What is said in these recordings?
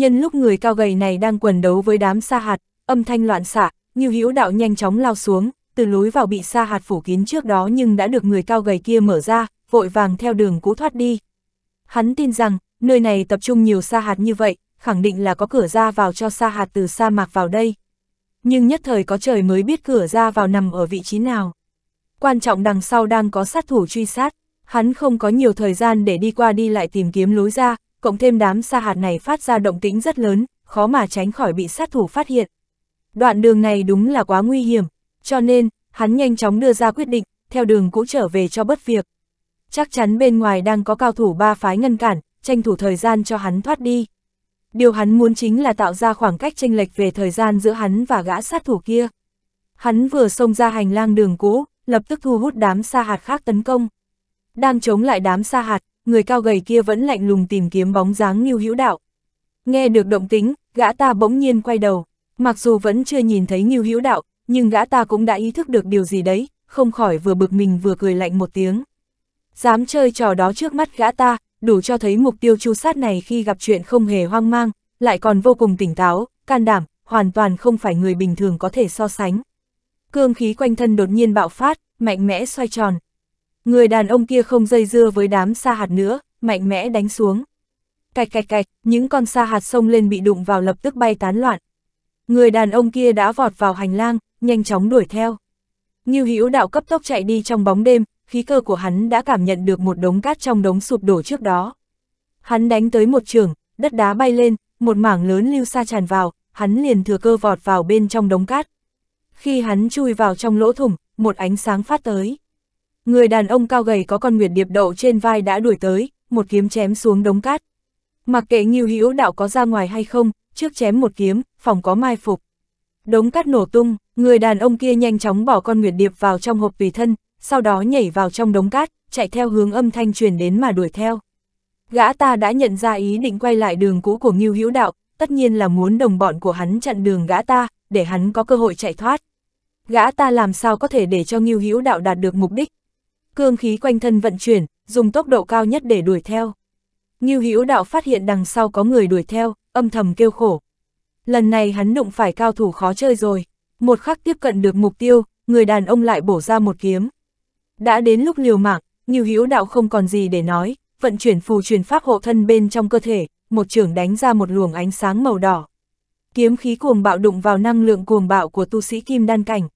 Nhân lúc người cao gầy này đang quần đấu với đám sa hạt, âm thanh loạn xạ, như hữu đạo nhanh chóng lao xuống, từ lối vào bị sa hạt phủ kín trước đó nhưng đã được người cao gầy kia mở ra, vội vàng theo đường cũ thoát đi. Hắn tin rằng, nơi này tập trung nhiều sa hạt như vậy, khẳng định là có cửa ra vào cho sa hạt từ sa mạc vào đây. Nhưng nhất thời có trời mới biết cửa ra vào nằm ở vị trí nào. Quan trọng đằng sau đang có sát thủ truy sát, hắn không có nhiều thời gian để đi qua đi lại tìm kiếm lối ra, cộng thêm đám sa hạt này phát ra động tĩnh rất lớn, khó mà tránh khỏi bị sát thủ phát hiện. Đoạn đường này đúng là quá nguy hiểm, cho nên, hắn nhanh chóng đưa ra quyết định, theo đường cũ trở về cho bất việc. Chắc chắn bên ngoài đang có cao thủ ba phái ngăn cản, tranh thủ thời gian cho hắn thoát đi. Điều hắn muốn chính là tạo ra khoảng cách tranh lệch về thời gian giữa hắn và gã sát thủ kia. Hắn vừa xông ra hành lang đường cũ, lập tức thu hút đám sa hạt khác tấn công. Đang chống lại đám sa hạt, người cao gầy kia vẫn lạnh lùng tìm kiếm bóng dáng Ngưu Hữu Đạo. Nghe được động tính, gã ta bỗng nhiên quay đầu, mặc dù vẫn chưa nhìn thấy Ngưu Hữu Đạo, nhưng gã ta cũng đã ý thức được điều gì đấy, không khỏi vừa bực mình vừa cười lạnh một tiếng. Dám chơi trò đó trước mắt gã ta, đủ cho thấy mục tiêu chu sát này khi gặp chuyện không hề hoang mang, lại còn vô cùng tỉnh táo, can đảm, hoàn toàn không phải người bình thường có thể so sánh. Cương khí quanh thân đột nhiên bạo phát, mạnh mẽ xoay tròn, Người đàn ông kia không dây dưa với đám sa hạt nữa, mạnh mẽ đánh xuống. Cạch cạch cạch, những con sa hạt sông lên bị đụng vào lập tức bay tán loạn. Người đàn ông kia đã vọt vào hành lang, nhanh chóng đuổi theo. như hữu đạo cấp tốc chạy đi trong bóng đêm, khí cơ của hắn đã cảm nhận được một đống cát trong đống sụp đổ trước đó. Hắn đánh tới một trường, đất đá bay lên, một mảng lớn lưu sa tràn vào, hắn liền thừa cơ vọt vào bên trong đống cát. Khi hắn chui vào trong lỗ thủng, một ánh sáng phát tới. Người đàn ông cao gầy có con nguyệt điệp đậu trên vai đã đuổi tới, một kiếm chém xuống đống cát. Mặc kệ Ngưu Hữu Đạo có ra ngoài hay không, trước chém một kiếm, phòng có mai phục. Đống cát nổ tung, người đàn ông kia nhanh chóng bỏ con nguyệt điệp vào trong hộp tùy thân, sau đó nhảy vào trong đống cát, chạy theo hướng âm thanh truyền đến mà đuổi theo. Gã ta đã nhận ra ý định quay lại đường cũ của Ngưu Hữu Đạo, tất nhiên là muốn đồng bọn của hắn chặn đường gã ta, để hắn có cơ hội chạy thoát. Gã ta làm sao có thể để cho Ngưu Hữu Đạo đạt được mục đích, cương khí quanh thân vận chuyển, dùng tốc độ cao nhất để đuổi theo. Ngưu Hữu Đạo phát hiện đằng sau có người đuổi theo, âm thầm kêu khổ. Lần này hắn đụng phải cao thủ khó chơi rồi, một khắc tiếp cận được mục tiêu, người đàn ông lại bổ ra một kiếm. Đã đến lúc liều mạng, Ngưu Hữu Đạo không còn gì để nói, vận chuyển phù truyền pháp hộ thân bên trong cơ thể, một trường đánh ra một luồng ánh sáng màu đỏ. Kiếm khí cuồng bạo đụng vào năng lượng cuồng bạo của tu sĩ Kim Đan Cảnh.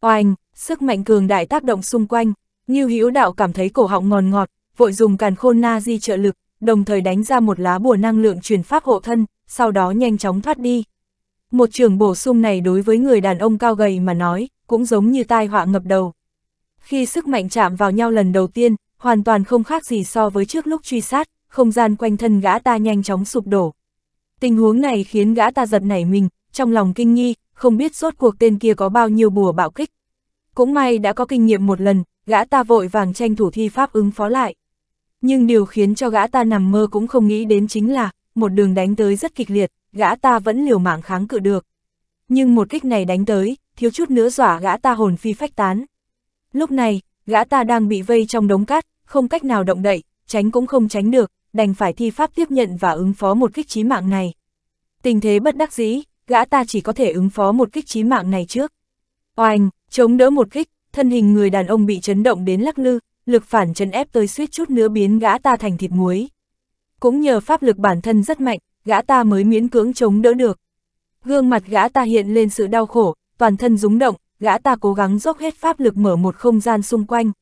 Oanh, sức mạnh cường đại tác động xung quanh, Ngưu Hữu Đạo cảm thấy cổ họng ngòn ngọt, vội dùng càn khôn na di trợ lực, đồng thời đánh ra một lá bùa năng lượng truyền pháp hộ thân, sau đó nhanh chóng thoát đi. Một trường bổ sung này đối với người đàn ông cao gầy mà nói, cũng giống như tai họa ngập đầu. Khi sức mạnh chạm vào nhau lần đầu tiên, hoàn toàn không khác gì so với trước lúc truy sát, không gian quanh thân gã ta nhanh chóng sụp đổ. Tình huống này khiến gã ta giật nảy mình, trong lòng kinh nghi, không biết rốt cuộc tên kia có bao nhiêu bùa bạo kích. Cũng may đã có kinh nghiệm một lần, gã ta vội vàng tranh thủ thi pháp ứng phó lại. Nhưng điều khiến cho gã ta nằm mơ cũng không nghĩ đến chính là, một đường đánh tới rất kịch liệt, gã ta vẫn liều mạng kháng cự được. Nhưng một kích này đánh tới, thiếu chút nữa dọa gã ta hồn phi phách tán. Lúc này, gã ta đang bị vây trong đống cát, không cách nào động đậy, tránh cũng không tránh được, đành phải thi pháp tiếp nhận và ứng phó một kích chí mạng này. Tình thế bất đắc dĩ, gã ta chỉ có thể ứng phó một kích chí mạng này trước. Oanh, chống đỡ một kích, thân hình người đàn ông bị chấn động đến lắc lư, lực phản chấn ép tới suýt chút nữa biến gã ta thành thịt muối. Cũng nhờ pháp lực bản thân rất mạnh, gã ta mới miễn cưỡng chống đỡ được. Gương mặt gã ta hiện lên sự đau khổ, toàn thân rúng động, gã ta cố gắng dốc hết pháp lực mở một không gian xung quanh.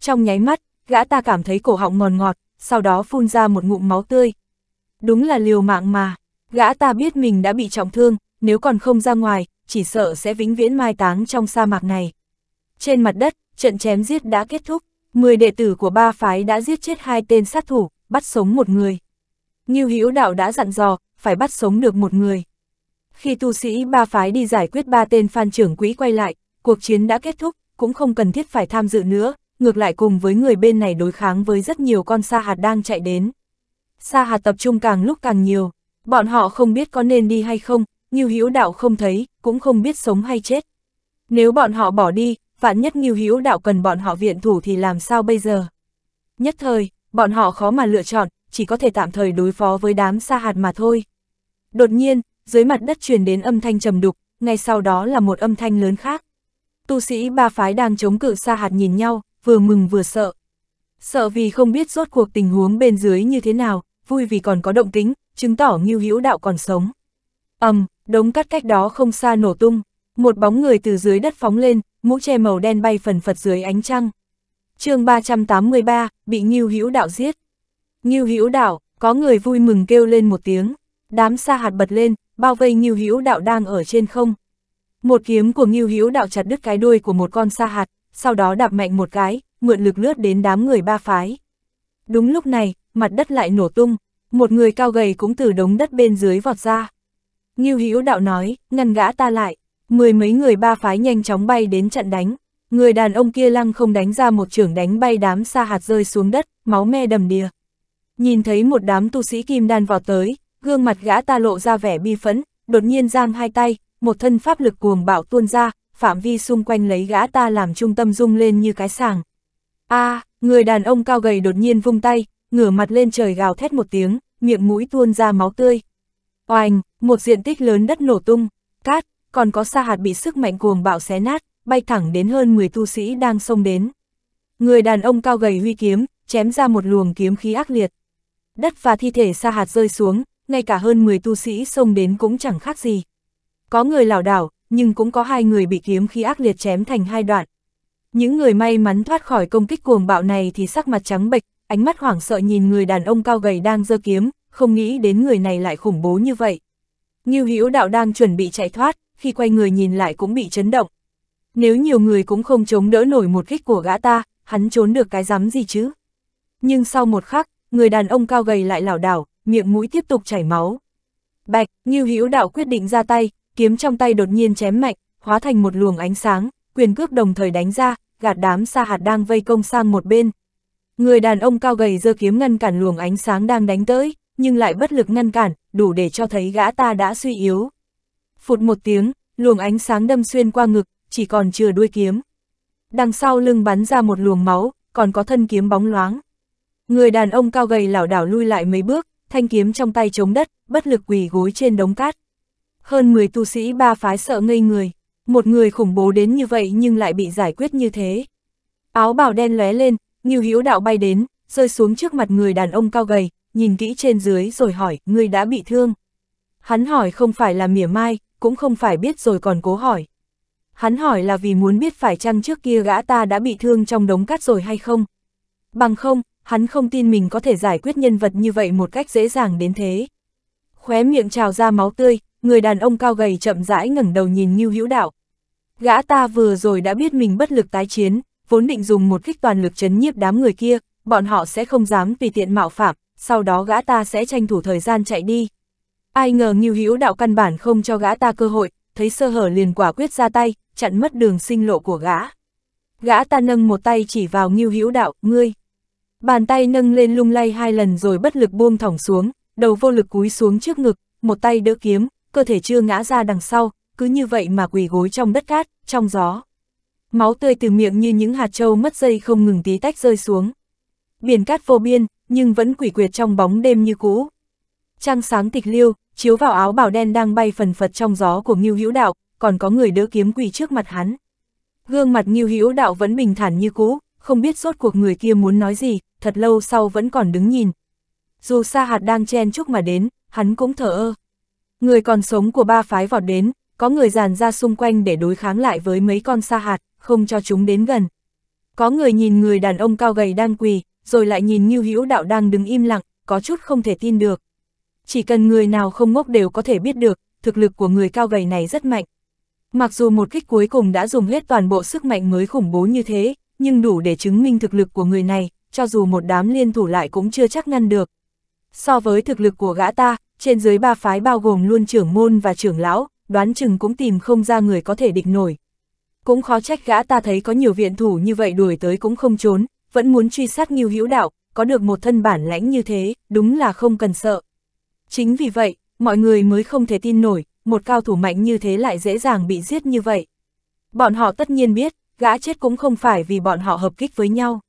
Trong nháy mắt, gã ta cảm thấy cổ họng ngọt, ngọt, sau đó phun ra một ngụm máu tươi. Đúng là liều mạng mà, gã ta biết mình đã bị trọng thương, nếu còn không ra ngoài, chỉ sợ sẽ vĩnh viễn mai táng trong sa mạc này. Trên mặt đất, trận chém giết đã kết thúc, 10 đệ tử của ba phái đã giết chết hai tên sát thủ, bắt sống một người. Ngưu Hữu Đạo đã dặn dò, phải bắt sống được một người. Khi tu sĩ ba phái đi giải quyết ba tên phan trưởng quỹ quay lại, cuộc chiến đã kết thúc, cũng không cần thiết phải tham dự nữa, ngược lại cùng với người bên này đối kháng với rất nhiều con sa hạt đang chạy đến. Sa hạt tập trung càng lúc càng nhiều, bọn họ không biết có nên đi hay không, Ngưu Hữu Đạo không thấy, cũng không biết sống hay chết. Nếu bọn họ bỏ đi, vạn nhất nghiêu hữu đạo cần bọn họ viện thủ thì làm sao bây giờ? Nhất thời, bọn họ khó mà lựa chọn, chỉ có thể tạm thời đối phó với đám sa hạt mà thôi. Đột nhiên, dưới mặt đất truyền đến âm thanh trầm đục, ngay sau đó là một âm thanh lớn khác. Tu sĩ ba phái đang chống cự sa hạt nhìn nhau, vừa mừng vừa sợ. Sợ vì không biết rốt cuộc tình huống bên dưới như thế nào, vui vì còn có động tính, chứng tỏ nghiêu hữu đạo còn sống. ầm, um, đống cắt cách đó không xa nổ tung, một bóng người từ dưới đất phóng lên, mũ che màu đen bay phần phật dưới ánh trăng. chương 383, bị Ngưu Hữu Đạo giết. Ngưu Hữu Đạo, có người vui mừng kêu lên một tiếng, đám sa hạt bật lên, bao vây Ngưu Hữu Đạo đang ở trên không. Một kiếm của Ngưu Hữu Đạo chặt đứt cái đuôi của một con sa hạt, sau đó đạp mạnh một cái, mượn lực lướt đến đám người ba phái. Đúng lúc này, mặt đất lại nổ tung, một người cao gầy cũng từ đống đất bên dưới vọt ra. Ngưu Hữu Đạo nói, ngăn gã ta lại. Mười mấy người ba phái nhanh chóng bay đến trận đánh, người đàn ông kia lăng không đánh ra một trưởng đánh bay đám sa hạt rơi xuống đất, máu me đầm đìa. Nhìn thấy một đám tu sĩ kim đan vào tới, gương mặt gã ta lộ ra vẻ bi phẫn, đột nhiên giang hai tay, một thân pháp lực cuồng bạo tuôn ra, phạm vi xung quanh lấy gã ta làm trung tâm rung lên như cái sàng. A, à, người đàn ông cao gầy đột nhiên vung tay, ngửa mặt lên trời gào thét một tiếng, miệng mũi tuôn ra máu tươi. Oành, một diện tích lớn đất nổ tung, cát, còn có sa hạt bị sức mạnh cuồng bạo xé nát, bay thẳng đến hơn 10 tu sĩ đang xông đến. Người đàn ông cao gầy huy kiếm, chém ra một luồng kiếm khí ác liệt. Đất và thi thể sa hạt rơi xuống, ngay cả hơn 10 tu sĩ xông đến cũng chẳng khác gì. Có người lảo đảo, nhưng cũng có hai người bị kiếm khí ác liệt chém thành hai đoạn. Những người may mắn thoát khỏi công kích cuồng bạo này thì sắc mặt trắng bệch, ánh mắt hoảng sợ nhìn người đàn ông cao gầy đang giơ kiếm, không nghĩ đến người này lại khủng bố như vậy. như Hữu Đạo đang chuẩn bị chạy thoát, khi quay người nhìn lại cũng bị chấn động. Nếu nhiều người cũng không chống đỡ nổi một kích của gã ta, hắn trốn được cái dám gì chứ. Nhưng sau một khắc, người đàn ông cao gầy lại lảo đảo, miệng mũi tiếp tục chảy máu. Bạch, như hữu đạo quyết định ra tay, kiếm trong tay đột nhiên chém mạnh, hóa thành một luồng ánh sáng, quyền cước đồng thời đánh ra, gạt đám sa hạt đang vây công sang một bên. Người đàn ông cao gầy giơ kiếm ngăn cản luồng ánh sáng đang đánh tới, nhưng lại bất lực ngăn cản, đủ để cho thấy gã ta đã suy yếu. Phụt một tiếng, luồng ánh sáng đâm xuyên qua ngực, chỉ còn chừa đuôi kiếm. Đằng sau lưng bắn ra một luồng máu, còn có thân kiếm bóng loáng. Người đàn ông cao gầy lảo đảo lui lại mấy bước, thanh kiếm trong tay chống đất, bất lực quỳ gối trên đống cát. Hơn 10 tu sĩ ba phái sợ ngây người, một người khủng bố đến như vậy nhưng lại bị giải quyết như thế. Áo bào đen lóe lên, Ngưu Hữu Đạo bay đến, rơi xuống trước mặt người đàn ông cao gầy, nhìn kỹ trên dưới rồi hỏi, người đã bị thương. Hắn hỏi không phải là mỉa mai, cũng không phải biết rồi còn cố hỏi. Hắn hỏi là vì muốn biết phải chăng trước kia gã ta đã bị thương trong đống cát rồi hay không. Bằng không, hắn không tin mình có thể giải quyết nhân vật như vậy một cách dễ dàng đến thế. Khóe miệng trào ra máu tươi, người đàn ông cao gầy chậm rãi ngẩng đầu nhìn Ngưu Hữu Đạo. Gã ta vừa rồi đã biết mình bất lực tái chiến, vốn định dùng một kích toàn lực chấn nhiếp đám người kia, bọn họ sẽ không dám tùy tiện mạo phạm, sau đó gã ta sẽ tranh thủ thời gian chạy đi. Ai ngờ Ngưu Hữu đạo căn bản không cho gã ta cơ hội, thấy sơ hở liền quả quyết ra tay, chặn mất đường sinh lộ của gã. Gã ta nâng một tay chỉ vào Ngưu Hữu đạo, ngươi. Bàn tay nâng lên lung lay hai lần rồi bất lực buông thỏng xuống, đầu vô lực cúi xuống trước ngực, một tay đỡ kiếm, cơ thể chưa ngã ra đằng sau, cứ như vậy mà quỳ gối trong đất cát, trong gió. Máu tươi từ miệng như những hạt trâu mất dây không ngừng tí tách rơi xuống. Biển cát vô biên, nhưng vẫn quỷ quyệt trong bóng đêm như cũ. Trăng sáng tịch liêu, chiếu vào áo bào đen đang bay phần phật trong gió của Ngưu Hữu Đạo, còn có người đỡ kiếm quỳ trước mặt hắn. Gương mặt Ngưu Hữu Đạo vẫn bình thản như cũ, không biết rốt cuộc người kia muốn nói gì, thật lâu sau vẫn còn đứng nhìn. Dù Sa Hạt đang chen chúc mà đến, hắn cũng thở ơ. Người còn sống của ba phái vọt đến, có người dàn ra xung quanh để đối kháng lại với mấy con Sa Hạt, không cho chúng đến gần. Có người nhìn người đàn ông cao gầy đang quỳ, rồi lại nhìn Ngưu Hữu Đạo đang đứng im lặng, có chút không thể tin được chỉ cần người nào không ngốc đều có thể biết được, thực lực của người cao gầy này rất mạnh. Mặc dù một kích cuối cùng đã dùng hết toàn bộ sức mạnh mới khủng bố như thế, nhưng đủ để chứng minh thực lực của người này, cho dù một đám liên thủ lại cũng chưa chắc ngăn được. So với thực lực của gã ta, trên dưới ba phái bao gồm luôn trưởng môn và trưởng lão, đoán chừng cũng tìm không ra người có thể địch nổi. Cũng khó trách gã ta thấy có nhiều viện thủ như vậy đuổi tới cũng không trốn, vẫn muốn truy sát như hữu đạo, có được một thân bản lãnh như thế, đúng là không cần sợ. Chính vì vậy, mọi người mới không thể tin nổi, một cao thủ mạnh như thế lại dễ dàng bị giết như vậy. Bọn họ tất nhiên biết, gã chết cũng không phải vì bọn họ hợp kích với nhau.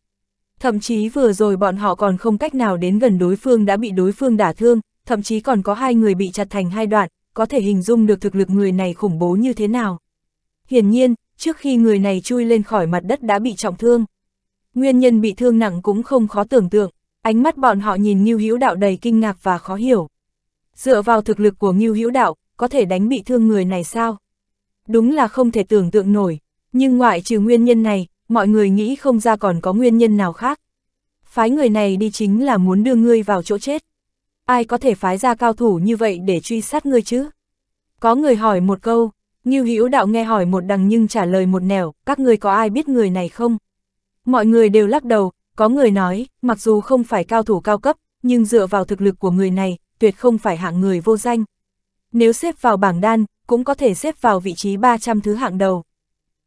Thậm chí vừa rồi bọn họ còn không cách nào đến gần đối phương đã bị đối phương đả thương, thậm chí còn có hai người bị chặt thành hai đoạn, có thể hình dung được thực lực người này khủng bố như thế nào. Hiển nhiên, trước khi người này chui lên khỏi mặt đất đã bị trọng thương. Nguyên nhân bị thương nặng cũng không khó tưởng tượng, ánh mắt bọn họ nhìn Ngưu Hữu Đạo đầy kinh ngạc và khó hiểu dựa vào thực lực của Ngưu Hữu Đạo, có thể đánh bị thương người này sao? Đúng là không thể tưởng tượng nổi, nhưng ngoại trừ nguyên nhân này, mọi người nghĩ không ra còn có nguyên nhân nào khác. Phái người này đi chính là muốn đưa ngươi vào chỗ chết. Ai có thể phái ra cao thủ như vậy để truy sát ngươi chứ? Có người hỏi một câu, Ngưu Hữu Đạo nghe hỏi một đằng nhưng trả lời một nẻo, các ngươi có ai biết người này không? Mọi người đều lắc đầu, có người nói, mặc dù không phải cao thủ cao cấp, nhưng dựa vào thực lực của người này, tuyệt không phải hạng người vô danh. Nếu xếp vào bảng đan, cũng có thể xếp vào vị trí 300 thứ hạng đầu.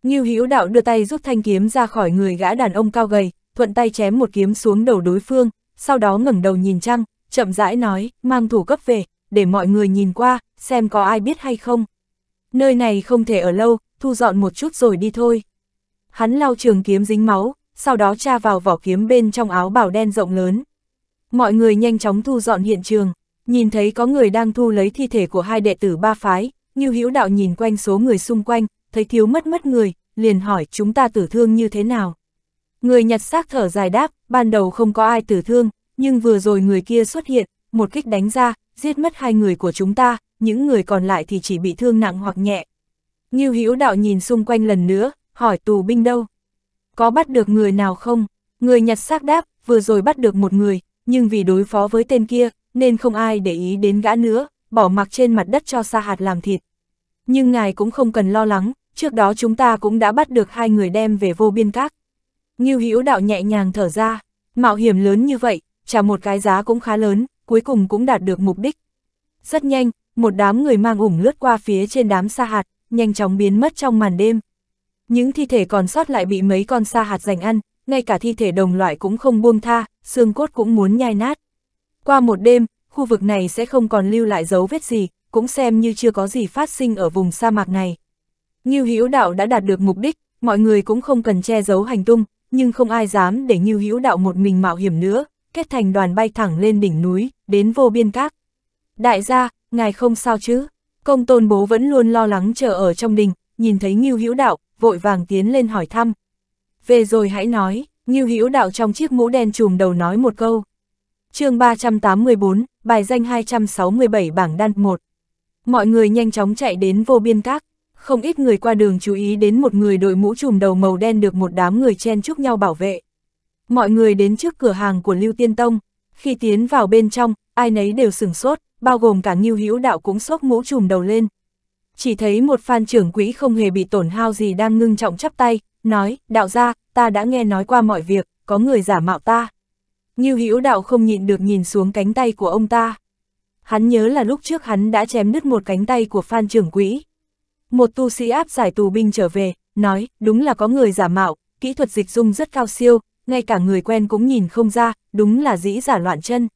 Ngưu Hữu Đạo đưa tay rút thanh kiếm ra khỏi người gã đàn ông cao gầy, thuận tay chém một kiếm xuống đầu đối phương, sau đó ngẩng đầu nhìn trăng, chậm rãi nói, mang thủ cấp về, để mọi người nhìn qua, xem có ai biết hay không. Nơi này không thể ở lâu, thu dọn một chút rồi đi thôi. Hắn lau trường kiếm dính máu, sau đó tra vào vỏ kiếm bên trong áo bào đen rộng lớn. Mọi người nhanh chóng thu dọn hiện trường. Nhìn thấy có người đang thu lấy thi thể của hai đệ tử ba phái, như hữu đạo nhìn quanh số người xung quanh, thấy thiếu mất mất người, liền hỏi chúng ta tử thương như thế nào. Người nhặt xác thở dài đáp, ban đầu không có ai tử thương, nhưng vừa rồi người kia xuất hiện, một kích đánh ra, giết mất hai người của chúng ta, những người còn lại thì chỉ bị thương nặng hoặc nhẹ. Ngưu Hữu Đạo nhìn xung quanh lần nữa, hỏi tù binh đâu? Có bắt được người nào không? Người nhặt xác đáp, vừa rồi bắt được một người, nhưng vì đối phó với tên kia, nên không ai để ý đến gã nữa, bỏ mặc trên mặt đất cho sa hạt làm thịt. Nhưng ngài cũng không cần lo lắng, trước đó chúng ta cũng đã bắt được hai người đem về vô biên các. Ngưu Hữu đạo nhẹ nhàng thở ra, mạo hiểm lớn như vậy, trả một cái giá cũng khá lớn, cuối cùng cũng đạt được mục đích. Rất nhanh, một đám người mang ủng lướt qua phía trên đám sa hạt, nhanh chóng biến mất trong màn đêm. Những thi thể còn sót lại bị mấy con sa hạt giành ăn, ngay cả thi thể đồng loại cũng không buông tha, xương cốt cũng muốn nhai nát. Qua một đêm, khu vực này sẽ không còn lưu lại dấu vết gì, cũng xem như chưa có gì phát sinh ở vùng sa mạc này. Ngưu Hữu Đạo đã đạt được mục đích, mọi người cũng không cần che giấu hành tung, nhưng không ai dám để Ngưu Hữu Đạo một mình mạo hiểm nữa, kết thành đoàn bay thẳng lên đỉnh núi, đến vô biên các. Đại gia, ngài không sao chứ? Công tôn bố vẫn luôn lo lắng chờ ở trong đình, nhìn thấy Ngưu Hữu Đạo, vội vàng tiến lên hỏi thăm. Về rồi hãy nói, Ngưu Hữu Đạo trong chiếc mũ đen trùm đầu nói một câu chương 384, bài danh 267 bảng đan 1. Mọi người nhanh chóng chạy đến vô biên các, không ít người qua đường chú ý đến một người đội mũ trùm đầu màu đen được một đám người chen chúc nhau bảo vệ. Mọi người đến trước cửa hàng của Lưu Tiên Tông, khi tiến vào bên trong, ai nấy đều sửng sốt, bao gồm cả Ngưu Hữu Đạo cũng sốc mũ trùm đầu lên. Chỉ thấy một phan trưởng quỹ không hề bị tổn hao gì đang ngưng trọng chắp tay, nói, đạo gia ta đã nghe nói qua mọi việc, có người giả mạo ta. Ngưu Hữu Đạo không nhịn được nhìn xuống cánh tay của ông ta. Hắn nhớ là lúc trước hắn đã chém đứt một cánh tay của Phan trưởng quỹ. Một tu sĩ áp giải tù binh trở về, nói, đúng là có người giả mạo, kỹ thuật dịch dung rất cao siêu, ngay cả người quen cũng nhìn không ra, đúng là dĩ giả loạn chân.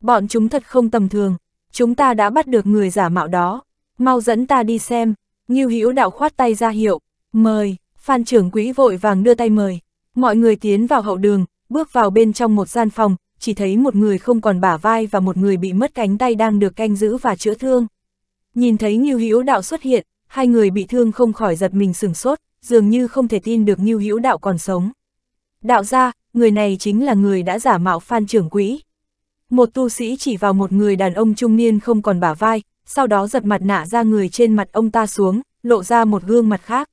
Bọn chúng thật không tầm thường, chúng ta đã bắt được người giả mạo đó, mau dẫn ta đi xem, Ngưu Hữu Đạo khoát tay ra hiệu, mời, Phan trưởng quỹ vội vàng đưa tay mời, mọi người tiến vào hậu đường, bước vào bên trong một gian phòng, chỉ thấy một người không còn bả vai và một người bị mất cánh tay đang được canh giữ và chữa thương. Nhìn thấy Ngưu Hữu Đạo xuất hiện, hai người bị thương không khỏi giật mình sửng sốt, dường như không thể tin được Ngưu Hữu Đạo còn sống. Đạo ra, người này chính là người đã giả mạo Phan trưởng quỹ. Một tu sĩ chỉ vào một người đàn ông trung niên không còn bả vai, sau đó giật mặt nạ ra người trên mặt ông ta xuống, lộ ra một gương mặt khác.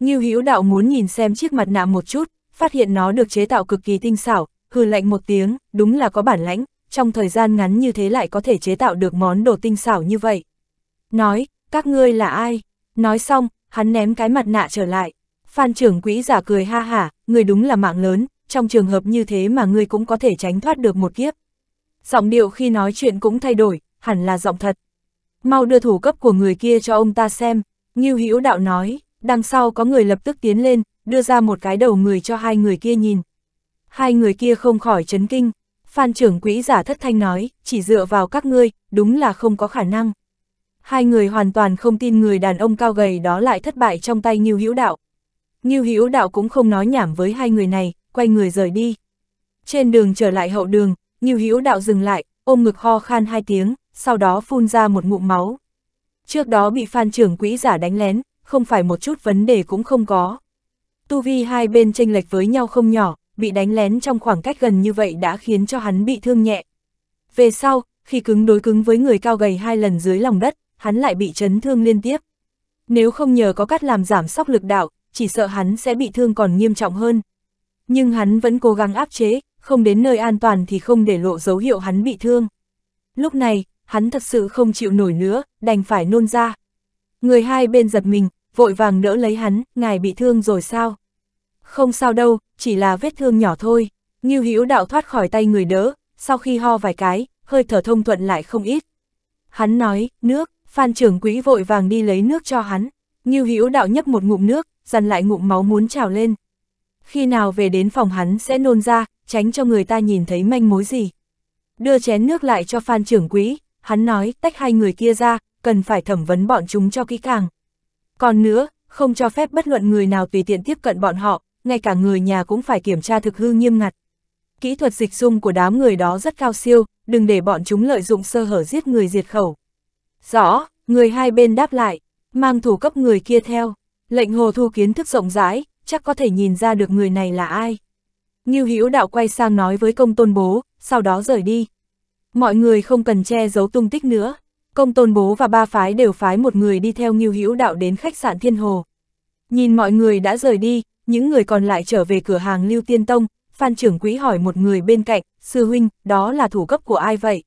Ngưu Hữu Đạo muốn nhìn xem chiếc mặt nạ một chút, phát hiện nó được chế tạo cực kỳ tinh xảo, hừ lạnh một tiếng, đúng là có bản lãnh, trong thời gian ngắn như thế lại có thể chế tạo được món đồ tinh xảo như vậy. Nói, các ngươi là ai? Nói xong, hắn ném cái mặt nạ trở lại. Phan trưởng quỹ giả cười ha hả, người đúng là mạng lớn, trong trường hợp như thế mà ngươi cũng có thể tránh thoát được một kiếp. Giọng điệu khi nói chuyện cũng thay đổi, hẳn là giọng thật. Mau đưa thủ cấp của người kia cho ông ta xem, Ngưu Hữu Đạo nói. Đằng sau có người lập tức tiến lên, đưa ra một cái đầu người cho hai người kia nhìn. Hai người kia không khỏi chấn kinh. Phan trưởng quỹ giả thất thanh nói, chỉ dựa vào các ngươi, đúng là không có khả năng. Hai người hoàn toàn không tin người đàn ông cao gầy đó lại thất bại trong tay Nghiêu Hữu Đạo. Nghiêu Hữu Đạo cũng không nói nhảm với hai người này, quay người rời đi. Trên đường trở lại hậu đường, Nghiêu Hữu Đạo dừng lại, ôm ngực ho khan hai tiếng, sau đó phun ra một ngụm máu. Trước đó bị Phan trưởng quỹ giả đánh lén, không phải một chút vấn đề cũng không có. Tu vi hai bên tranh lệch với nhau không nhỏ, bị đánh lén trong khoảng cách gần như vậy đã khiến cho hắn bị thương nhẹ. Về sau, khi cứng đối cứng với người cao gầy hai lần dưới lòng đất, hắn lại bị chấn thương liên tiếp. Nếu không nhờ có cắt làm giảm sóc lực đạo, chỉ sợ hắn sẽ bị thương còn nghiêm trọng hơn. Nhưng hắn vẫn cố gắng áp chế, không đến nơi an toàn thì không để lộ dấu hiệu hắn bị thương. Lúc này, hắn thật sự không chịu nổi nữa, đành phải nôn ra, Người hai bên giật mình, vội vàng đỡ lấy hắn, ngài bị thương rồi sao? Không sao đâu, chỉ là vết thương nhỏ thôi. Ngưu Hữu đạo thoát khỏi tay người đỡ, sau khi ho vài cái, hơi thở thông thuận lại không ít. Hắn nói, nước, Phan trưởng quỹ vội vàng đi lấy nước cho hắn. Ngưu Hữu đạo nhấp một ngụm nước, dần lại ngụm máu muốn trào lên. Khi nào về đến phòng hắn sẽ nôn ra, tránh cho người ta nhìn thấy manh mối gì. Đưa chén nước lại cho Phan trưởng quỹ, hắn nói tách hai người kia ra, cần phải thẩm vấn bọn chúng cho kỹ càng. Còn nữa, không cho phép bất luận người nào tùy tiện tiếp cận bọn họ, ngay cả người nhà cũng phải kiểm tra thực hư nghiêm ngặt. Kỹ thuật dịch dung của đám người đó rất cao siêu, đừng để bọn chúng lợi dụng sơ hở giết người diệt khẩu. Rõ, người hai bên đáp lại, mang thủ cấp người kia theo. Lệnh hồ thu kiến thức rộng rãi, chắc có thể nhìn ra được người này là ai. Nghiêu Hữu đạo quay sang nói với công tôn bố, sau đó rời đi. Mọi người không cần che giấu tung tích nữa. Công tôn bố và ba phái đều phái một người đi theo Ngưu Hữu Đạo đến khách sạn Thiên Hồ. Nhìn mọi người đã rời đi, những người còn lại trở về cửa hàng Lưu Tiên Tông, Phan trưởng quỹ hỏi một người bên cạnh, sư huynh, đó là thủ cấp của ai vậy?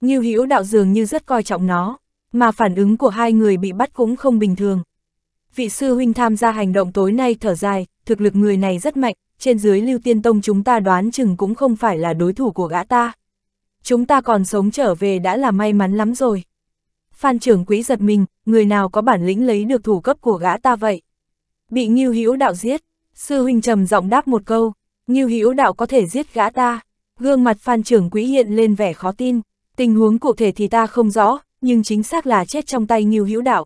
Ngưu Hữu Đạo dường như rất coi trọng nó, mà phản ứng của hai người bị bắt cũng không bình thường. Vị sư huynh tham gia hành động tối nay thở dài, thực lực người này rất mạnh, trên dưới Lưu Tiên Tông chúng ta đoán chừng cũng không phải là đối thủ của gã ta. Chúng ta còn sống trở về đã là may mắn lắm rồi. Phan trưởng quý giật mình, người nào có bản lĩnh lấy được thủ cấp của gã ta vậy? Bị Ngưu Hữu đạo giết, sư huynh trầm giọng đáp một câu, Ngưu Hữu đạo có thể giết gã ta. Gương mặt Phan trưởng quý hiện lên vẻ khó tin, tình huống cụ thể thì ta không rõ, nhưng chính xác là chết trong tay Ngưu Hữu đạo.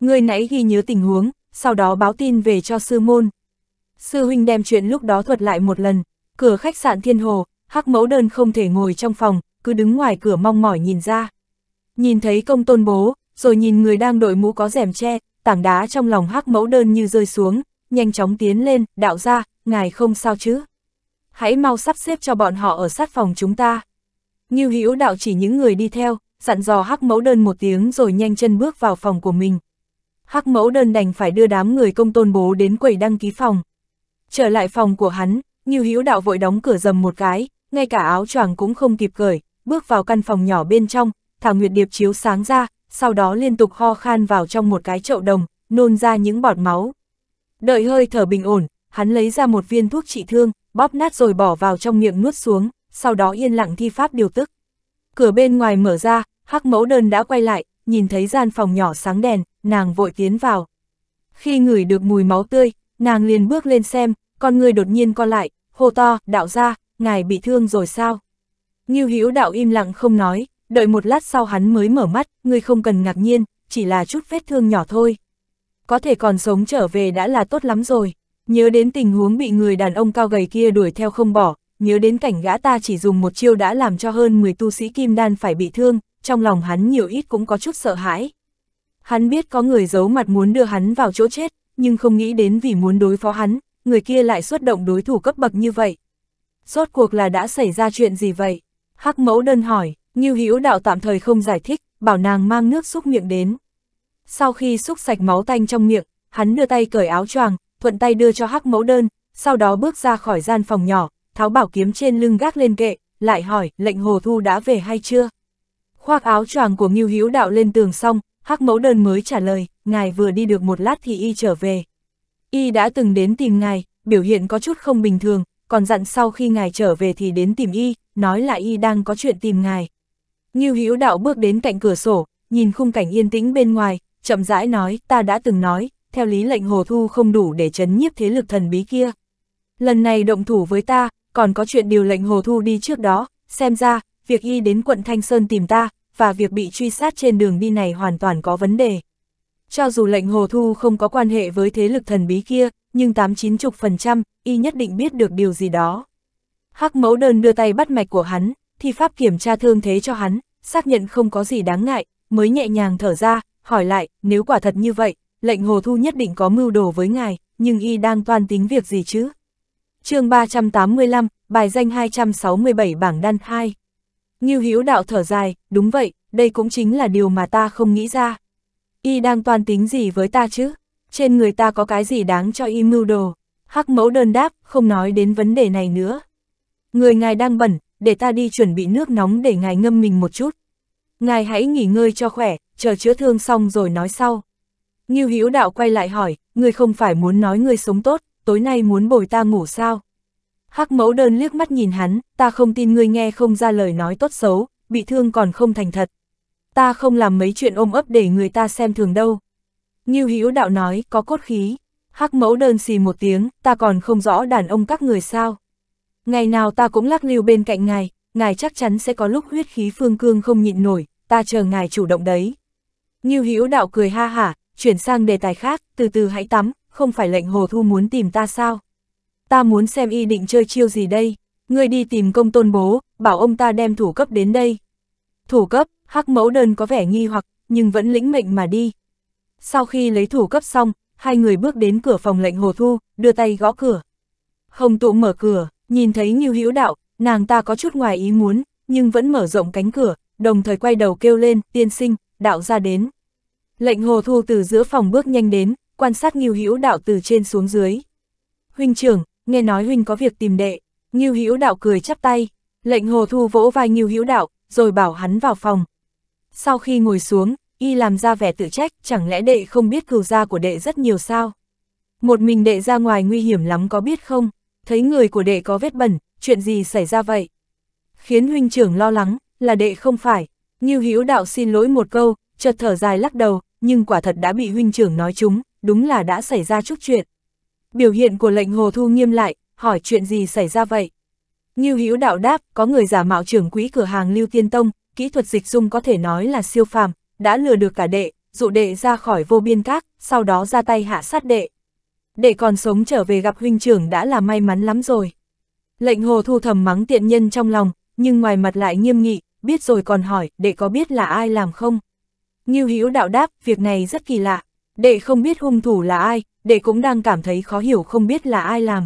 Người nãy ghi nhớ tình huống, sau đó báo tin về cho sư môn. Sư huynh đem chuyện lúc đó thuật lại một lần, cửa khách sạn Thiên Hồ, Hắc Mẫu Đơn không thể ngồi trong phòng, cứ đứng ngoài cửa mong mỏi nhìn ra. Nhìn thấy công tôn bố, rồi nhìn người đang đội mũ có rèm che, tảng đá trong lòng hắc mẫu đơn như rơi xuống, nhanh chóng tiến lên, đạo ra, ngài không sao chứ. Hãy mau sắp xếp cho bọn họ ở sát phòng chúng ta. như hữu đạo chỉ những người đi theo, dặn dò hắc mẫu đơn một tiếng rồi nhanh chân bước vào phòng của mình. Hắc mẫu đơn đành phải đưa đám người công tôn bố đến quầy đăng ký phòng. Trở lại phòng của hắn, như hữu đạo vội đóng cửa dầm một cái, ngay cả áo choàng cũng không kịp cởi, bước vào căn phòng nhỏ bên trong, thảo nguyệt điệp chiếu sáng ra, sau đó liên tục ho khan vào trong một cái chậu đồng, nôn ra những bọt máu. Đợi hơi thở bình ổn, hắn lấy ra một viên thuốc trị thương, bóp nát rồi bỏ vào trong miệng nuốt xuống, sau đó yên lặng thi pháp điều tức. Cửa bên ngoài mở ra, hắc mẫu đơn đã quay lại, nhìn thấy gian phòng nhỏ sáng đèn, nàng vội tiến vào. Khi ngửi được mùi máu tươi, nàng liền bước lên xem, con người đột nhiên co lại, hô to, đạo ra, ngài bị thương rồi sao? Nghiêu Hữu đạo im lặng không nói, đợi một lát sau hắn mới mở mắt, ngươi không cần ngạc nhiên, chỉ là chút vết thương nhỏ thôi. Có thể còn sống trở về đã là tốt lắm rồi, nhớ đến tình huống bị người đàn ông cao gầy kia đuổi theo không bỏ, nhớ đến cảnh gã ta chỉ dùng một chiêu đã làm cho hơn 10 tu sĩ kim đan phải bị thương, trong lòng hắn nhiều ít cũng có chút sợ hãi. Hắn biết có người giấu mặt muốn đưa hắn vào chỗ chết, nhưng không nghĩ đến vì muốn đối phó hắn, người kia lại xuất động đối thủ cấp bậc như vậy. Rốt cuộc là đã xảy ra chuyện gì vậy? Hắc mẫu đơn hỏi, Ngưu Hữu Đạo tạm thời không giải thích, bảo nàng mang nước xúc miệng đến. Sau khi xúc sạch máu tanh trong miệng, hắn đưa tay cởi áo choàng, thuận tay đưa cho Hắc Mẫu Đơn, sau đó bước ra khỏi gian phòng nhỏ, tháo bảo kiếm trên lưng gác lên kệ, lại hỏi, lệnh Hồ Thu đã về hay chưa? Khoác áo choàng của Ngưu Hữu Đạo lên tường xong, Hắc Mẫu Đơn mới trả lời, ngài vừa đi được một lát thì y trở về. Y đã từng đến tìm ngài, biểu hiện có chút không bình thường, còn dặn sau khi ngài trở về thì đến tìm y, nói là y đang có chuyện tìm ngài. Ngưu Hữu Đạo bước đến cạnh cửa sổ, nhìn khung cảnh yên tĩnh bên ngoài, chậm rãi nói, ta đã từng nói, theo lý lệnh Hồ Thu không đủ để chấn nhiếp thế lực thần bí kia. Lần này động thủ với ta, còn có chuyện điều lệnh Hồ Thu đi trước đó, xem ra, việc y đến quận Thanh Sơn tìm ta, và việc bị truy sát trên đường đi này hoàn toàn có vấn đề. Cho dù lệnh Hồ Thu không có quan hệ với thế lực thần bí kia, nhưng tám chín chục phần trăm, y nhất định biết được điều gì đó. Hắc mẫu đơn đưa tay bắt mạch của hắn, thi pháp kiểm tra thương thế cho hắn, xác nhận không có gì đáng ngại, mới nhẹ nhàng thở ra, hỏi lại, nếu quả thật như vậy, lệnh hồ thu nhất định có mưu đồ với ngài, nhưng y đang toan tính việc gì chứ? chương 385, bài danh 267 bảng đan 2. Ngưu Hữu đạo thở dài, đúng vậy, đây cũng chính là điều mà ta không nghĩ ra. Y đang toan tính gì với ta chứ? Trên người ta có cái gì đáng cho y mưu đồ? Hắc mẫu đơn đáp, không nói đến vấn đề này nữa. Người ngài đang bẩn, để ta đi chuẩn bị nước nóng để ngài ngâm mình một chút. Ngài hãy nghỉ ngơi cho khỏe, chờ chữa thương xong rồi nói sau. Ngưu Hữu Đạo quay lại hỏi, ngươi không phải muốn nói ngươi sống tốt, tối nay muốn bồi ta ngủ sao? Hắc mẫu đơn liếc mắt nhìn hắn, ta không tin ngươi nghe không ra lời nói tốt xấu, bị thương còn không thành thật. Ta không làm mấy chuyện ôm ấp để người ta xem thường đâu. Ngưu Hữu Đạo nói, có cốt khí. Hắc mẫu đơn xì một tiếng, ta còn không rõ đàn ông các người sao. Ngày nào ta cũng lắc lưu bên cạnh ngài, ngài chắc chắn sẽ có lúc huyết khí phương cương không nhịn nổi, ta chờ ngài chủ động đấy. Ngưu Hữu đạo cười ha hả, chuyển sang đề tài khác, từ từ hãy tắm, không phải lệnh hồ thu muốn tìm ta sao? Ta muốn xem y định chơi chiêu gì đây? Ngươi đi tìm công tôn bố, bảo ông ta đem thủ cấp đến đây. Thủ cấp, hắc mẫu đơn có vẻ nghi hoặc, nhưng vẫn lĩnh mệnh mà đi. Sau khi lấy thủ cấp xong, hai người bước đến cửa phòng lệnh hồ thu, đưa tay gõ cửa. Hồng tụ mở cửa, Nhìn thấy Ngưu Hữu Đạo, nàng ta có chút ngoài ý muốn, nhưng vẫn mở rộng cánh cửa, đồng thời quay đầu kêu lên, tiên sinh, đạo ra đến. Lệnh Hồ Thu từ giữa phòng bước nhanh đến, quan sát Ngưu Hữu Đạo từ trên xuống dưới. Huynh trưởng, nghe nói huynh có việc tìm đệ. Ngưu Hữu Đạo cười chắp tay, lệnh Hồ Thu vỗ vai Ngưu Hữu Đạo, rồi bảo hắn vào phòng. Sau khi ngồi xuống, y làm ra vẻ tự trách, chẳng lẽ đệ không biết cừu gia của đệ rất nhiều sao? Một mình đệ ra ngoài nguy hiểm lắm có biết không? thấy người của đệ có vết bẩn, chuyện gì xảy ra vậy? Khiến huynh trưởng lo lắng, là đệ không phải. như Hữu đạo xin lỗi một câu, chợt thở dài lắc đầu, nhưng quả thật đã bị huynh trưởng nói chúng, đúng là đã xảy ra chút chuyện. Biểu hiện của lệnh hồ thu nghiêm lại, hỏi chuyện gì xảy ra vậy? như Hữu đạo đáp, có người giả mạo trưởng quỹ cửa hàng Lưu Tiên Tông, kỹ thuật dịch dung có thể nói là siêu phàm, đã lừa được cả đệ, dụ đệ ra khỏi vô biên các, sau đó ra tay hạ sát đệ để còn sống trở về gặp huynh trưởng đã là may mắn lắm rồi. Lệnh hồ thu thầm mắng tiện nhân trong lòng, nhưng ngoài mặt lại nghiêm nghị, biết rồi còn hỏi, để có biết là ai làm không? Ngưu Hữu đạo đáp, việc này rất kỳ lạ, để không biết hung thủ là ai, đệ cũng đang cảm thấy khó hiểu không biết là ai làm.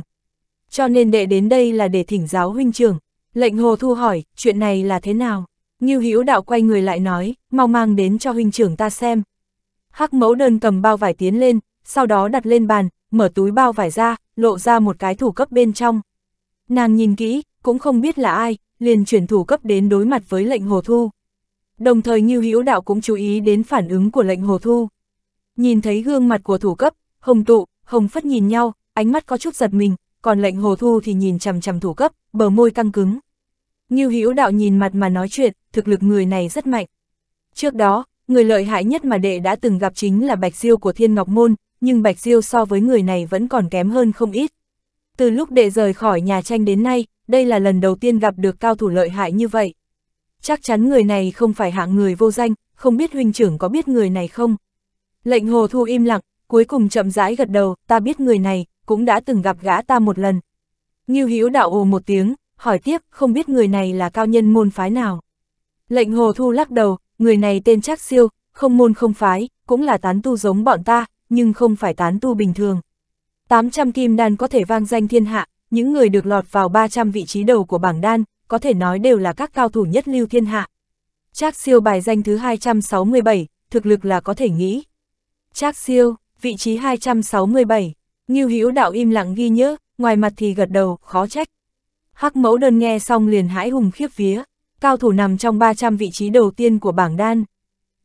Cho nên đệ đến đây là để thỉnh giáo huynh trưởng. Lệnh Hồ Thu hỏi, chuyện này là thế nào? Ngưu Hữu đạo quay người lại nói, mau mang đến cho huynh trưởng ta xem. Hắc mẫu đơn cầm bao vải tiến lên, sau đó đặt lên bàn, mở túi bao vải ra, lộ ra một cái thủ cấp bên trong. Nàng nhìn kỹ, cũng không biết là ai, liền chuyển thủ cấp đến đối mặt với lệnh hồ thu. Đồng thời Ngưu Hữu Đạo cũng chú ý đến phản ứng của lệnh hồ thu. Nhìn thấy gương mặt của thủ cấp, Hồng Tụ, Hồng Phất nhìn nhau, ánh mắt có chút giật mình, còn lệnh hồ thu thì nhìn chằm chằm thủ cấp, bờ môi căng cứng. Ngưu Hữu Đạo nhìn mặt mà nói chuyện, thực lực người này rất mạnh. Trước đó, người lợi hại nhất mà đệ đã từng gặp chính là Bạch Diêu của Thiên Ngọc Môn, nhưng Bạch Diêu so với người này vẫn còn kém hơn không ít. Từ lúc đệ rời khỏi nhà tranh đến nay, đây là lần đầu tiên gặp được cao thủ lợi hại như vậy. Chắc chắn người này không phải hạng người vô danh, không biết huynh trưởng có biết người này không. Lệnh hồ thu im lặng, cuối cùng chậm rãi gật đầu, ta biết người này, cũng đã từng gặp gã ta một lần. Ngưu Hữu đạo ồ một tiếng, hỏi tiếp, không biết người này là cao nhân môn phái nào. Lệnh hồ thu lắc đầu, người này tên Trác Siêu, không môn không phái, cũng là tán tu giống bọn ta, nhưng không phải tán tu bình thường. 800 kim đan có thể vang danh thiên hạ, những người được lọt vào 300 vị trí đầu của bảng đan, có thể nói đều là các cao thủ nhất lưu thiên hạ. Trác siêu bài danh thứ 267, thực lực là có thể nghĩ. Trác siêu, vị trí 267, Ngưu Hữu đạo im lặng ghi nhớ, ngoài mặt thì gật đầu, khó trách. Hắc mẫu đơn nghe xong liền hãi hùng khiếp vía, cao thủ nằm trong 300 vị trí đầu tiên của bảng đan.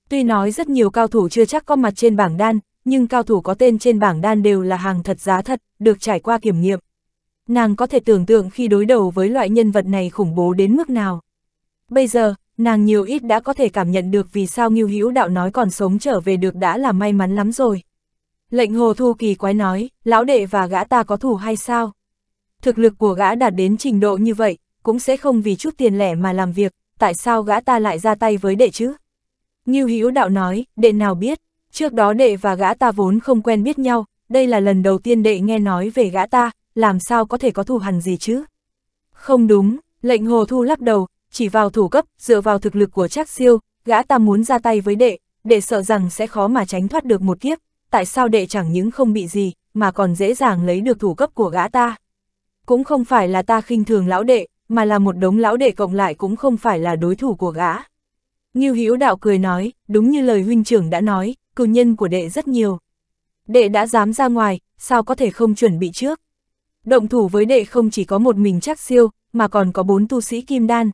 Tuy nói rất nhiều cao thủ chưa chắc có mặt trên bảng đan, nhưng cao thủ có tên trên bảng đan đều là hàng thật giá thật, được trải qua kiểm nghiệm. Nàng có thể tưởng tượng khi đối đầu với loại nhân vật này khủng bố đến mức nào. Bây giờ, nàng nhiều ít đã có thể cảm nhận được vì sao Ngưu Hữu Đạo nói còn sống trở về được đã là may mắn lắm rồi. Lệnh Hồ Thu Kỳ quái nói, lão đệ và gã ta có thủ hay sao? Thực lực của gã đạt đến trình độ như vậy, cũng sẽ không vì chút tiền lẻ mà làm việc, tại sao gã ta lại ra tay với đệ chứ? Ngưu Hữu Đạo nói, đệ nào biết, Trước đó đệ và gã ta vốn không quen biết nhau, đây là lần đầu tiên đệ nghe nói về gã ta, làm sao có thể có thù hằn gì chứ? Không đúng, lệnh hồ thu lắc đầu, chỉ vào thủ cấp, dựa vào thực lực của Trác siêu, gã ta muốn ra tay với đệ, đệ sợ rằng sẽ khó mà tránh thoát được một kiếp, tại sao đệ chẳng những không bị gì, mà còn dễ dàng lấy được thủ cấp của gã ta. Cũng không phải là ta khinh thường lão đệ, mà là một đống lão đệ cộng lại cũng không phải là đối thủ của gã. Nghiêu Hữu Đạo cười nói, đúng như lời huynh trưởng đã nói, cử nhân của đệ rất nhiều. Đệ đã dám ra ngoài, sao có thể không chuẩn bị trước. Động thủ với đệ không chỉ có một mình chắc siêu, mà còn có bốn tu sĩ kim đan.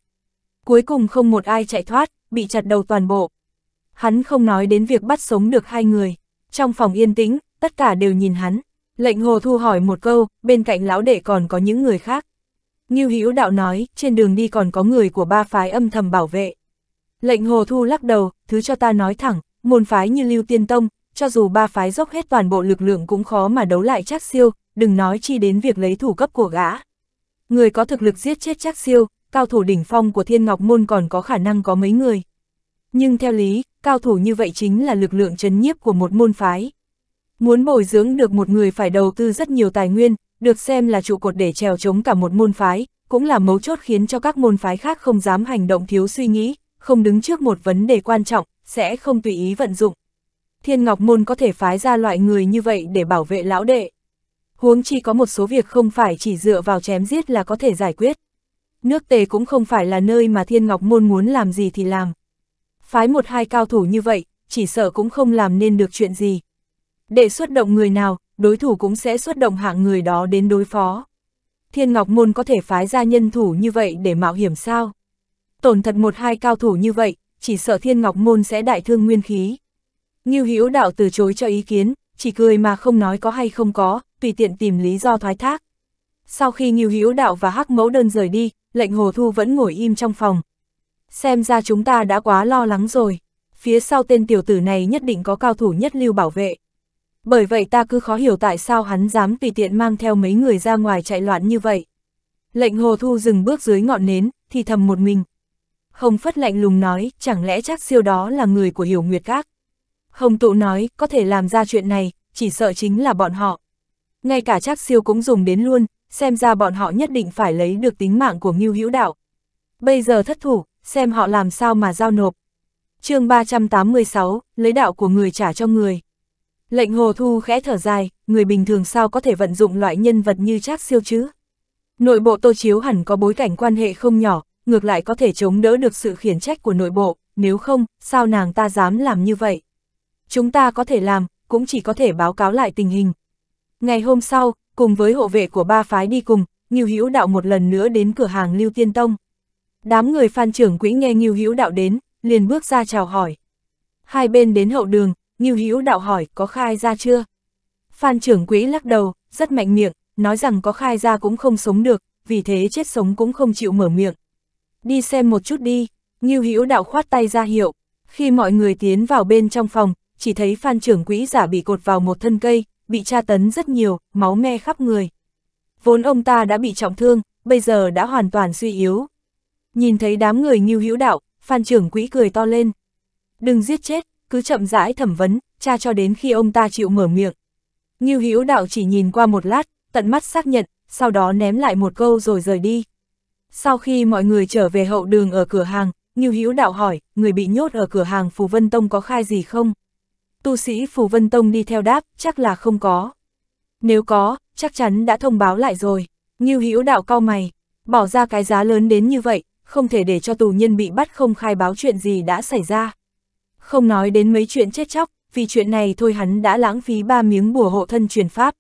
Cuối cùng không một ai chạy thoát, bị chặt đầu toàn bộ. Hắn không nói đến việc bắt sống được hai người. Trong phòng yên tĩnh, tất cả đều nhìn hắn. Lệnh hồ thu hỏi một câu, bên cạnh lão đệ còn có những người khác. Ngưu Hữu Đạo nói, trên đường đi còn có người của ba phái âm thầm bảo vệ. Lệnh Hồ Thu lắc đầu, thứ cho ta nói thẳng, Môn phái như Lưu Tiên Tông, cho dù ba phái dốc hết toàn bộ lực lượng cũng khó mà đấu lại Trác Siêu, đừng nói chi đến việc lấy thủ cấp của gã. Người có thực lực giết chết Trác Siêu, cao thủ đỉnh phong của Thiên Ngọc Môn còn có khả năng có mấy người. Nhưng theo lý, cao thủ như vậy chính là lực lượng chấn nhiếp của một môn phái. Muốn bồi dưỡng được một người phải đầu tư rất nhiều tài nguyên, được xem là trụ cột để trèo chống cả một môn phái, cũng là mấu chốt khiến cho các môn phái khác không dám hành động thiếu suy nghĩ, không đứng trước một vấn đề quan trọng, sẽ không tùy ý vận dụng. Thiên Ngọc Môn có thể phái ra loại người như vậy để bảo vệ lão đệ. Huống chi có một số việc không phải chỉ dựa vào chém giết là có thể giải quyết. Nước tề cũng không phải là nơi mà Thiên Ngọc Môn muốn làm gì thì làm. Phái một hai cao thủ như vậy, chỉ sợ cũng không làm nên được chuyện gì. Để xuất động người nào, đối thủ cũng sẽ xuất động hạng người đó đến đối phó. Thiên Ngọc Môn có thể phái ra nhân thủ như vậy để mạo hiểm sao? Tổn thật một hai cao thủ như vậy, chỉ sợ thiên ngọc môn sẽ đại thương nguyên khí. Ngưu Hữu đạo từ chối cho ý kiến, chỉ cười mà không nói có hay không có, tùy tiện tìm lý do thoái thác. Sau khi Ngưu Hữu đạo và Hắc Mẫu đơn rời đi, lệnh Hồ Thu vẫn ngồi im trong phòng. Xem ra chúng ta đã quá lo lắng rồi, phía sau tên tiểu tử này nhất định có cao thủ nhất lưu bảo vệ. Bởi vậy ta cứ khó hiểu tại sao hắn dám tùy tiện mang theo mấy người ra ngoài chạy loạn như vậy. Lệnh Hồ Thu dừng bước dưới ngọn nến, thì thầm một mình. Hồng Phất lạnh lùng nói, chẳng lẽ chắc siêu đó là người của Hiểu Nguyệt Các? Hồng Tụ nói, có thể làm ra chuyện này, chỉ sợ chính là bọn họ. Ngay cả chắc siêu cũng dùng đến luôn, xem ra bọn họ nhất định phải lấy được tính mạng của Ngưu Hữu Đạo. Bây giờ thất thủ, xem họ làm sao mà giao nộp. chương 386, lấy đạo của người trả cho người. Lệnh Hồ Thu khẽ thở dài, người bình thường sao có thể vận dụng loại nhân vật như Trác siêu chứ? Nội bộ Tô Chiếu hẳn có bối cảnh quan hệ không nhỏ, ngược lại có thể chống đỡ được sự khiển trách của nội bộ, nếu không, sao nàng ta dám làm như vậy? Chúng ta có thể làm, cũng chỉ có thể báo cáo lại tình hình. Ngày hôm sau, cùng với hộ vệ của ba phái đi cùng, Ngưu Hữu Đạo một lần nữa đến cửa hàng Lưu Tiên Tông. Đám người Phan trưởng quỹ nghe Ngưu Hữu Đạo đến, liền bước ra chào hỏi. Hai bên đến hậu đường, Ngưu Hữu Đạo hỏi có khai ra chưa? Phan trưởng quỹ lắc đầu, rất mạnh miệng, nói rằng có khai ra cũng không sống được, vì thế chết sống cũng không chịu mở miệng đi xem một chút đi, Ngưu Hữu đạo khoát tay ra hiệu. Khi mọi người tiến vào bên trong phòng, chỉ thấy Phan trưởng quỹ giả bị cột vào một thân cây, bị tra tấn rất nhiều, máu me khắp người. Vốn ông ta đã bị trọng thương, bây giờ đã hoàn toàn suy yếu. Nhìn thấy đám người Ngưu Hữu đạo, Phan trưởng quỹ cười to lên. Đừng giết chết, cứ chậm rãi thẩm vấn, tra cho đến khi ông ta chịu mở miệng. Ngưu Hữu đạo chỉ nhìn qua một lát, tận mắt xác nhận, sau đó ném lại một câu rồi rời đi. Sau khi mọi người trở về hậu đường ở cửa hàng, Ngưu Hữu Đạo hỏi, người bị nhốt ở cửa hàng Phù Vân Tông có khai gì không? Tu sĩ Phù Vân Tông đi theo đáp, chắc là không có. Nếu có, chắc chắn đã thông báo lại rồi. Ngưu Hữu Đạo cau mày, bỏ ra cái giá lớn đến như vậy, không thể để cho tù nhân bị bắt không khai báo chuyện gì đã xảy ra. Không nói đến mấy chuyện chết chóc, vì chuyện này thôi hắn đã lãng phí ba miếng bùa hộ thân truyền pháp.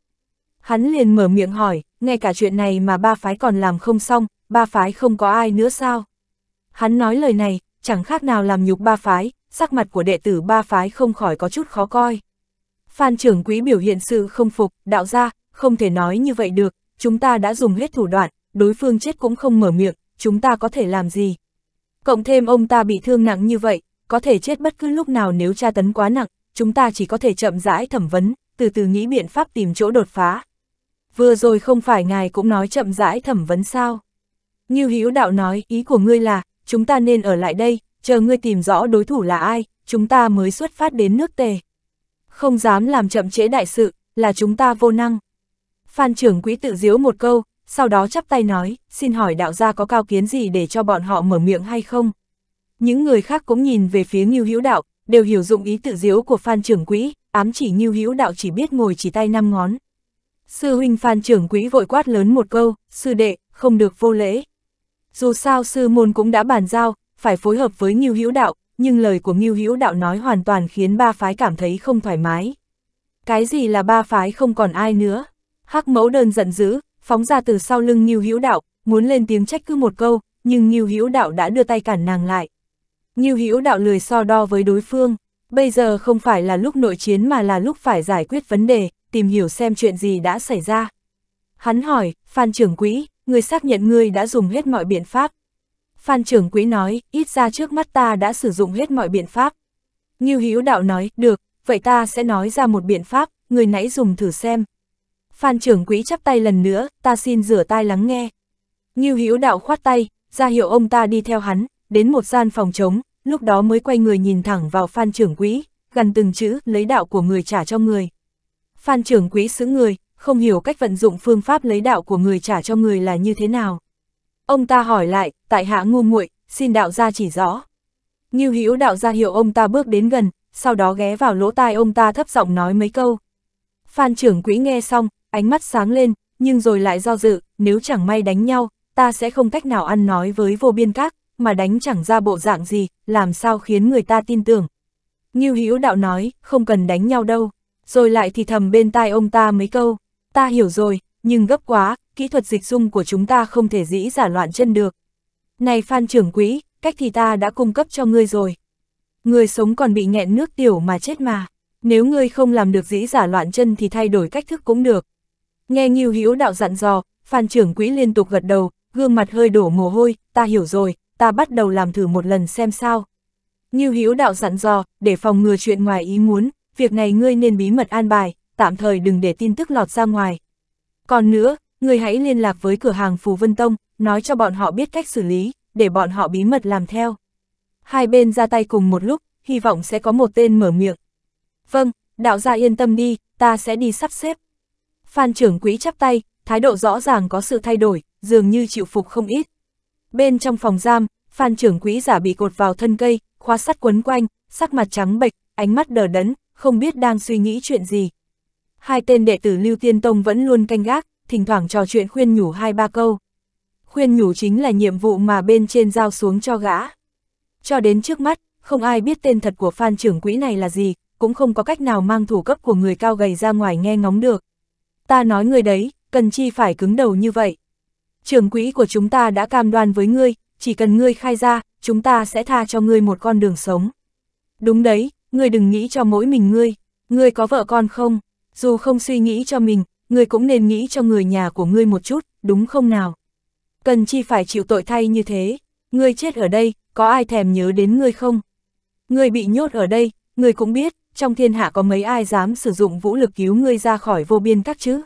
Hắn liền mở miệng hỏi, ngay cả chuyện này mà ba phái còn làm không xong, ba phái không có ai nữa sao? Hắn nói lời này, chẳng khác nào làm nhục ba phái, sắc mặt của đệ tử ba phái không khỏi có chút khó coi. Phan trưởng quý biểu hiện sự không phục, đạo ra, không thể nói như vậy được, chúng ta đã dùng hết thủ đoạn, đối phương chết cũng không mở miệng, chúng ta có thể làm gì? Cộng thêm ông ta bị thương nặng như vậy, có thể chết bất cứ lúc nào nếu tra tấn quá nặng, chúng ta chỉ có thể chậm rãi thẩm vấn, từ từ nghĩ biện pháp tìm chỗ đột phá. Vừa rồi không phải ngài cũng nói chậm rãi thẩm vấn sao? Ngưu Hữu Đạo nói, ý của ngươi là, chúng ta nên ở lại đây, chờ ngươi tìm rõ đối thủ là ai, chúng ta mới xuất phát đến nước tề. Không dám làm chậm trễ đại sự, là chúng ta vô năng. Phan trưởng Quý tự diếu một câu, sau đó chắp tay nói, xin hỏi đạo gia có cao kiến gì để cho bọn họ mở miệng hay không? Những người khác cũng nhìn về phía Ngưu Hữu Đạo, đều hiểu dụng ý tự diếu của Phan trưởng Quý ám chỉ Ngưu Hữu Đạo chỉ biết ngồi chỉ tay năm ngón. Sư huynh Phan trưởng Quý vội quát lớn một câu, sư đệ, không được vô lễ. Dù sao sư môn cũng đã bàn giao, phải phối hợp với Ngưu Hữu Đạo, nhưng lời của Ngưu Hữu Đạo nói hoàn toàn khiến ba phái cảm thấy không thoải mái. Cái gì là ba phái không còn ai nữa? Hắc Mẫu đơn giận dữ, phóng ra từ sau lưng Ngưu Hữu Đạo, muốn lên tiếng trách cứ một câu, nhưng Ngưu Hữu Đạo đã đưa tay cản nàng lại. Ngưu Hữu Đạo lười so đo với đối phương, bây giờ không phải là lúc nội chiến mà là lúc phải giải quyết vấn đề, tìm hiểu xem chuyện gì đã xảy ra. Hắn hỏi, Phan trưởng quỹ, người xác nhận ngươi đã dùng hết mọi biện pháp. Phan trưởng quỹ nói, ít ra trước mắt ta đã sử dụng hết mọi biện pháp. Ngưu Hữu Đạo nói, được, vậy ta sẽ nói ra một biện pháp, người nãy dùng thử xem. Phan trưởng quỹ chắp tay lần nữa, ta xin rửa tai lắng nghe. Ngưu Hữu Đạo khoát tay, ra hiệu ông ta đi theo hắn, đến một gian phòng trống, lúc đó mới quay người nhìn thẳng vào Phan trưởng quỹ, gần từng chữ, lấy đạo của người trả cho người. Phan trưởng quỹ xứ người, không hiểu cách vận dụng phương pháp lấy đạo của người trả cho người là như thế nào. Ông ta hỏi lại, tại hạ ngu muội, xin đạo gia chỉ rõ. Ngưu Hữu đạo gia hiệu ông ta bước đến gần, sau đó ghé vào lỗ tai ông ta thấp giọng nói mấy câu. Phan trưởng quỹ nghe xong, ánh mắt sáng lên, nhưng rồi lại do dự, nếu chẳng may đánh nhau, ta sẽ không cách nào ăn nói với vô biên các, mà đánh chẳng ra bộ dạng gì, làm sao khiến người ta tin tưởng. Ngưu Hữu đạo nói, không cần đánh nhau đâu, rồi lại thì thầm bên tai ông ta mấy câu ta hiểu rồi, nhưng gấp quá, kỹ thuật dịch dung của chúng ta không thể dĩ giả loạn chân được. Này Phan trưởng quỹ, cách thì ta đã cung cấp cho ngươi rồi. Người sống còn bị nghẹn nước tiểu mà chết mà. Nếu ngươi không làm được dĩ giả loạn chân thì thay đổi cách thức cũng được. Nghe Nghiêu Hữu đạo dặn dò, Phan trưởng quỹ liên tục gật đầu, gương mặt hơi đổ mồ hôi, ta hiểu rồi, ta bắt đầu làm thử một lần xem sao. Nghiêu Hữu đạo dặn dò, để phòng ngừa chuyện ngoài ý muốn, việc này ngươi nên bí mật an bài, tạm thời đừng để tin tức lọt ra ngoài. Còn nữa, người hãy liên lạc với cửa hàng Phù Vân Tông, nói cho bọn họ biết cách xử lý, để bọn họ bí mật làm theo. Hai bên ra tay cùng một lúc, hy vọng sẽ có một tên mở miệng. Vâng, đạo gia yên tâm đi, ta sẽ đi sắp xếp. Phan trưởng quỹ chắp tay, thái độ rõ ràng có sự thay đổi, dường như chịu phục không ít. Bên trong phòng giam, Phan trưởng quỹ giả bị cột vào thân cây, khóa sắt quấn quanh, sắc mặt trắng bệch, ánh mắt đờ đẫn, không biết đang suy nghĩ chuyện gì, hai tên đệ tử Lưu Tiên Tông vẫn luôn canh gác, thỉnh thoảng trò chuyện khuyên nhủ hai ba câu. Khuyên nhủ chính là nhiệm vụ mà bên trên giao xuống cho gã. Cho đến trước mắt, không ai biết tên thật của Phan trưởng quỹ này là gì, cũng không có cách nào mang thủ cấp của người cao gầy ra ngoài nghe ngóng được. Ta nói người đấy, cần chi phải cứng đầu như vậy. Trưởng quỹ của chúng ta đã cam đoan với ngươi, chỉ cần ngươi khai ra, chúng ta sẽ tha cho ngươi một con đường sống. Đúng đấy, ngươi đừng nghĩ cho mỗi mình ngươi, ngươi có vợ con không? dù không suy nghĩ cho mình, ngươi cũng nên nghĩ cho người nhà của ngươi một chút, đúng không nào? Cần chi phải chịu tội thay như thế, ngươi chết ở đây, có ai thèm nhớ đến ngươi không? Ngươi bị nhốt ở đây, ngươi cũng biết, trong thiên hạ có mấy ai dám sử dụng vũ lực cứu ngươi ra khỏi vô biên các chứ?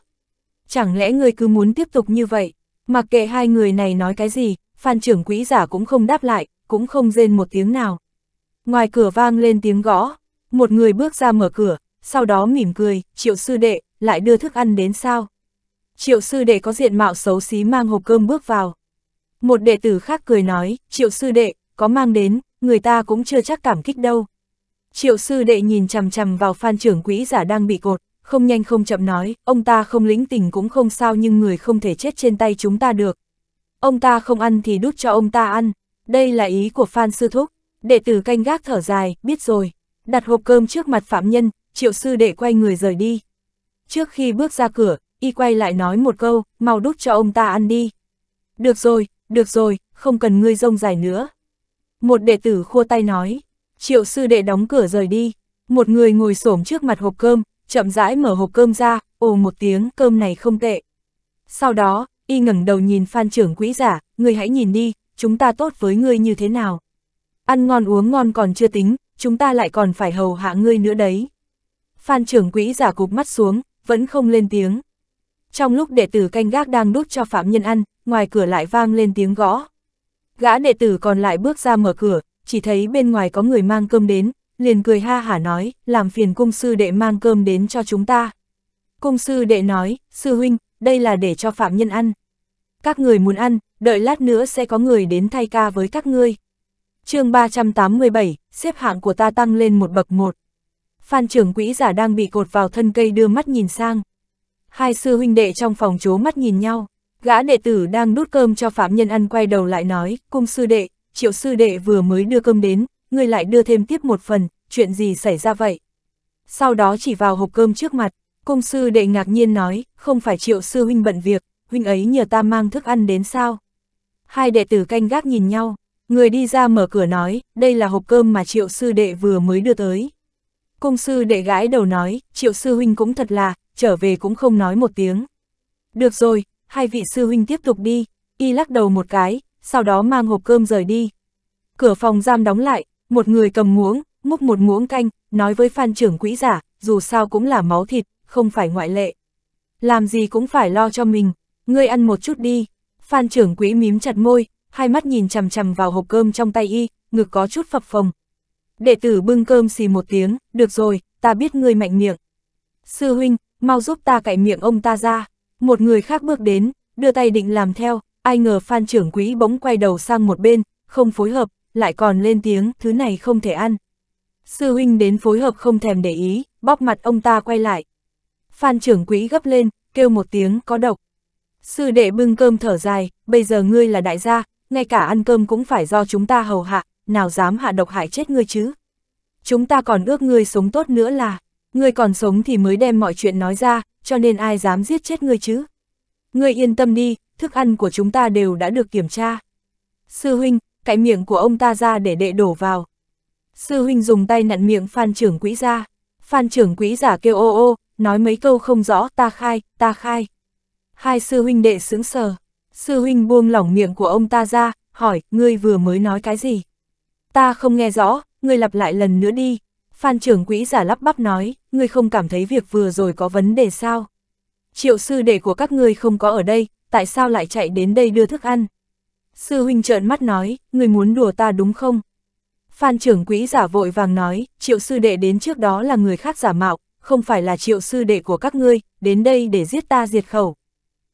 Chẳng lẽ ngươi cứ muốn tiếp tục như vậy? Mặc kệ hai người này nói cái gì, phan trưởng quỹ giả cũng không đáp lại, cũng không rên một tiếng nào. Ngoài cửa vang lên tiếng gõ, một người bước ra mở cửa, sau đó mỉm cười, triệu sư đệ, lại đưa thức ăn đến sao. Triệu sư đệ có diện mạo xấu xí mang hộp cơm bước vào. Một đệ tử khác cười nói, triệu sư đệ, có mang đến, người ta cũng chưa chắc cảm kích đâu. Triệu sư đệ nhìn chằm chằm vào phan trưởng quỹ giả đang bị cột, không nhanh không chậm nói, ông ta không lĩnh tình cũng không sao nhưng người không thể chết trên tay chúng ta được. Ông ta không ăn thì đút cho ông ta ăn, đây là ý của Phan Sư Thúc. Đệ tử canh gác thở dài, biết rồi. Đặt hộp cơm trước mặt phạm nhân, triệu sư để quay người rời đi. Trước khi bước ra cửa, y quay lại nói một câu, mau đút cho ông ta ăn đi. Được rồi, được rồi, không cần ngươi rông dài nữa. Một đệ tử khua tay nói, triệu sư đệ đóng cửa rời đi. Một người ngồi xổm trước mặt hộp cơm, chậm rãi mở hộp cơm ra, ồ một tiếng cơm này không tệ. Sau đó, y ngẩng đầu nhìn phan trưởng quỹ giả, ngươi hãy nhìn đi, chúng ta tốt với ngươi như thế nào. Ăn ngon uống ngon còn chưa tính, chúng ta lại còn phải hầu hạ ngươi nữa đấy. Phan trưởng quỹ giả cục mắt xuống, vẫn không lên tiếng. Trong lúc đệ tử canh gác đang đút cho phạm nhân ăn, ngoài cửa lại vang lên tiếng gõ. Gã đệ tử còn lại bước ra mở cửa, chỉ thấy bên ngoài có người mang cơm đến, liền cười ha hả nói, làm phiền cung sư đệ mang cơm đến cho chúng ta. Cung sư đệ nói, sư huynh, đây là để cho phạm nhân ăn. Các người muốn ăn, đợi lát nữa sẽ có người đến thay ca với các ngươi. chương 387, xếp hạng của ta tăng lên một bậc một. Phan trưởng quỹ giả đang bị cột vào thân cây đưa mắt nhìn sang. Hai sư huynh đệ trong phòng chố mắt nhìn nhau, gã đệ tử đang đút cơm cho phạm nhân ăn quay đầu lại nói, cung sư đệ, triệu sư đệ vừa mới đưa cơm đến, ngươi lại đưa thêm tiếp một phần, chuyện gì xảy ra vậy? Sau đó chỉ vào hộp cơm trước mặt, cung sư đệ ngạc nhiên nói, không phải triệu sư huynh bận việc, huynh ấy nhờ ta mang thức ăn đến sao? Hai đệ tử canh gác nhìn nhau, người đi ra mở cửa nói, đây là hộp cơm mà triệu sư đệ vừa mới đưa tới. Cung sư đệ gái đầu nói, triệu sư huynh cũng thật là, trở về cũng không nói một tiếng. Được rồi, hai vị sư huynh tiếp tục đi, y lắc đầu một cái, sau đó mang hộp cơm rời đi. Cửa phòng giam đóng lại, một người cầm muỗng, múc một muỗng canh, nói với phan trưởng quỹ giả, dù sao cũng là máu thịt, không phải ngoại lệ. Làm gì cũng phải lo cho mình, ngươi ăn một chút đi. Phan trưởng quỹ mím chặt môi, hai mắt nhìn chằm chằm vào hộp cơm trong tay y, ngực có chút phập phồng, đệ tử bưng cơm xì một tiếng, được rồi, ta biết ngươi mạnh miệng. Sư huynh, mau giúp ta cạy miệng ông ta ra. Một người khác bước đến, đưa tay định làm theo, ai ngờ phan trưởng quỹ bỗng quay đầu sang một bên, không phối hợp, lại còn lên tiếng, thứ này không thể ăn. Sư huynh đến phối hợp không thèm để ý, bóp mặt ông ta quay lại. Phan trưởng quỹ gấp lên, kêu một tiếng có độc. Sư đệ bưng cơm thở dài, bây giờ ngươi là đại gia, ngay cả ăn cơm cũng phải do chúng ta hầu hạ, nào dám hạ độc hại chết ngươi chứ. Chúng ta còn ước ngươi sống tốt nữa là, ngươi còn sống thì mới đem mọi chuyện nói ra, cho nên ai dám giết chết ngươi chứ. Ngươi yên tâm đi, thức ăn của chúng ta đều đã được kiểm tra. Sư huynh, cạy miệng của ông ta ra để đệ đổ vào. Sư huynh dùng tay nặn miệng phan trưởng quỹ ra. Phan trưởng quỹ giả kêu ô ô, nói mấy câu không rõ, ta khai, ta khai. Hai sư huynh đệ sững sờ. Sư huynh buông lỏng miệng của ông ta ra, hỏi, ngươi vừa mới nói cái gì? Ta không nghe rõ, ngươi lặp lại lần nữa đi. Phan trưởng quỹ giả lắp bắp nói, ngươi không cảm thấy việc vừa rồi có vấn đề sao? Triệu sư đệ của các ngươi không có ở đây, tại sao lại chạy đến đây đưa thức ăn? Sư huynh trợn mắt nói, ngươi muốn đùa ta đúng không? Phan trưởng quỹ giả vội vàng nói, triệu sư đệ đến trước đó là người khác giả mạo, không phải là triệu sư đệ của các ngươi, đến đây để giết ta diệt khẩu.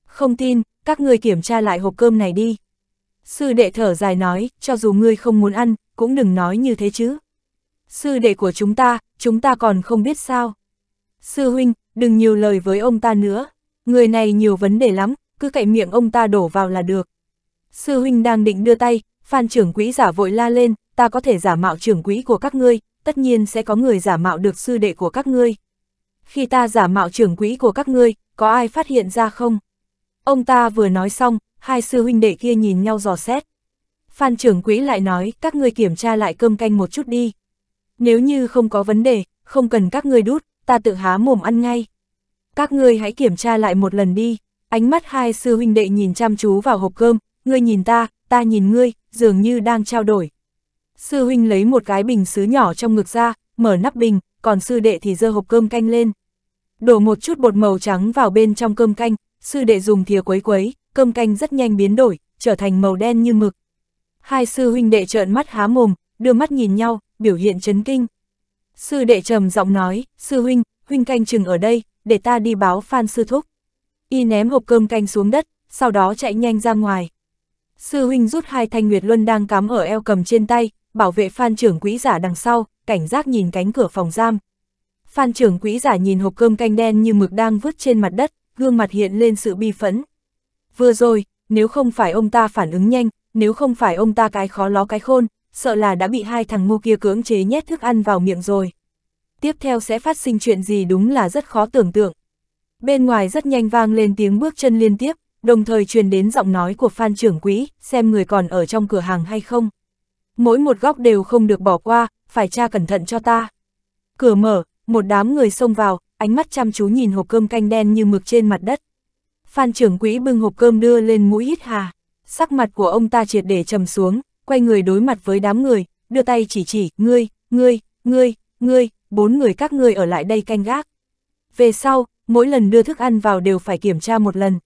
Không tin, các ngươi kiểm tra lại hộp cơm này đi. Sư đệ thở dài nói, cho dù ngươi không muốn ăn, cũng đừng nói như thế chứ. Sư đệ của chúng ta, chúng ta còn không biết sao. Sư huynh, đừng nhiều lời với ông ta nữa, người này nhiều vấn đề lắm, cứ cậy miệng ông ta đổ vào là được. Sư huynh đang định đưa tay, phan trưởng quỹ giả vội la lên, ta có thể giả mạo trưởng quỹ của các ngươi, tất nhiên sẽ có người giả mạo được sư đệ của các ngươi. Khi ta giả mạo trưởng quỹ của các ngươi, có ai phát hiện ra không? Ông ta vừa nói xong, hai sư huynh đệ kia nhìn nhau dò xét. Phan trưởng quỹ lại nói, các ngươi kiểm tra lại cơm canh một chút đi. Nếu như không có vấn đề, không cần các ngươi đút, ta tự há mồm ăn ngay. Các ngươi hãy kiểm tra lại một lần đi. Ánh mắt hai sư huynh đệ nhìn chăm chú vào hộp cơm, ngươi nhìn ta, ta nhìn ngươi, dường như đang trao đổi. Sư huynh lấy một cái bình sứ nhỏ trong ngực ra, mở nắp bình, còn sư đệ thì dơ hộp cơm canh lên. Đổ một chút bột màu trắng vào bên trong cơm canh, sư đệ dùng thìa quấy quấy, cơm canh rất nhanh biến đổi, trở thành màu đen như mực, Hai sư huynh đệ trợn mắt há mồm, đưa mắt nhìn nhau, biểu hiện chấn kinh. Sư đệ trầm giọng nói, sư huynh, huynh canh chừng ở đây, để ta đi báo Phan sư thúc. Y ném hộp cơm canh xuống đất, sau đó chạy nhanh ra ngoài. Sư huynh rút hai thanh nguyệt luân đang cắm ở eo cầm trên tay, bảo vệ Phan trưởng quỹ giả đằng sau, cảnh giác nhìn cánh cửa phòng giam. Phan trưởng quỹ giả nhìn hộp cơm canh đen như mực đang vứt trên mặt đất, gương mặt hiện lên sự bi phẫn. Vừa rồi, nếu không phải ông ta phản ứng nhanh, nếu không phải ông ta cái khó ló cái khôn, sợ là đã bị hai thằng ngu kia cưỡng chế nhét thức ăn vào miệng rồi. Tiếp theo sẽ phát sinh chuyện gì đúng là rất khó tưởng tượng. Bên ngoài rất nhanh vang lên tiếng bước chân liên tiếp, đồng thời truyền đến giọng nói của Phan trưởng quỹ, xem người còn ở trong cửa hàng hay không. Mỗi một góc đều không được bỏ qua, phải tra cẩn thận cho ta. Cửa mở, một đám người xông vào, ánh mắt chăm chú nhìn hộp cơm canh đen như mực trên mặt đất. Phan trưởng quỹ bưng hộp cơm đưa lên mũi hít hà sắc mặt của ông ta triệt để trầm xuống, quay người đối mặt với đám người, đưa tay chỉ chỉ, ngươi, ngươi, ngươi, ngươi, bốn người các ngươi ở lại đây canh gác. Về sau, mỗi lần đưa thức ăn vào đều phải kiểm tra một lần.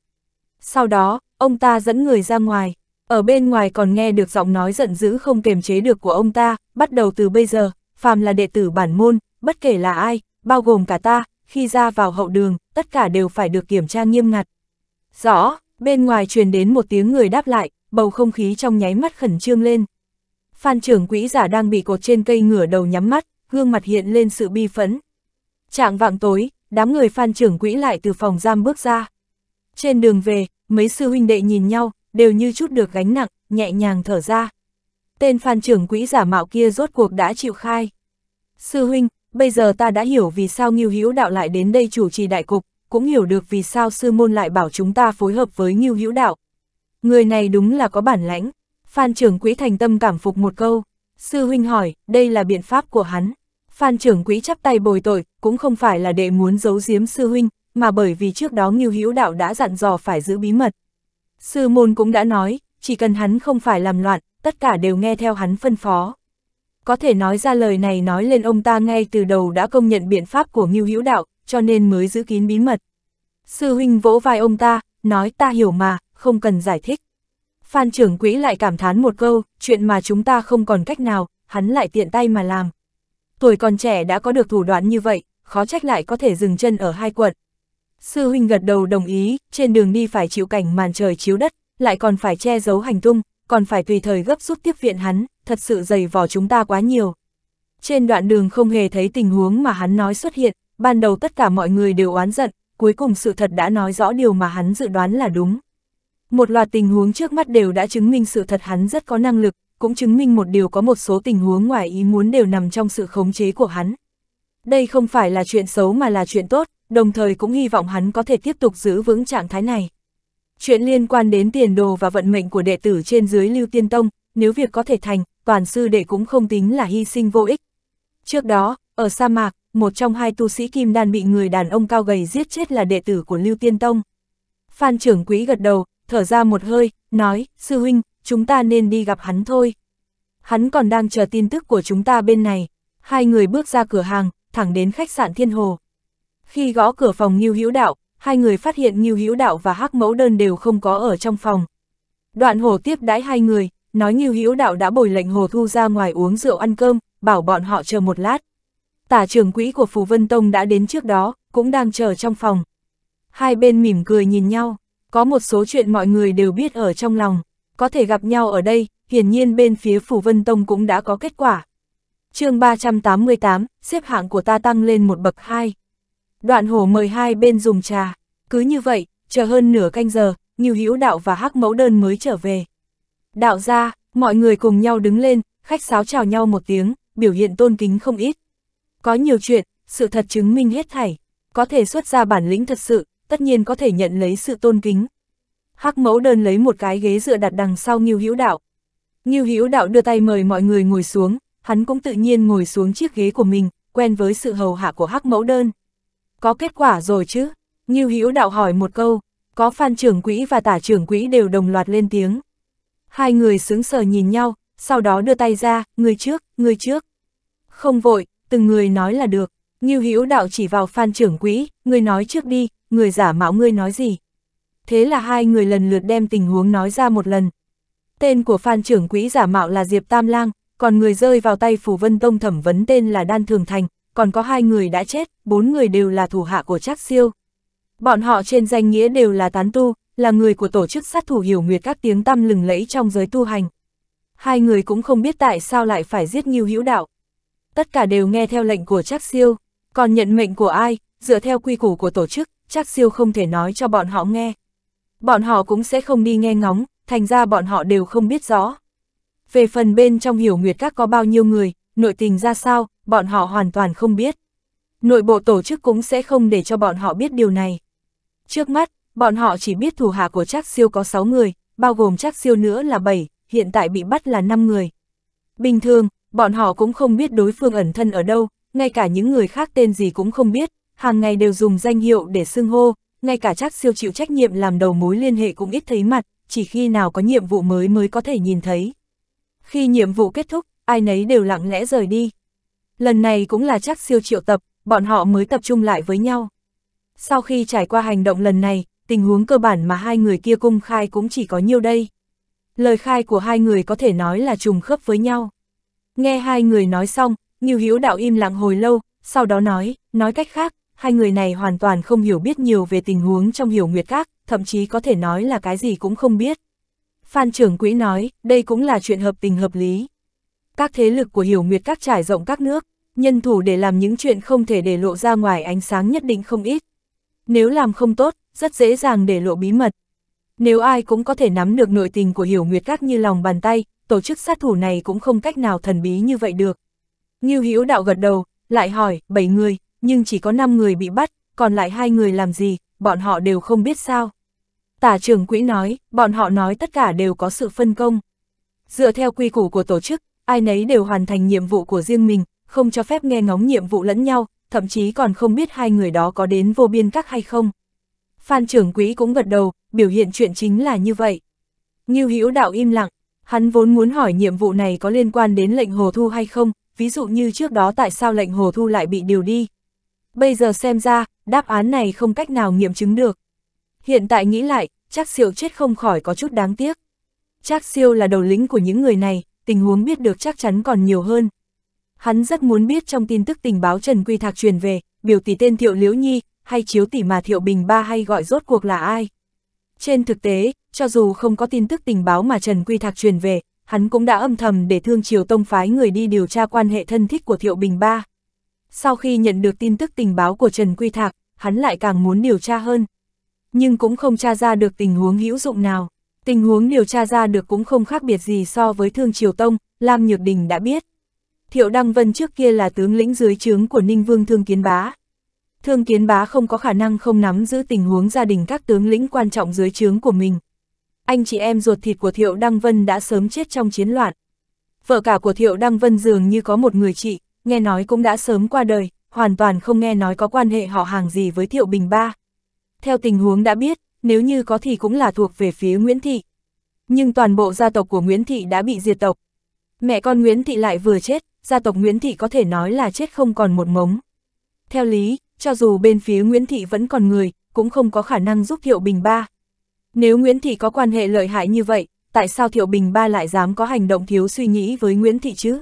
Sau đó, ông ta dẫn người ra ngoài, ở bên ngoài còn nghe được giọng nói giận dữ không kềm chế được của ông ta, bắt đầu từ bây giờ, phàm là đệ tử bản môn, bất kể là ai, bao gồm cả ta, khi ra vào hậu đường, tất cả đều phải được kiểm tra nghiêm ngặt. Rõ, Bên ngoài truyền đến một tiếng người đáp lại, bầu không khí trong nháy mắt khẩn trương lên. Phan trưởng quỹ giả đang bị cột trên cây ngửa đầu nhắm mắt, gương mặt hiện lên sự bi phấn. Trạng vạng tối, đám người phan trưởng quỹ lại từ phòng giam bước ra. Trên đường về, mấy sư huynh đệ nhìn nhau, đều như chút được gánh nặng, nhẹ nhàng thở ra. Tên phan trưởng quỹ giả mạo kia rốt cuộc đã chịu khai. Sư huynh, bây giờ ta đã hiểu vì sao nghiêu Hữu Đạo lại đến đây chủ trì đại cục, cũng hiểu được vì sao sư môn lại bảo chúng ta phối hợp với Ngưu Hữu Đạo. Người này đúng là có bản lãnh. Phan trưởng quỹ thành tâm cảm phục một câu. Sư huynh hỏi, đây là biện pháp của hắn. Phan trưởng quỹ chắp tay bồi tội, cũng không phải là để muốn giấu giếm sư huynh, mà bởi vì trước đó Ngưu Hữu Đạo đã dặn dò phải giữ bí mật. Sư môn cũng đã nói, chỉ cần hắn không phải làm loạn, tất cả đều nghe theo hắn phân phó. Có thể nói ra lời này nói lên ông ta ngay từ đầu đã công nhận biện pháp của Ngưu Hữu Đạo, cho nên mới giữ kín bí mật. Sư huynh vỗ vai ông ta, nói ta hiểu mà, không cần giải thích. Phan trưởng quỹ lại cảm thán một câu, chuyện mà chúng ta không còn cách nào, hắn lại tiện tay mà làm. Tuổi còn trẻ đã có được thủ đoạn như vậy, khó trách lại có thể dừng chân ở hai quận. Sư huynh gật đầu đồng ý, trên đường đi phải chịu cảnh màn trời chiếu đất, lại còn phải che giấu hành tung, còn phải tùy thời gấp rút tiếp viện hắn, thật sự dày vò chúng ta quá nhiều. Trên đoạn đường không hề thấy tình huống mà hắn nói xuất hiện, ban đầu tất cả mọi người đều oán giận, cuối cùng sự thật đã nói rõ điều mà hắn dự đoán là đúng. Một loạt tình huống trước mắt đều đã chứng minh sự thật hắn rất có năng lực, cũng chứng minh một điều có một số tình huống ngoài ý muốn đều nằm trong sự khống chế của hắn. Đây không phải là chuyện xấu mà là chuyện tốt, đồng thời cũng hy vọng hắn có thể tiếp tục giữ vững trạng thái này. Chuyện liên quan đến tiền đồ và vận mệnh của đệ tử trên dưới Lưu Tiên Tông, nếu việc có thể thành, toàn sư đệ cũng không tính là hy sinh vô ích. Trước đó, ở sa mạc, một trong hai tu sĩ kim đan bị người đàn ông cao gầy giết chết là đệ tử của Lưu Tiên Tông. Phan trưởng quỹ gật đầu, thở ra một hơi, nói, sư huynh, chúng ta nên đi gặp hắn thôi. Hắn còn đang chờ tin tức của chúng ta bên này. Hai người bước ra cửa hàng, thẳng đến khách sạn Thiên Hồ. Khi gõ cửa phòng Ngưu Hữu Đạo, hai người phát hiện Ngưu Hữu Đạo và Hắc Mẫu Đơn đều không có ở trong phòng. Đoạn Hồ tiếp đãi hai người, nói Ngưu Hữu Đạo đã bồi lệnh Hồ Thu ra ngoài uống rượu ăn cơm, bảo bọn họ chờ một lát tả trưởng quỹ của Phù Vân Tông đã đến trước đó, cũng đang chờ trong phòng. Hai bên mỉm cười nhìn nhau, có một số chuyện mọi người đều biết ở trong lòng, có thể gặp nhau ở đây, hiển nhiên bên phía Phù Vân Tông cũng đã có kết quả. chương 388, xếp hạng của ta tăng lên một bậc 2. Đoạn hồ mời hai bên dùng trà, cứ như vậy, chờ hơn nửa canh giờ, Nhiêu Hữu Đạo và Hắc Mẫu Đơn mới trở về. Đạo ra, mọi người cùng nhau đứng lên, khách sáo chào nhau một tiếng, biểu hiện tôn kính không ít. Có nhiều chuyện, sự thật chứng minh hết thảy, có thể xuất ra bản lĩnh thật sự, tất nhiên có thể nhận lấy sự tôn kính. Hắc mẫu đơn lấy một cái ghế dựa đặt đằng sau Nghiêu Hữu Đạo. Nghiêu Hữu Đạo đưa tay mời mọi người ngồi xuống, hắn cũng tự nhiên ngồi xuống chiếc ghế của mình, quen với sự hầu hạ của Hắc mẫu đơn. Có kết quả rồi chứ? Nghiêu Hữu Đạo hỏi một câu, có Phan trưởng quỹ và Tả trưởng quỹ đều đồng loạt lên tiếng. Hai người sững sờ nhìn nhau, sau đó đưa tay ra, người trước, người trước. Không vội, từng người nói là được. Ngưu Hữu Đạo chỉ vào Phan trưởng quỹ, người nói trước đi, người giả mạo ngươi nói gì. Thế là hai người lần lượt đem tình huống nói ra một lần. Tên của Phan trưởng quỹ giả mạo là Diệp Tam Lang, còn người rơi vào tay Phù Vân Tông thẩm vấn tên là Đan Thường Thành, còn có hai người đã chết, bốn người đều là thủ hạ của Trác Siêu. Bọn họ trên danh nghĩa đều là tán tu, là người của tổ chức sát thủ hiểu nguyệt các tiếng tăm lừng lẫy trong giới tu hành. Hai người cũng không biết tại sao lại phải giết Ngưu Hữu Đạo, tất cả đều nghe theo lệnh của Trác Siêu, còn nhận mệnh của ai, dựa theo quy củ của tổ chức, Trác Siêu không thể nói cho bọn họ nghe. Bọn họ cũng sẽ không đi nghe ngóng, thành ra bọn họ đều không biết rõ. Về phần bên trong hiểu nguyệt các có bao nhiêu người, nội tình ra sao, bọn họ hoàn toàn không biết. Nội bộ tổ chức cũng sẽ không để cho bọn họ biết điều này. Trước mắt, bọn họ chỉ biết thủ hạ của Trác Siêu có 6 người, bao gồm Trác Siêu nữa là 7, hiện tại bị bắt là 5 người. Bình thường, bọn họ cũng không biết đối phương ẩn thân ở đâu, ngay cả những người khác tên gì cũng không biết, hàng ngày đều dùng danh hiệu để xưng hô, ngay cả chắc siêu chịu trách nhiệm làm đầu mối liên hệ cũng ít thấy mặt, chỉ khi nào có nhiệm vụ mới mới có thể nhìn thấy. Khi nhiệm vụ kết thúc, ai nấy đều lặng lẽ rời đi. Lần này cũng là chắc siêu triệu tập, bọn họ mới tập trung lại với nhau. Sau khi trải qua hành động lần này, tình huống cơ bản mà hai người kia cung khai cũng chỉ có nhiêu đây. Lời khai của hai người có thể nói là trùng khớp với nhau. Nghe hai người nói xong, Nghiêu Hiếu Đạo im lặng hồi lâu, sau đó nói, nói cách khác, hai người này hoàn toàn không hiểu biết nhiều về tình huống trong hiểu nguyệt các, thậm chí có thể nói là cái gì cũng không biết. Phan trưởng quỹ nói, đây cũng là chuyện hợp tình hợp lý. Các thế lực của hiểu nguyệt các trải rộng các nước, nhân thủ để làm những chuyện không thể để lộ ra ngoài ánh sáng nhất định không ít. Nếu làm không tốt, rất dễ dàng để lộ bí mật. Nếu ai cũng có thể nắm được nội tình của Hiểu Nguyệt Các như lòng bàn tay, tổ chức sát thủ này cũng không cách nào thần bí như vậy được. Ngưu Hữu Đạo gật đầu, lại hỏi, bảy người, nhưng chỉ có 5 người bị bắt, còn lại hai người làm gì, bọn họ đều không biết sao. Tả trưởng quỹ nói, bọn họ nói tất cả đều có sự phân công. Dựa theo quy củ của tổ chức, ai nấy đều hoàn thành nhiệm vụ của riêng mình, không cho phép nghe ngóng nhiệm vụ lẫn nhau, thậm chí còn không biết hai người đó có đến vô biên các hay không. Phan trưởng quỹ cũng gật đầu, biểu hiện chuyện chính là như vậy. Ngưu Hữu đạo im lặng, hắn vốn muốn hỏi nhiệm vụ này có liên quan đến lệnh hồ thu hay không, ví dụ như trước đó tại sao lệnh hồ thu lại bị điều đi. Bây giờ xem ra, đáp án này không cách nào nghiệm chứng được. Hiện tại nghĩ lại, chắc siêu chết không khỏi có chút đáng tiếc. Chắc siêu là đầu lĩnh của những người này, tình huống biết được chắc chắn còn nhiều hơn. Hắn rất muốn biết trong tin tức tình báo Trần Quy Thạc truyền về, biểu tỷ tên Thiệu Liễu Nhi, hay chiếu tỷ mà Thiệu Bình Ba hay gọi rốt cuộc là ai. Trên thực tế, cho dù không có tin tức tình báo mà Trần Quy Thạc truyền về, hắn cũng đã âm thầm để Thương Triều Tông phái người đi điều tra quan hệ thân thích của Thiệu Bình Ba. Sau khi nhận được tin tức tình báo của Trần Quy Thạc, hắn lại càng muốn điều tra hơn. Nhưng cũng không tra ra được tình huống hữu dụng nào. Tình huống điều tra ra được cũng không khác biệt gì so với Thương Triều Tông, Lam Nhược Đình đã biết. Thiệu Đăng Vân trước kia là tướng lĩnh dưới trướng của Ninh Vương Thương Kiến Bá. Thương Kiến Bá không có khả năng không nắm giữ tình huống gia đình các tướng lĩnh quan trọng dưới trướng của mình. Anh chị em ruột thịt của Thiệu Đăng Vân đã sớm chết trong chiến loạn. Vợ cả của Thiệu Đăng Vân dường như có một người chị, nghe nói cũng đã sớm qua đời, hoàn toàn không nghe nói có quan hệ họ hàng gì với Thiệu Bình Ba. Theo tình huống đã biết, nếu như có thì cũng là thuộc về phía Nguyễn Thị. Nhưng toàn bộ gia tộc của Nguyễn Thị đã bị diệt tộc. Mẹ con Nguyễn Thị lại vừa chết, gia tộc Nguyễn Thị có thể nói là chết không còn một mống. Theo lý, cho dù bên phía Nguyễn Thị vẫn còn người, cũng không có khả năng giúp Thiệu Bình Ba. Nếu Nguyễn Thị có quan hệ lợi hại như vậy, tại sao Thiệu Bình Ba lại dám có hành động thiếu suy nghĩ với Nguyễn Thị chứ?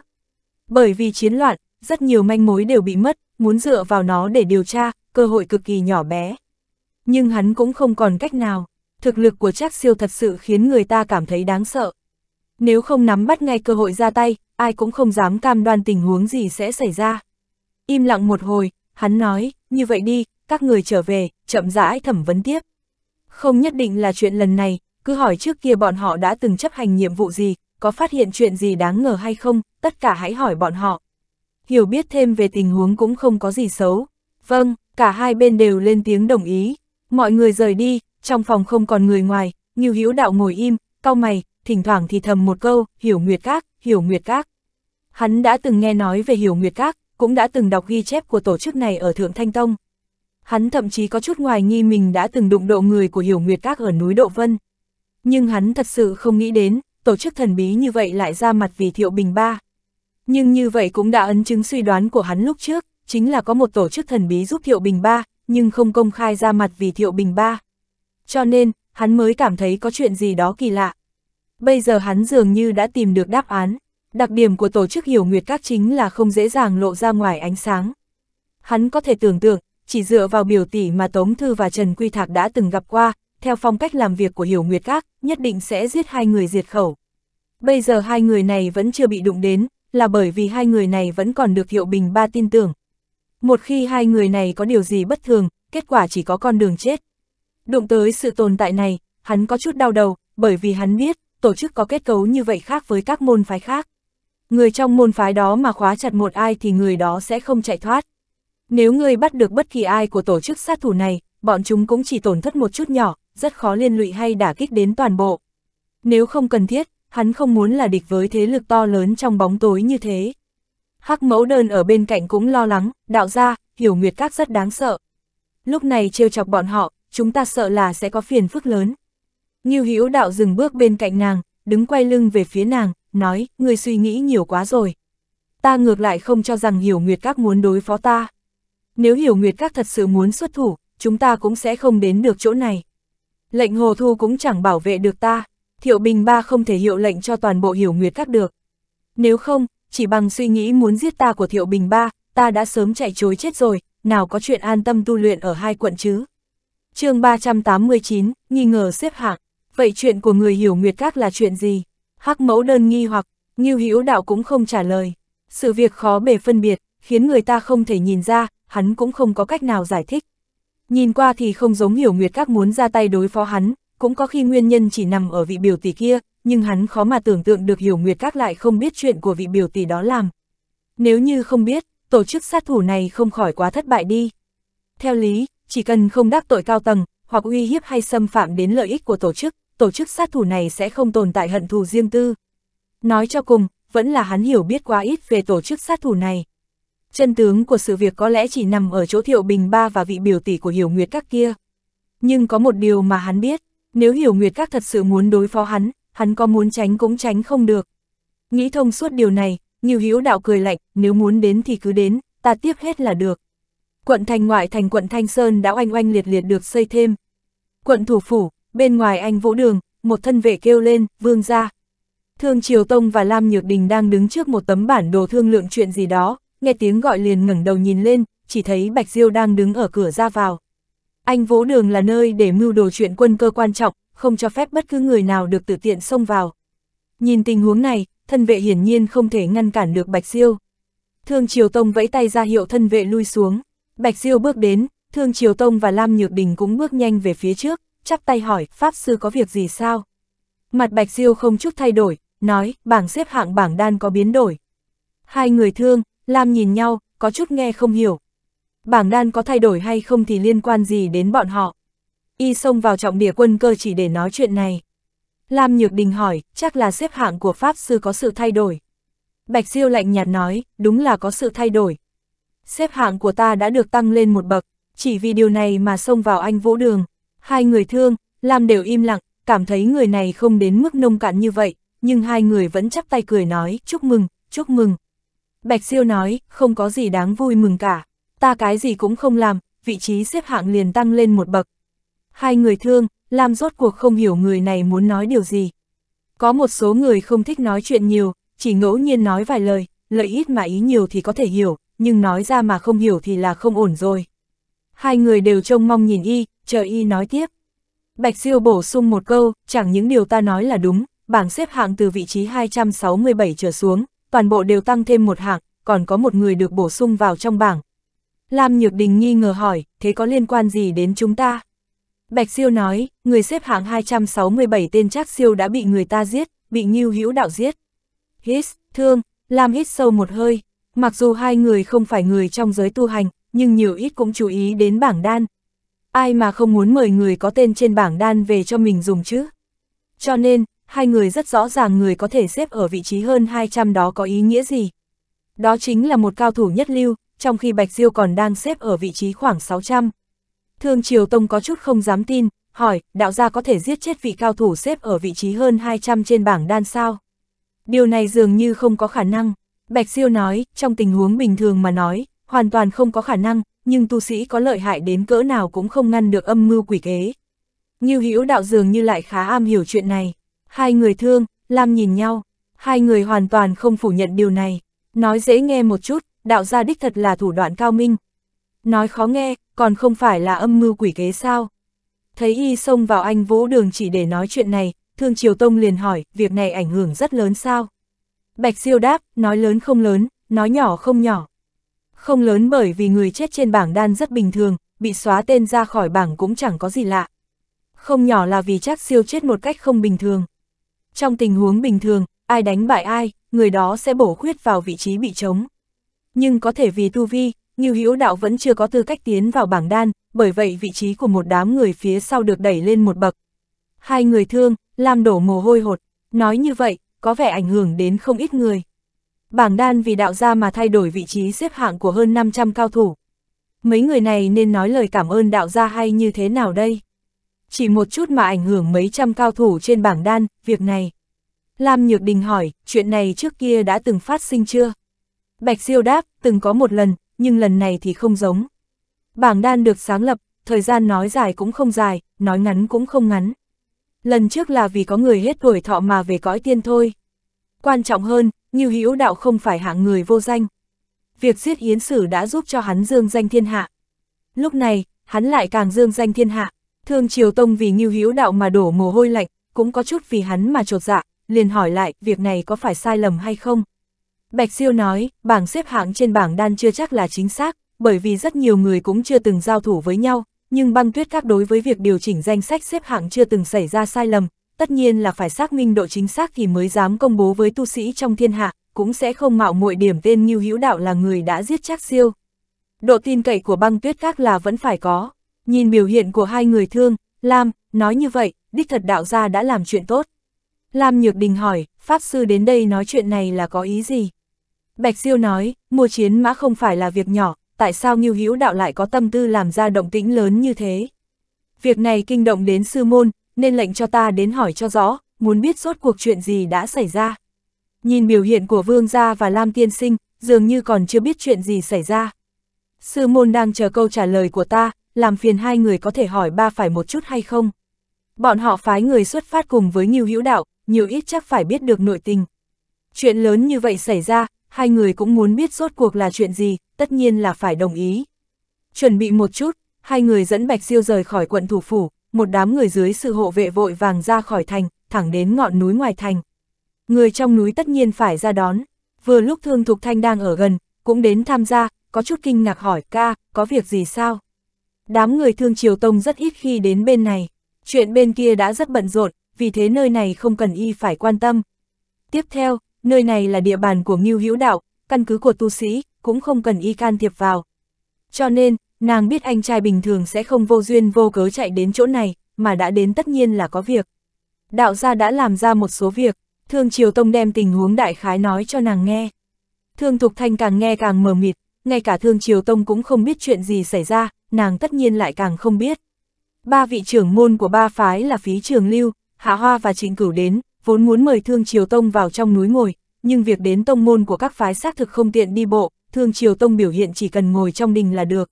Bởi vì chiến loạn, rất nhiều manh mối đều bị mất, muốn dựa vào nó để điều tra, cơ hội cực kỳ nhỏ bé. Nhưng hắn cũng không còn cách nào, thực lực của Trác siêu thật sự khiến người ta cảm thấy đáng sợ. Nếu không nắm bắt ngay cơ hội ra tay, ai cũng không dám cam đoan tình huống gì sẽ xảy ra. Im lặng một hồi, hắn nói, như vậy đi, các người trở về, chậm rãi thẩm vấn tiếp. Không nhất định là chuyện lần này, cứ hỏi trước kia bọn họ đã từng chấp hành nhiệm vụ gì, có phát hiện chuyện gì đáng ngờ hay không, tất cả hãy hỏi bọn họ. Hiểu biết thêm về tình huống cũng không có gì xấu. Vâng, cả hai bên đều lên tiếng đồng ý. Mọi người rời đi, trong phòng không còn người ngoài, Ngưu Hữu Đạo ngồi im, cau mày, thỉnh thoảng thì thầm một câu, "Hiểu Nguyệt Các, Hiểu Nguyệt Các." Hắn đã từng nghe nói về Hiểu Nguyệt Các, cũng đã từng đọc ghi chép của tổ chức này ở Thượng Thanh Tông. Hắn thậm chí có chút ngoài nghi mình đã từng đụng độ người của Hiểu Nguyệt Các ở núi Độ Vân. Nhưng hắn thật sự không nghĩ đến, tổ chức thần bí như vậy lại ra mặt vì Thiệu Bình Ba. Nhưng như vậy cũng đã ấn chứng suy đoán của hắn lúc trước, chính là có một tổ chức thần bí giúp Thiệu Bình Ba, nhưng không công khai ra mặt vì Thiệu Bình Ba. Cho nên, hắn mới cảm thấy có chuyện gì đó kỳ lạ. Bây giờ hắn dường như đã tìm được đáp án. Đặc điểm của tổ chức hiểu nguyệt các chính là không dễ dàng lộ ra ngoài ánh sáng. Hắn có thể tưởng tượng, chỉ dựa vào biểu tỷ mà Tống Thư và Trần Quy Thạc đã từng gặp qua, theo phong cách làm việc của hiểu nguyệt các, nhất định sẽ giết hai người diệt khẩu. Bây giờ hai người này vẫn chưa bị đụng đến, là bởi vì hai người này vẫn còn được hiệu bình ba tin tưởng. Một khi hai người này có điều gì bất thường, kết quả chỉ có con đường chết. Đụng tới sự tồn tại này, hắn có chút đau đầu, bởi vì hắn biết, tổ chức có kết cấu như vậy khác với các môn phái khác. Người trong môn phái đó mà khóa chặt một ai thì người đó sẽ không chạy thoát. Nếu ngươi bắt được bất kỳ ai của tổ chức sát thủ này, bọn chúng cũng chỉ tổn thất một chút nhỏ, rất khó liên lụy hay đả kích đến toàn bộ. Nếu không cần thiết, hắn không muốn là địch với thế lực to lớn trong bóng tối như thế. Hắc mẫu đơn ở bên cạnh cũng lo lắng, đạo ra, hiểu nguyệt các rất đáng sợ. Lúc này trêu chọc bọn họ, chúng ta sợ là sẽ có phiền phức lớn. Như hữu đạo dừng bước bên cạnh nàng, đứng quay lưng về phía nàng, nói, người suy nghĩ nhiều quá rồi. Ta ngược lại không cho rằng hiểu nguyệt các muốn đối phó ta. Nếu hiểu nguyệt các thật sự muốn xuất thủ, chúng ta cũng sẽ không đến được chỗ này. Lệnh hồ thu cũng chẳng bảo vệ được ta, thiệu bình ba không thể hiệu lệnh cho toàn bộ hiểu nguyệt các được. Nếu không, chỉ bằng suy nghĩ muốn giết ta của thiệu bình ba, ta đã sớm chạy chối chết rồi, nào có chuyện an tâm tu luyện ở hai quận chứ. chương 389, nghi ngờ xếp hạng, vậy chuyện của người hiểu nguyệt các là chuyện gì? Hắc mẫu đơn nghi hoặc, Ngưu Hữu Đạo cũng không trả lời. Sự việc khó bề phân biệt, khiến người ta không thể nhìn ra, hắn cũng không có cách nào giải thích. Nhìn qua thì không giống hiểu nguyệt các muốn ra tay đối phó hắn, cũng có khi nguyên nhân chỉ nằm ở vị biểu tỷ kia, nhưng hắn khó mà tưởng tượng được hiểu nguyệt các lại không biết chuyện của vị biểu tỷ đó làm. Nếu như không biết, tổ chức sát thủ này không khỏi quá thất bại đi. Theo lý, chỉ cần không đắc tội cao tầng, hoặc uy hiếp hay xâm phạm đến lợi ích của tổ chức, tổ chức sát thủ này sẽ không tồn tại hận thù riêng tư. Nói cho cùng, vẫn là hắn hiểu biết quá ít về tổ chức sát thủ này. Chân tướng của sự việc có lẽ chỉ nằm ở chỗ Thiệu Bình Ba và vị biểu tỷ của Hiểu Nguyệt các kia. Nhưng có một điều mà hắn biết, nếu Hiểu Nguyệt các thật sự muốn đối phó hắn, hắn có muốn tránh cũng tránh không được. Nghĩ thông suốt điều này, Nghiêu Hiếu Đạo cười lạnh, nếu muốn đến thì cứ đến, ta tiếp hết là được. Quận thành ngoại thành quận Thanh Sơn đã oanh oanh liệt liệt được xây thêm. Quận thủ phủ, bên ngoài anh vũ đường, một thân vệ kêu lên, vương ra. Thương Triều Tông và Lam Nhược Đình đang đứng trước một tấm bản đồ thương lượng chuyện gì đó, nghe tiếng gọi liền ngẩng đầu nhìn lên, chỉ thấy Bạch Diêu đang đứng ở cửa ra vào. Anh Vũ Đường là nơi để mưu đồ chuyện quân cơ quan trọng, không cho phép bất cứ người nào được tự tiện xông vào. Nhìn tình huống này, thân vệ hiển nhiên không thể ngăn cản được Bạch Diêu. Thương Triều Tông vẫy tay ra hiệu thân vệ lui xuống. Bạch Diêu bước đến, Thương Triều Tông và Lam Nhược Đình cũng bước nhanh về phía trước chắp tay hỏi, Pháp Sư có việc gì sao? Mặt Bạch Diêu không chút thay đổi, nói, bảng xếp hạng bảng đan có biến đổi. Hai người thương, Lam nhìn nhau, có chút nghe không hiểu. Bảng đan có thay đổi hay không thì liên quan gì đến bọn họ. Y xông vào trọng địa quân cơ chỉ để nói chuyện này. Lam Nhược Đình hỏi, chắc là xếp hạng của Pháp Sư có sự thay đổi. Bạch Diêu lạnh nhạt nói, đúng là có sự thay đổi. Xếp hạng của ta đã được tăng lên một bậc, chỉ vì điều này mà xông vào anh vũ đường hai người thương, lam đều im lặng, cảm thấy người này không đến mức nông cạn như vậy, nhưng hai người vẫn chắp tay cười nói, chúc mừng, chúc mừng. Bạch Siêu nói, không có gì đáng vui mừng cả, ta cái gì cũng không làm, vị trí xếp hạng liền tăng lên một bậc. Hai người thương, lam rốt cuộc không hiểu người này muốn nói điều gì. Có một số người không thích nói chuyện nhiều, chỉ ngẫu nhiên nói vài lời, lợi ít mà ý nhiều thì có thể hiểu, nhưng nói ra mà không hiểu thì là không ổn rồi. Hai người đều trông mong nhìn y, chờ y nói tiếp. Bạch Siêu bổ sung một câu, chẳng những điều ta nói là đúng, bảng xếp hạng từ vị trí 267 trở xuống, toàn bộ đều tăng thêm một hạng, còn có một người được bổ sung vào trong bảng. Lam Nhược Đình nghi ngờ hỏi, thế có liên quan gì đến chúng ta? Bạch Siêu nói, người xếp hạng 267 tên Trác Siêu đã bị người ta giết, bị Ngưu Hữu Đạo giết. Hít, thương, Lam hít sâu một hơi, mặc dù hai người không phải người trong giới tu hành, nhưng nhiều ít cũng chú ý đến bảng đan, ai mà không muốn mời người có tên trên bảng đan về cho mình dùng chứ. Cho nên, hai người rất rõ ràng người có thể xếp ở vị trí hơn 200 đó có ý nghĩa gì. Đó chính là một cao thủ nhất lưu, trong khi Bạch Diêu còn đang xếp ở vị trí khoảng 600. Thương Triều Tông có chút không dám tin, hỏi, đạo gia có thể giết chết vị cao thủ xếp ở vị trí hơn 200 trên bảng đan sao? Điều này dường như không có khả năng. Bạch Diêu nói, trong tình huống bình thường mà nói, hoàn toàn không có khả năng, nhưng tu sĩ có lợi hại đến cỡ nào cũng không ngăn được âm mưu quỷ kế. Như Hữu đạo dường như lại khá am hiểu chuyện này. Hai người thương, Lam nhìn nhau, hai người hoàn toàn không phủ nhận điều này. Nói dễ nghe một chút, đạo gia đích thật là thủ đoạn cao minh. Nói khó nghe, còn không phải là âm mưu quỷ kế sao. Thấy y xông vào anh vũ đường chỉ để nói chuyện này, Thương Triều Tông liền hỏi, việc này ảnh hưởng rất lớn sao? Bạch siêu đáp, nói lớn không lớn, nói nhỏ không nhỏ. Không lớn bởi vì người chết trên bảng đan rất bình thường, bị xóa tên ra khỏi bảng cũng chẳng có gì lạ. Không nhỏ là vì chắc siêu chết một cách không bình thường. Trong tình huống bình thường, ai đánh bại ai, người đó sẽ bổ khuyết vào vị trí bị trống. Nhưng có thể vì tu vi, như hữu đạo vẫn chưa có tư cách tiến vào bảng đan, bởi vậy vị trí của một đám người phía sau được đẩy lên một bậc. Hai người thương, làm đổ mồ hôi hột, nói như vậy, có vẻ ảnh hưởng đến không ít người bảng đan vì đạo gia mà thay đổi vị trí xếp hạng của hơn 500 cao thủ. Mấy người này nên nói lời cảm ơn đạo gia hay như thế nào đây? Chỉ một chút mà ảnh hưởng mấy trăm cao thủ trên bảng đan, việc này. Lam Nhược Đình hỏi, chuyện này trước kia đã từng phát sinh chưa? Bạch Siêu đáp, từng có một lần, nhưng lần này thì không giống. Bảng đan được sáng lập, thời gian nói dài cũng không dài, nói ngắn cũng không ngắn. Lần trước là vì có người hết tuổi thọ mà về cõi tiên thôi. Quan trọng hơn, ngưu Hữu Đạo không phải hạng người vô danh. Việc giết Yến Sử đã giúp cho hắn dương danh thiên hạ. Lúc này, hắn lại càng dương danh thiên hạ. Thương Triều Tông vì ngưu Hữu Đạo mà đổ mồ hôi lạnh, cũng có chút vì hắn mà trột dạ, liền hỏi lại việc này có phải sai lầm hay không. Bạch Siêu nói, bảng xếp hạng trên bảng đan chưa chắc là chính xác, bởi vì rất nhiều người cũng chưa từng giao thủ với nhau, nhưng băng tuyết các đối với việc điều chỉnh danh sách xếp hạng chưa từng xảy ra sai lầm, tất nhiên là phải xác minh độ chính xác thì mới dám công bố với tu sĩ trong thiên hạ, cũng sẽ không mạo muội điểm tên Ngưu Hữu Đạo là người đã giết Trác Siêu. Độ tin cậy của băng tuyết các là vẫn phải có, nhìn biểu hiện của hai người thương, Lam, nói như vậy, đích thật đạo gia đã làm chuyện tốt. Lam Nhược Đình hỏi, Pháp Sư đến đây nói chuyện này là có ý gì? Bạch Siêu nói, mua chiến mã không phải là việc nhỏ, tại sao Ngưu Hữu Đạo lại có tâm tư làm ra động tĩnh lớn như thế? Việc này kinh động đến sư môn, nên lệnh cho ta đến hỏi cho rõ, muốn biết suốt cuộc chuyện gì đã xảy ra. Nhìn biểu hiện của Vương Gia và Lam Tiên Sinh, dường như còn chưa biết chuyện gì xảy ra. Sư môn đang chờ câu trả lời của ta, làm phiền hai người có thể hỏi ba phải một chút hay không. Bọn họ phái người xuất phát cùng với Nhiêu Hữu Đạo, nhiều ít chắc phải biết được nội tình. Chuyện lớn như vậy xảy ra, hai người cũng muốn biết suốt cuộc là chuyện gì, tất nhiên là phải đồng ý. Chuẩn bị một chút, hai người dẫn Bạch Siêu rời khỏi quận thủ phủ, một đám người dưới sự hộ vệ vội vàng ra khỏi thành, thẳng đến ngọn núi ngoài thành. Người trong núi tất nhiên phải ra đón, vừa lúc Thương Thục Thanh đang ở gần, cũng đến tham gia, có chút kinh ngạc hỏi ca, có việc gì sao? Đám người Thương Triều Tông rất ít khi đến bên này, chuyện bên kia đã rất bận rộn, vì thế nơi này không cần y phải quan tâm. Tiếp theo, nơi này là địa bàn của Ngưu Hữu Đạo, căn cứ của tu sĩ, cũng không cần y can thiệp vào. Cho nên, Nàng biết anh trai bình thường sẽ không vô duyên vô cớ chạy đến chỗ này, mà đã đến tất nhiên là có việc. Đạo gia đã làm ra một số việc, Thương Triều Tông đem tình huống đại khái nói cho nàng nghe. Thương Thục Thanh càng nghe càng mờ mịt, ngay cả Thương Triều Tông cũng không biết chuyện gì xảy ra, nàng tất nhiên lại càng không biết. Ba vị trưởng môn của ba phái là Phí Trường Lưu, Hạ Hoa và Trịnh Cửu đến, vốn muốn mời Thương Triều Tông vào trong núi ngồi, nhưng việc đến tông môn của các phái xác thực không tiện đi bộ, Thương Triều Tông biểu hiện chỉ cần ngồi trong đình là được.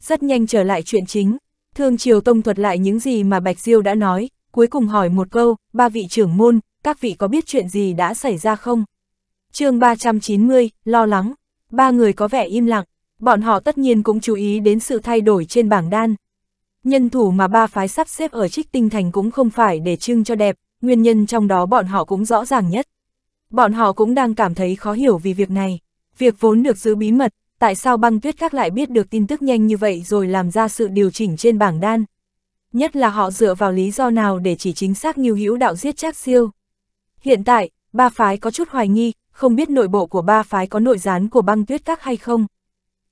Rất nhanh trở lại chuyện chính, Thương Triều Tông thuật lại những gì mà Bạch Diêu đã nói, cuối cùng hỏi một câu, ba vị trưởng môn, các vị có biết chuyện gì đã xảy ra không? chương 390, lo lắng, ba người có vẻ im lặng, bọn họ tất nhiên cũng chú ý đến sự thay đổi trên bảng đan. Nhân thủ mà ba phái sắp xếp ở trích tinh thành cũng không phải để trưng cho đẹp, nguyên nhân trong đó bọn họ cũng rõ ràng nhất. Bọn họ cũng đang cảm thấy khó hiểu vì việc này. Việc vốn được giữ bí mật, tại sao băng tuyết các lại biết được tin tức nhanh như vậy rồi làm ra sự điều chỉnh trên bảng đan. Nhất là họ dựa vào lý do nào để chỉ chính xác như hữu đạo giết Trác siêu. Hiện tại, ba phái có chút hoài nghi, không biết nội bộ của ba phái có nội gián của băng tuyết các hay không.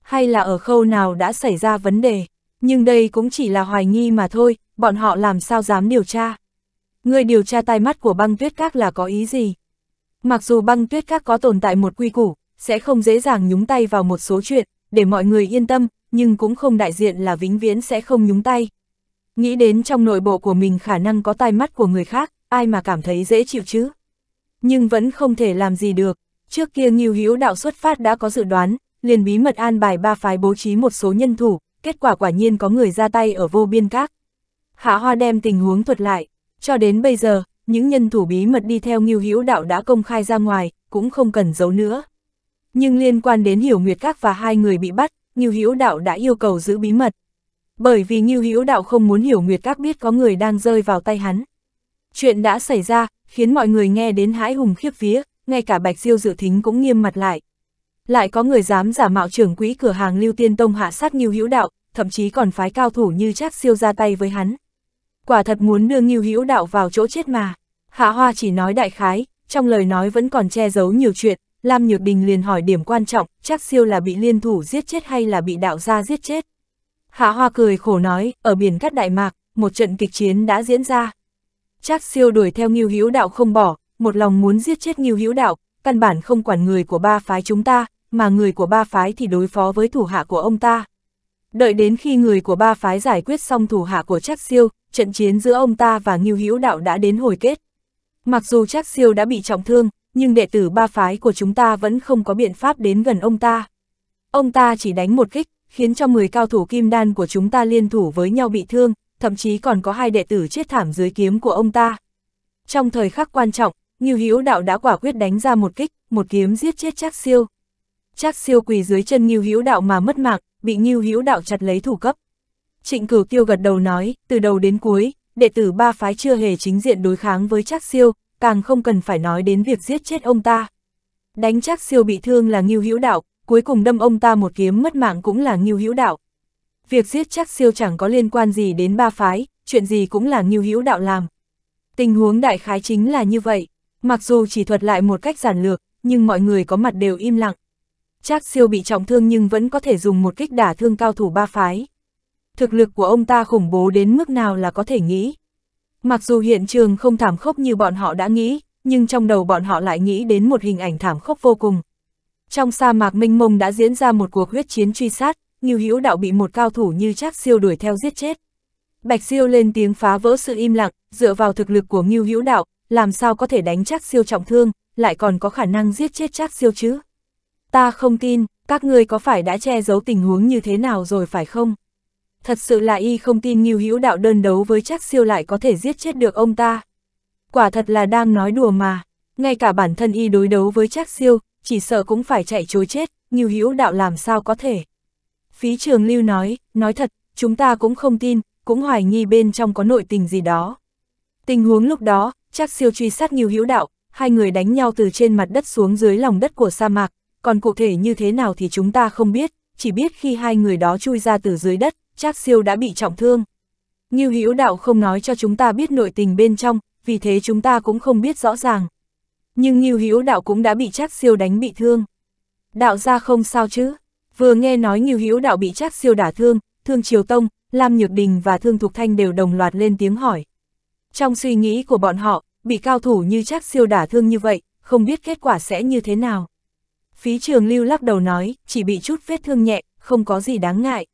Hay là ở khâu nào đã xảy ra vấn đề, nhưng đây cũng chỉ là hoài nghi mà thôi, bọn họ làm sao dám điều tra. Người điều tra tai mắt của băng tuyết các là có ý gì? Mặc dù băng tuyết các có tồn tại một quy củ, sẽ không dễ dàng nhúng tay vào một số chuyện, để mọi người yên tâm, nhưng cũng không đại diện là vĩnh viễn sẽ không nhúng tay. Nghĩ đến trong nội bộ của mình khả năng có tai mắt của người khác, ai mà cảm thấy dễ chịu chứ. Nhưng vẫn không thể làm gì được, trước kia nghiêu hữu đạo xuất phát đã có dự đoán, liền bí mật an bài ba phái bố trí một số nhân thủ, kết quả quả nhiên có người ra tay ở vô biên các. Hạ Hoa đem tình huống thuật lại, cho đến bây giờ, những nhân thủ bí mật đi theo nghiêu hữu đạo đã công khai ra ngoài, cũng không cần giấu nữa nhưng liên quan đến Hiểu Nguyệt Các và hai người bị bắt, Ngưu Hữu Đạo đã yêu cầu giữ bí mật. Bởi vì Ngưu Hữu Đạo không muốn Hiểu Nguyệt Các biết có người đang rơi vào tay hắn. Chuyện đã xảy ra, khiến mọi người nghe đến hãi hùng khiếp vía, ngay cả Bạch Diêu Dự Thính cũng nghiêm mặt lại. Lại có người dám giả mạo trưởng quỹ cửa hàng Lưu Tiên Tông hạ sát Ngưu Hữu Đạo, thậm chí còn phái cao thủ như Trác Siêu ra tay với hắn. Quả thật muốn đưa Ngưu Hữu Đạo vào chỗ chết mà. Hạ Hoa chỉ nói đại khái, trong lời nói vẫn còn che giấu nhiều chuyện, Lam Nhược Đình liền hỏi điểm quan trọng, chắc siêu là bị liên thủ giết chết hay là bị đạo gia giết chết. Hạ Hoa cười khổ nói, ở biển cắt Đại Mạc, một trận kịch chiến đã diễn ra. Chắc siêu đuổi theo Ngưu Hữu Đạo không bỏ, một lòng muốn giết chết Ngưu Hữu Đạo, căn bản không quản người của ba phái chúng ta, mà người của ba phái thì đối phó với thủ hạ của ông ta. Đợi đến khi người của ba phái giải quyết xong thủ hạ của Trác Siêu, trận chiến giữa ông ta và Ngưu Hữu Đạo đã đến hồi kết. Mặc dù Trác Siêu đã bị trọng thương, nhưng đệ tử ba phái của chúng ta vẫn không có biện pháp đến gần ông ta. Ông ta chỉ đánh một kích, khiến cho 10 cao thủ kim đan của chúng ta liên thủ với nhau bị thương, thậm chí còn có hai đệ tử chết thảm dưới kiếm của ông ta. Trong thời khắc quan trọng, Ngưu Hữu Đạo đã quả quyết đánh ra một kích, một kiếm giết chết Trác Siêu. Trác Siêu quỳ dưới chân Ngưu Hữu Đạo mà mất mạng, bị Ngưu Hữu Đạo chặt lấy thủ cấp. Trịnh Cửu Tiêu gật đầu nói, từ đầu đến cuối, đệ tử ba phái chưa hề chính diện đối kháng với Trác Siêu, càng không cần phải nói đến việc giết chết ông ta. Đánh chắc siêu bị thương là Ngưu Hữu Đạo, cuối cùng đâm ông ta một kiếm mất mạng cũng là Ngưu Hữu Đạo. Việc giết chắc siêu chẳng có liên quan gì đến ba phái, chuyện gì cũng là Ngưu Hữu Đạo làm. Tình huống đại khái chính là như vậy, mặc dù chỉ thuật lại một cách giản lược, nhưng mọi người có mặt đều im lặng. chắc siêu bị trọng thương nhưng vẫn có thể dùng một kích đả thương cao thủ ba phái. Thực lực của ông ta khủng bố đến mức nào là có thể nghĩ. Mặc dù hiện trường không thảm khốc như bọn họ đã nghĩ, nhưng trong đầu bọn họ lại nghĩ đến một hình ảnh thảm khốc vô cùng. Trong sa mạc minh mông đã diễn ra một cuộc huyết chiến truy sát, Ngưu Hữu Đạo bị một cao thủ như Trác Siêu đuổi theo giết chết. Bạch Siêu lên tiếng phá vỡ sự im lặng, dựa vào thực lực của Ngưu Hữu Đạo, làm sao có thể đánh Trác Siêu trọng thương, lại còn có khả năng giết chết Trác Siêu chứ? Ta không tin, các ngươi có phải đã che giấu tình huống như thế nào rồi phải không? thật sự là y không tin Ngưu Hữu Đạo đơn đấu với Trác Siêu lại có thể giết chết được ông ta. Quả thật là đang nói đùa mà, ngay cả bản thân y đối đấu với Trác Siêu, chỉ sợ cũng phải chạy trối chết, Ngưu Hữu Đạo làm sao có thể. Phí Trường Lưu nói, nói thật, chúng ta cũng không tin, cũng hoài nghi bên trong có nội tình gì đó. Tình huống lúc đó, Trác Siêu truy sát Ngưu Hữu Đạo, hai người đánh nhau từ trên mặt đất xuống dưới lòng đất của sa mạc, còn cụ thể như thế nào thì chúng ta không biết, chỉ biết khi hai người đó chui ra từ dưới đất, Trác Siêu đã bị trọng thương. Ngưu Hữu Đạo không nói cho chúng ta biết nội tình bên trong, vì thế chúng ta cũng không biết rõ ràng. Nhưng Ngưu Hữu Đạo cũng đã bị Trác Siêu đánh bị thương. Đạo gia không sao chứ? Vừa nghe nói Ngưu Hữu Đạo bị Trác Siêu đả thương, Thương Triều Tông, Lam Nhược Đình và Thương Thục Thanh đều đồng loạt lên tiếng hỏi. Trong suy nghĩ của bọn họ, bị cao thủ như Trác Siêu đả thương như vậy, không biết kết quả sẽ như thế nào. Phí Trường Lưu lắc đầu nói, chỉ bị chút vết thương nhẹ, không có gì đáng ngại.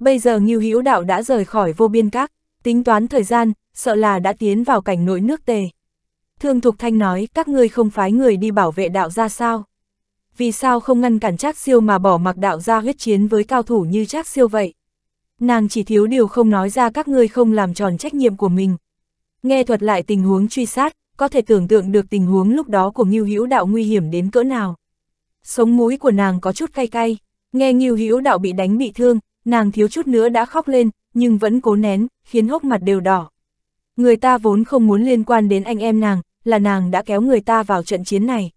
Bây giờ Ngưu Hữu Đạo đã rời khỏi vô biên các, tính toán thời gian, sợ là đã tiến vào cảnh nội nước tề. Thương Thục Thanh nói, các ngươi không phái người đi bảo vệ đạo gia sao? Vì sao không ngăn cản Trác Siêu mà bỏ mặc đạo gia huyết chiến với cao thủ như Trác Siêu vậy? Nàng chỉ thiếu điều không nói ra các ngươi không làm tròn trách nhiệm của mình. Nghe thuật lại tình huống truy sát, có thể tưởng tượng được tình huống lúc đó của Ngưu Hữu Đạo nguy hiểm đến cỡ nào. Sống mũi của nàng có chút cay cay, nghe Ngưu Hữu Đạo bị đánh bị thương, nàng thiếu chút nữa đã khóc lên, nhưng vẫn cố nén, khiến hốc mặt đều đỏ. Người ta vốn không muốn liên quan đến anh em nàng, là nàng đã kéo người ta vào trận chiến này.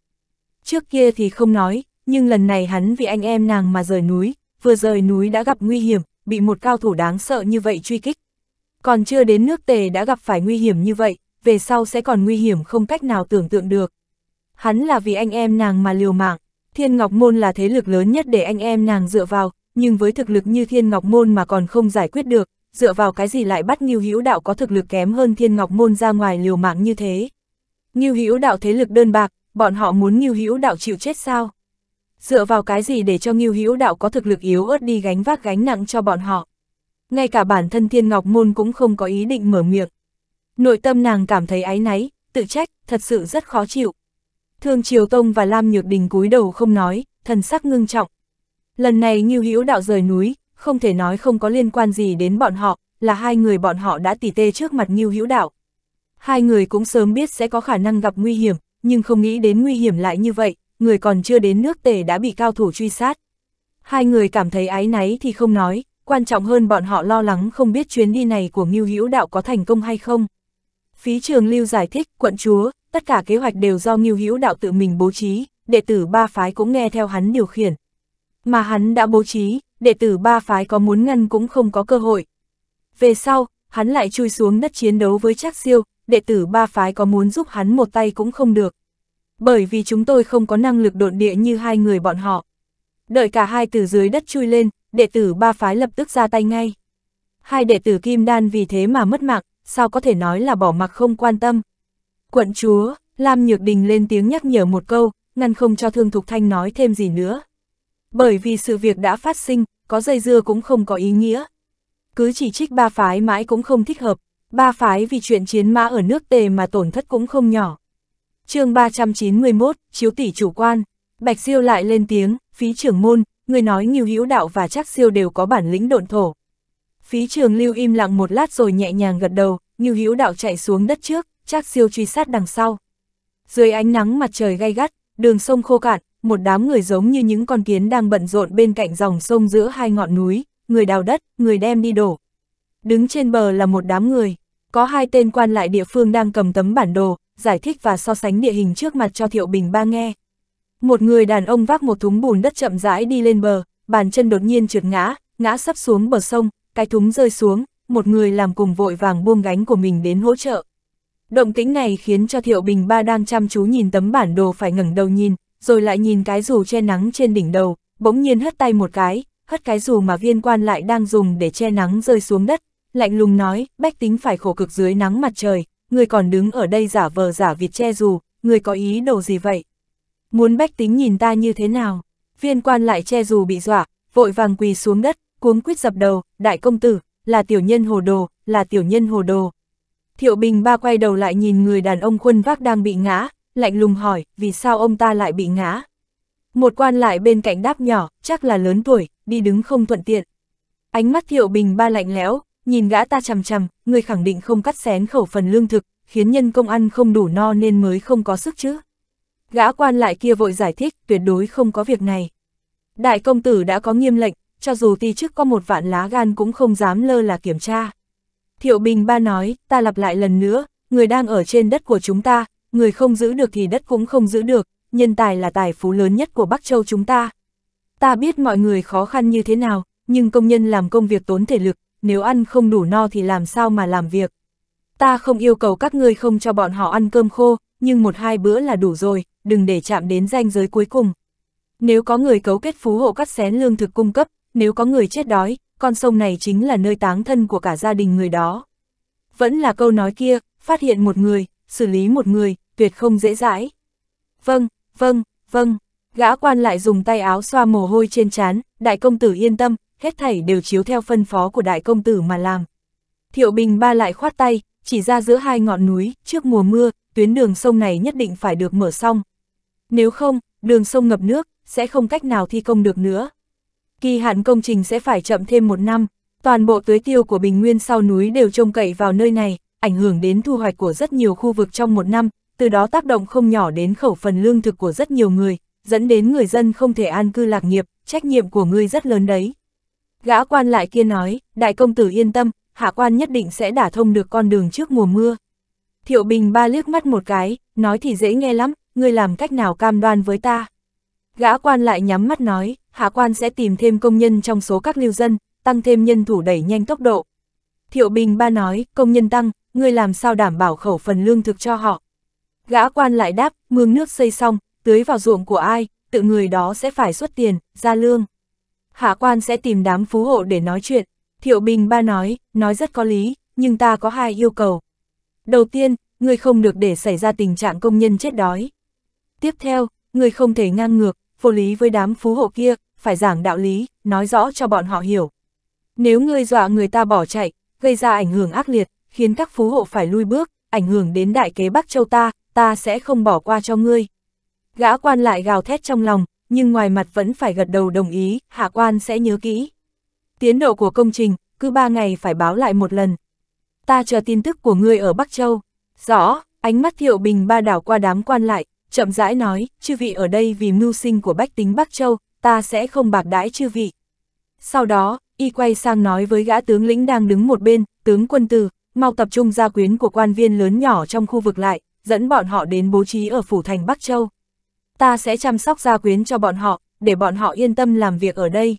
Trước kia thì không nói, nhưng lần này hắn vì anh em nàng mà rời núi, vừa rời núi đã gặp nguy hiểm, bị một cao thủ đáng sợ như vậy truy kích. Còn chưa đến nước tề đã gặp phải nguy hiểm như vậy, về sau sẽ còn nguy hiểm không cách nào tưởng tượng được. Hắn là vì anh em nàng mà liều mạng, Thiên Ngọc Môn là thế lực lớn nhất để anh em nàng dựa vào, nhưng với thực lực như Thiên Ngọc Môn mà còn không giải quyết được, dựa vào cái gì lại bắt Ngưu Hữu Đạo có thực lực kém hơn Thiên Ngọc Môn ra ngoài liều mạng như thế. Ngưu Hữu Đạo thế lực đơn bạc, bọn họ muốn Ngưu Hữu Đạo chịu chết sao? Dựa vào cái gì để cho Ngưu Hữu Đạo có thực lực yếu ớt đi gánh vác gánh nặng cho bọn họ? Ngay cả bản thân Thiên Ngọc Môn cũng không có ý định mở miệng. Nội tâm nàng cảm thấy áy náy, tự trách, thật sự rất khó chịu. Thương Triều Tông và Lam Nhược Đình cúi đầu không nói, thần sắc ngưng trọng, Lần này Ngưu Hữu Đạo rời núi, không thể nói không có liên quan gì đến bọn họ, là hai người bọn họ đã tỉ tê trước mặt Ngưu Hữu Đạo. Hai người cũng sớm biết sẽ có khả năng gặp nguy hiểm, nhưng không nghĩ đến nguy hiểm lại như vậy, người còn chưa đến nước tề đã bị cao thủ truy sát. Hai người cảm thấy áy náy thì không nói, quan trọng hơn bọn họ lo lắng không biết chuyến đi này của Ngưu Hữu Đạo có thành công hay không. Phí Trường Lưu giải thích, quận chúa, tất cả kế hoạch đều do Ngưu Hữu Đạo tự mình bố trí, đệ tử ba phái cũng nghe theo hắn điều khiển mà hắn đã bố trí, đệ tử ba phái có muốn ngăn cũng không có cơ hội. Về sau, hắn lại chui xuống đất chiến đấu với Trác Siêu, đệ tử ba phái có muốn giúp hắn một tay cũng không được. Bởi vì chúng tôi không có năng lực đột địa như hai người bọn họ. Đợi cả hai từ dưới đất chui lên, đệ tử ba phái lập tức ra tay ngay. Hai đệ tử Kim Đan vì thế mà mất mạng, sao có thể nói là bỏ mặc không quan tâm. Quận chúa, Lam Nhược Đình lên tiếng nhắc nhở một câu, ngăn không cho Thương Thục Thanh nói thêm gì nữa. Bởi vì sự việc đã phát sinh, có dây dưa cũng không có ý nghĩa. Cứ chỉ trích ba phái mãi cũng không thích hợp, ba phái vì chuyện chiến mã ở nước tề mà tổn thất cũng không nhỏ. chương 391, chiếu tỷ chủ quan, Bạch Siêu lại lên tiếng, phí trưởng môn, người nói nhiều hữu đạo và chắc siêu đều có bản lĩnh độn thổ. Phí trường lưu im lặng một lát rồi nhẹ nhàng gật đầu, như hữu đạo chạy xuống đất trước, chắc siêu truy sát đằng sau. Dưới ánh nắng mặt trời gay gắt, đường sông khô cạn, một đám người giống như những con kiến đang bận rộn bên cạnh dòng sông giữa hai ngọn núi, người đào đất, người đem đi đổ. Đứng trên bờ là một đám người, có hai tên quan lại địa phương đang cầm tấm bản đồ, giải thích và so sánh địa hình trước mặt cho Thiệu Bình Ba nghe. Một người đàn ông vác một thúng bùn đất chậm rãi đi lên bờ, bàn chân đột nhiên trượt ngã, ngã sắp xuống bờ sông, cái thúng rơi xuống, một người làm cùng vội vàng buông gánh của mình đến hỗ trợ. Động tĩnh này khiến cho Thiệu Bình Ba đang chăm chú nhìn tấm bản đồ phải ngẩng đầu nhìn, rồi lại nhìn cái dù che nắng trên đỉnh đầu, bỗng nhiên hất tay một cái, hất cái dù mà viên quan lại đang dùng để che nắng rơi xuống đất, lạnh lùng nói, bách tính phải khổ cực dưới nắng mặt trời, người còn đứng ở đây giả vờ giả việc che dù, người có ý đồ gì vậy? Muốn bách tính nhìn ta như thế nào? Viên quan lại che dù bị dọa, vội vàng quỳ xuống đất, cuống quýt dập đầu, đại công tử, là tiểu nhân hồ đồ, là tiểu nhân hồ đồ. Thiệu Bình ba quay đầu lại nhìn người đàn ông khuân vác đang bị ngã, lạnh lùng hỏi, vì sao ông ta lại bị ngã? Một quan lại bên cạnh đáp nhỏ, chắc là lớn tuổi, đi đứng không thuận tiện. Ánh mắt Thiệu Bình ba lạnh lẽo, nhìn gã ta chằm chằm, người khẳng định không cắt xén khẩu phần lương thực, khiến nhân công ăn không đủ no nên mới không có sức chứ. Gã quan lại kia vội giải thích, tuyệt đối không có việc này. Đại công tử đã có nghiêm lệnh, cho dù ti chức có một vạn lá gan cũng không dám lơ là kiểm tra. Thiệu Bình ba nói, ta lặp lại lần nữa, người đang ở trên đất của chúng ta, người không giữ được thì đất cũng không giữ được, nhân tài là tài phú lớn nhất của Bắc Châu chúng ta. Ta biết mọi người khó khăn như thế nào, nhưng công nhân làm công việc tốn thể lực, nếu ăn không đủ no thì làm sao mà làm việc. Ta không yêu cầu các ngươi không cho bọn họ ăn cơm khô, nhưng một hai bữa là đủ rồi, đừng để chạm đến ranh giới cuối cùng. Nếu có người cấu kết phú hộ cắt xén lương thực cung cấp, nếu có người chết đói, con sông này chính là nơi táng thân của cả gia đình người đó. Vẫn là câu nói kia, phát hiện một người, xử lý một người, tuyệt không dễ dãi. Vâng, vâng, vâng, gã quan lại dùng tay áo xoa mồ hôi trên trán, đại công tử yên tâm, hết thảy đều chiếu theo phân phó của đại công tử mà làm. Thiệu Bình ba lại khoát tay, chỉ ra giữa hai ngọn núi, trước mùa mưa, tuyến đường sông này nhất định phải được mở xong. Nếu không, đường sông ngập nước, sẽ không cách nào thi công được nữa. Kỳ hạn công trình sẽ phải chậm thêm một năm, toàn bộ tưới tiêu của Bình Nguyên sau núi đều trông cậy vào nơi này, ảnh hưởng đến thu hoạch của rất nhiều khu vực trong một năm, từ đó tác động không nhỏ đến khẩu phần lương thực của rất nhiều người, dẫn đến người dân không thể an cư lạc nghiệp, trách nhiệm của ngươi rất lớn đấy. Gã quan lại kia nói, đại công tử yên tâm, hạ quan nhất định sẽ đả thông được con đường trước mùa mưa. Thiệu Bình ba liếc mắt một cái, nói thì dễ nghe lắm, ngươi làm cách nào cam đoan với ta. Gã quan lại nhắm mắt nói, hạ quan sẽ tìm thêm công nhân trong số các lưu dân, tăng thêm nhân thủ đẩy nhanh tốc độ. Thiệu Bình ba nói, công nhân tăng, ngươi làm sao đảm bảo khẩu phần lương thực cho họ, Gã quan lại đáp, mương nước xây xong, tưới vào ruộng của ai, tự người đó sẽ phải xuất tiền, ra lương. Hạ quan sẽ tìm đám phú hộ để nói chuyện. Thiệu Bình ba nói, nói rất có lý, nhưng ta có hai yêu cầu. Đầu tiên, người không được để xảy ra tình trạng công nhân chết đói. Tiếp theo, người không thể ngang ngược, vô lý với đám phú hộ kia, phải giảng đạo lý, nói rõ cho bọn họ hiểu. Nếu ngươi dọa người ta bỏ chạy, gây ra ảnh hưởng ác liệt, khiến các phú hộ phải lui bước, ảnh hưởng đến đại kế Bắc Châu ta, ta sẽ không bỏ qua cho ngươi. Gã quan lại gào thét trong lòng, nhưng ngoài mặt vẫn phải gật đầu đồng ý, hạ quan sẽ nhớ kỹ. Tiến độ của công trình, cứ ba ngày phải báo lại một lần. Ta chờ tin tức của ngươi ở Bắc Châu. Rõ, ánh mắt thiệu bình ba đảo qua đám quan lại, chậm rãi nói, chư vị ở đây vì mưu sinh của bách tính Bắc Châu, ta sẽ không bạc đãi chư vị. Sau đó, y quay sang nói với gã tướng lĩnh đang đứng một bên, tướng quân tử, mau tập trung gia quyến của quan viên lớn nhỏ trong khu vực lại, dẫn bọn họ đến bố trí ở phủ thành Bắc Châu. Ta sẽ chăm sóc gia quyến cho bọn họ, để bọn họ yên tâm làm việc ở đây.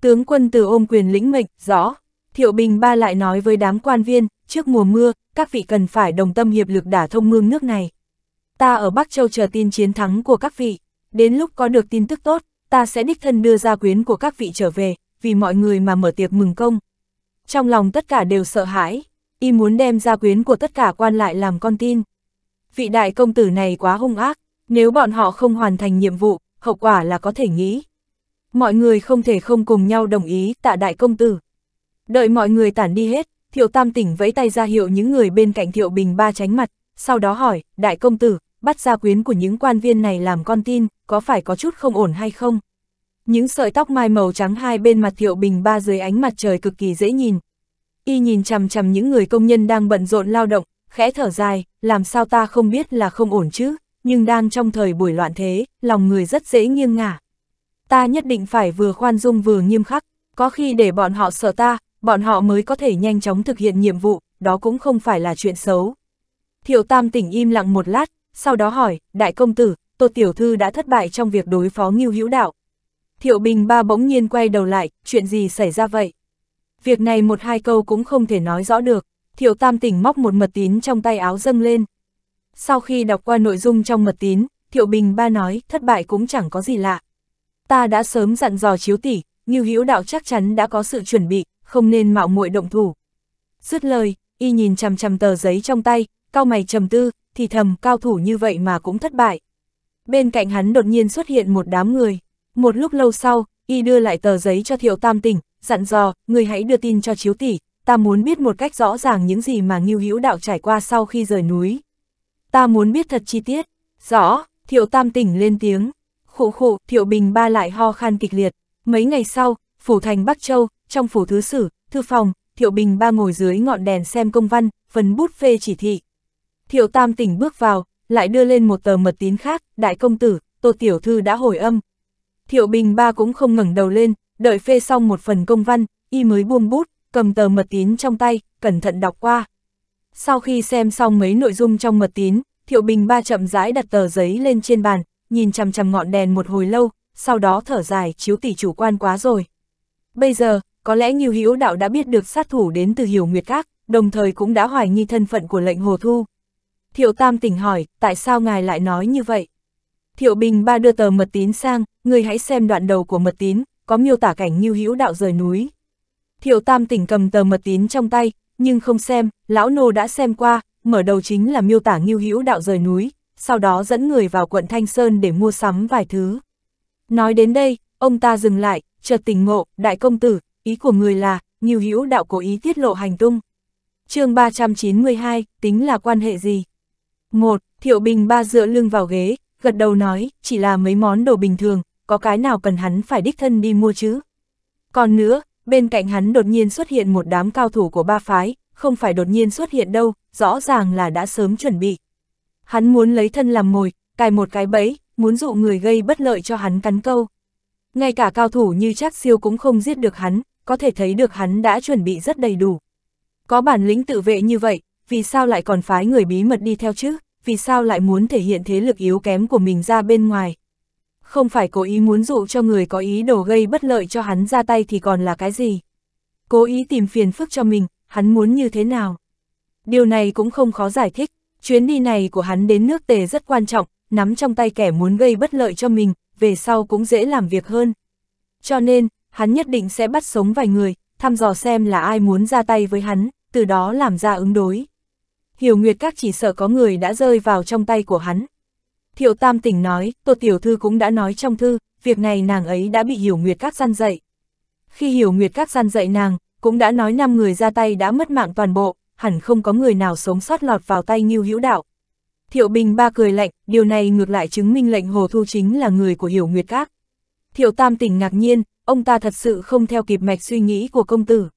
Tướng quân từ ôm quyền lĩnh mệnh, rõ. Thiệu Bình Ba lại nói với đám quan viên, trước mùa mưa, các vị cần phải đồng tâm hiệp lực đả thông mương nước này. Ta ở Bắc Châu chờ tin chiến thắng của các vị, đến lúc có được tin tức tốt, ta sẽ đích thân đưa gia quyến của các vị trở về, vì mọi người mà mở tiệc mừng công. Trong lòng tất cả đều sợ hãi, y muốn đem gia quyến của tất cả quan lại làm con tin vị đại công tử này quá hung ác, nếu bọn họ không hoàn thành nhiệm vụ, hậu quả là có thể nghĩ. Mọi người không thể không cùng nhau đồng ý tạ đại công tử. Đợi mọi người tản đi hết, thiệu tam tỉnh vẫy tay ra hiệu những người bên cạnh thiệu bình ba tránh mặt, sau đó hỏi, đại công tử, bắt ra quyến của những quan viên này làm con tin, có phải có chút không ổn hay không? Những sợi tóc mai màu trắng hai bên mặt thiệu bình ba dưới ánh mặt trời cực kỳ dễ nhìn. Y nhìn chằm chằm những người công nhân đang bận rộn lao động, khẽ thở dài, làm sao ta không biết là không ổn chứ, nhưng đang trong thời buổi loạn thế, lòng người rất dễ nghiêng ngả. Ta nhất định phải vừa khoan dung vừa nghiêm khắc, có khi để bọn họ sợ ta, bọn họ mới có thể nhanh chóng thực hiện nhiệm vụ, đó cũng không phải là chuyện xấu. Thiệu Tam tỉnh im lặng một lát, sau đó hỏi, đại công tử, Tô Tiểu Thư đã thất bại trong việc đối phó nghiêu hữu đạo. Thiệu Bình Ba bỗng nhiên quay đầu lại, chuyện gì xảy ra vậy? Việc này một hai câu cũng không thể nói rõ được, Thiệu Tam Tỉnh móc một mật tín trong tay áo dâng lên. Sau khi đọc qua nội dung trong mật tín, Thiệu Bình Ba nói, thất bại cũng chẳng có gì lạ. Ta đã sớm dặn dò chiếu tỷ, Như Hữu Đạo chắc chắn đã có sự chuẩn bị, không nên mạo muội động thủ. Dứt lời, y nhìn chằm chằm tờ giấy trong tay, cao mày trầm tư, thì thầm cao thủ như vậy mà cũng thất bại. Bên cạnh hắn đột nhiên xuất hiện một đám người. Một lúc lâu sau, y đưa lại tờ giấy cho Thiệu Tam Tỉnh, dặn dò, người hãy đưa tin cho chiếu tỷ, ta muốn biết một cách rõ ràng những gì mà Ngưu Hữu Đạo trải qua sau khi rời núi. Ta muốn biết thật chi tiết. Rõ, Thiệu Tam tỉnh lên tiếng. Khụ khụ, Thiệu Bình ba lại ho khan kịch liệt. Mấy ngày sau, phủ thành Bắc Châu, trong phủ thứ sử, thư phòng, Thiệu Bình ba ngồi dưới ngọn đèn xem công văn, phần bút phê chỉ thị. Thiệu Tam tỉnh bước vào, lại đưa lên một tờ mật tín khác, đại công tử, Tô Tiểu Thư đã hồi âm. Thiệu Bình ba cũng không ngẩng đầu lên, đợi phê xong một phần công văn, y mới buông bút, cầm tờ mật tín trong tay, cẩn thận đọc qua. Sau khi xem xong mấy nội dung trong mật tín, Thiệu Bình ba chậm rãi đặt tờ giấy lên trên bàn, nhìn chằm chằm ngọn đèn một hồi lâu, sau đó thở dài chiếu tỷ chủ quan quá rồi. Bây giờ, có lẽ Nhiêu Hữu Đạo đã biết được sát thủ đến từ Hiểu Nguyệt Các, đồng thời cũng đã hoài nghi thân phận của lệnh hồ thu. Thiệu Tam tỉnh hỏi, tại sao ngài lại nói như vậy? Thiệu Bình ba đưa tờ mật tín sang, người hãy xem đoạn đầu của mật tín, có miêu tả cảnh Nhiêu Hữu Đạo rời núi, Thiệu Tam tỉnh cầm tờ mật tín trong tay, nhưng không xem, lão nô đã xem qua, mở đầu chính là miêu tả nghiêu hữu đạo rời núi, sau đó dẫn người vào quận Thanh Sơn để mua sắm vài thứ. Nói đến đây, ông ta dừng lại, chợt tỉnh ngộ, đại công tử, ý của người là, nghiêu hữu đạo cố ý tiết lộ hành tung. chương 392, tính là quan hệ gì? một Thiệu Bình ba dựa lưng vào ghế, gật đầu nói, chỉ là mấy món đồ bình thường, có cái nào cần hắn phải đích thân đi mua chứ? Còn nữa, bên cạnh hắn đột nhiên xuất hiện một đám cao thủ của ba phái, không phải đột nhiên xuất hiện đâu, rõ ràng là đã sớm chuẩn bị. Hắn muốn lấy thân làm mồi, cài một cái bẫy, muốn dụ người gây bất lợi cho hắn cắn câu. Ngay cả cao thủ như Trác Siêu cũng không giết được hắn, có thể thấy được hắn đã chuẩn bị rất đầy đủ. Có bản lĩnh tự vệ như vậy, vì sao lại còn phái người bí mật đi theo chứ? Vì sao lại muốn thể hiện thế lực yếu kém của mình ra bên ngoài, không phải cố ý muốn dụ cho người có ý đồ gây bất lợi cho hắn ra tay thì còn là cái gì. Cố ý tìm phiền phức cho mình, hắn muốn như thế nào. Điều này cũng không khó giải thích, chuyến đi này của hắn đến nước tề rất quan trọng, nắm trong tay kẻ muốn gây bất lợi cho mình, về sau cũng dễ làm việc hơn. Cho nên, hắn nhất định sẽ bắt sống vài người, thăm dò xem là ai muốn ra tay với hắn, từ đó làm ra ứng đối. Hiểu Nguyệt các chỉ sợ có người đã rơi vào trong tay của hắn, Thiệu Tam tỉnh nói, Tô Tiểu Thư cũng đã nói trong thư, việc này nàng ấy đã bị Hiểu Nguyệt Các gian dậy. Khi Hiểu Nguyệt Các gian dậy nàng, cũng đã nói năm người ra tay đã mất mạng toàn bộ, hẳn không có người nào sống sót lọt vào tay Ngưu Hữu Đạo. Thiệu Bình Ba cười lạnh, điều này ngược lại chứng minh lệnh Hồ Thu chính là người của Hiểu Nguyệt Các. Thiệu Tam tỉnh ngạc nhiên, ông ta thật sự không theo kịp mạch suy nghĩ của công tử.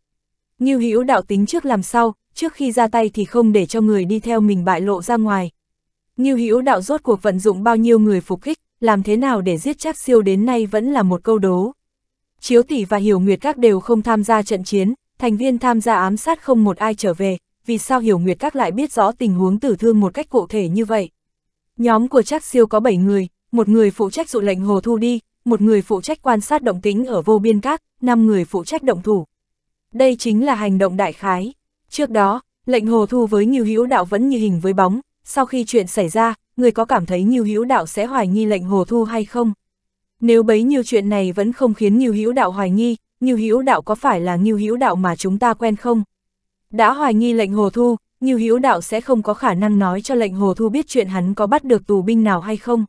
Ngưu Hữu Đạo tính trước làm sau, trước khi ra tay thì không để cho người đi theo mình bại lộ ra ngoài, Ngưu hữu đạo rốt cuộc vận dụng bao nhiêu người phục kích, làm thế nào để giết chắc siêu đến nay vẫn là một câu đố. Chiếu tỷ và Hiểu Nguyệt các đều không tham gia trận chiến, thành viên tham gia ám sát không một ai trở về, vì sao Hiểu Nguyệt các lại biết rõ tình huống tử thương một cách cụ thể như vậy. Nhóm của Trác siêu có 7 người, một người phụ trách dụ lệnh hồ thu đi, một người phụ trách quan sát động tính ở vô biên các, 5 người phụ trách động thủ. Đây chính là hành động đại khái. Trước đó, lệnh hồ thu với Ngưu hữu đạo vẫn như hình với bóng, sau khi chuyện xảy ra, người có cảm thấy Nhiêu Hữu Đạo sẽ hoài nghi lệnh Hồ Thu hay không? Nếu bấy nhiêu chuyện này vẫn không khiến Nhiêu Hữu Đạo hoài nghi, Nhiêu Hữu Đạo có phải là Nhiêu Hữu Đạo mà chúng ta quen không? Đã hoài nghi lệnh Hồ Thu, Nhiêu Hữu Đạo sẽ không có khả năng nói cho lệnh Hồ Thu biết chuyện hắn có bắt được tù binh nào hay không.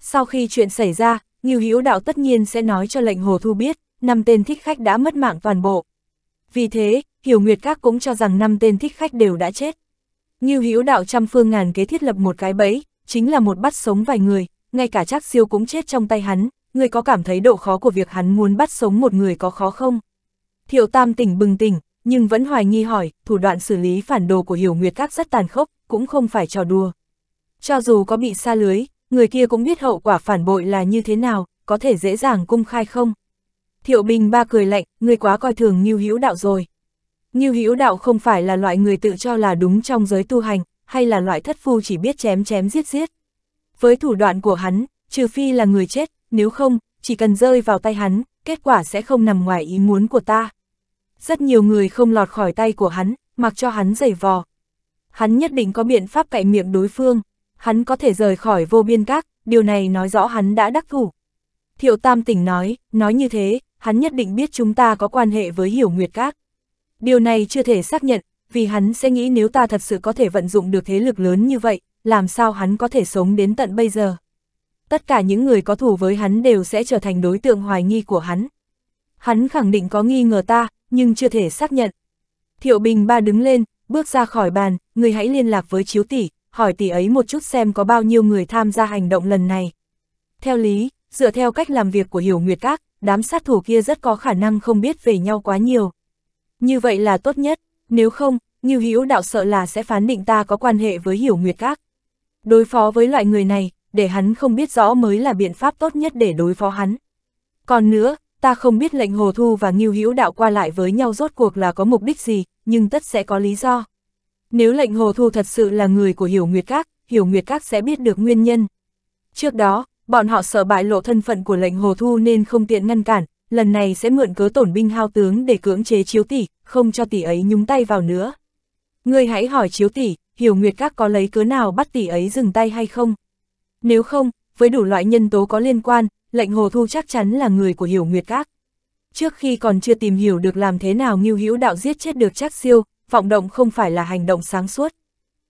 Sau khi chuyện xảy ra, Nhiêu Hữu Đạo tất nhiên sẽ nói cho lệnh Hồ Thu biết, năm tên thích khách đã mất mạng toàn bộ. Vì thế, Hiểu Nguyệt Các cũng cho rằng năm tên thích khách đều đã chết. Như Hữu đạo trăm phương ngàn kế thiết lập một cái bẫy, chính là một bắt sống vài người, ngay cả Trác Siêu cũng chết trong tay hắn, người có cảm thấy độ khó của việc hắn muốn bắt sống một người có khó không? Thiệu Tam tỉnh bừng tỉnh, nhưng vẫn hoài nghi hỏi, thủ đoạn xử lý phản đồ của Hiểu Nguyệt Các rất tàn khốc, cũng không phải trò đùa. Cho dù có bị xa lưới, người kia cũng biết hậu quả phản bội là như thế nào, có thể dễ dàng cung khai không? Thiệu Bình ba cười lạnh, người quá coi thường Nưu Hữu Đạo rồi. Như Hữu Đạo không phải là loại người tự cho là đúng trong giới tu hành, hay là loại thất phu chỉ biết chém chém giết giết. Với thủ đoạn của hắn, trừ phi là người chết, nếu không, chỉ cần rơi vào tay hắn, kết quả sẽ không nằm ngoài ý muốn của ta. Rất nhiều người không lọt khỏi tay của hắn, mặc cho hắn giày vò. Hắn nhất định có biện pháp cậy miệng đối phương, hắn có thể rời khỏi vô biên các, điều này nói rõ hắn đã đắc thủ. Thiệu Tam Tỉnh nói, nói như thế, hắn nhất định biết chúng ta có quan hệ với hiểu nguyệt các. Điều này chưa thể xác nhận, vì hắn sẽ nghĩ nếu ta thật sự có thể vận dụng được thế lực lớn như vậy, làm sao hắn có thể sống đến tận bây giờ. Tất cả những người có thù với hắn đều sẽ trở thành đối tượng hoài nghi của hắn. Hắn khẳng định có nghi ngờ ta, nhưng chưa thể xác nhận. Thiệu Bình ba đứng lên, bước ra khỏi bàn, người hãy liên lạc với chiếu tỷ, hỏi tỷ ấy một chút xem có bao nhiêu người tham gia hành động lần này. Theo lý, dựa theo cách làm việc của Hiểu Nguyệt Các, đám sát thủ kia rất có khả năng không biết về nhau quá nhiều. Như vậy là tốt nhất, nếu không, như hữu đạo sợ là sẽ phán định ta có quan hệ với hiểu nguyệt các. Đối phó với loại người này, để hắn không biết rõ mới là biện pháp tốt nhất để đối phó hắn. Còn nữa, ta không biết lệnh hồ thu và nghiêu hữu đạo qua lại với nhau rốt cuộc là có mục đích gì, nhưng tất sẽ có lý do. Nếu lệnh hồ thu thật sự là người của hiểu nguyệt các, hiểu nguyệt các sẽ biết được nguyên nhân. Trước đó, bọn họ sợ bại lộ thân phận của lệnh hồ thu nên không tiện ngăn cản, lần này sẽ mượn cớ tổn binh hao tướng để cưỡng chế chiếu tỷ, không cho tỷ ấy nhúng tay vào nữa. Ngươi hãy hỏi chiếu tỷ, hiểu nguyệt các có lấy cớ nào bắt tỷ ấy dừng tay hay không? Nếu không, với đủ loại nhân tố có liên quan, lệnh hồ thu chắc chắn là người của hiểu nguyệt các. Trước khi còn chưa tìm hiểu được làm thế nào nghiêu hữu đạo giết chết được chắc siêu, vọng động không phải là hành động sáng suốt.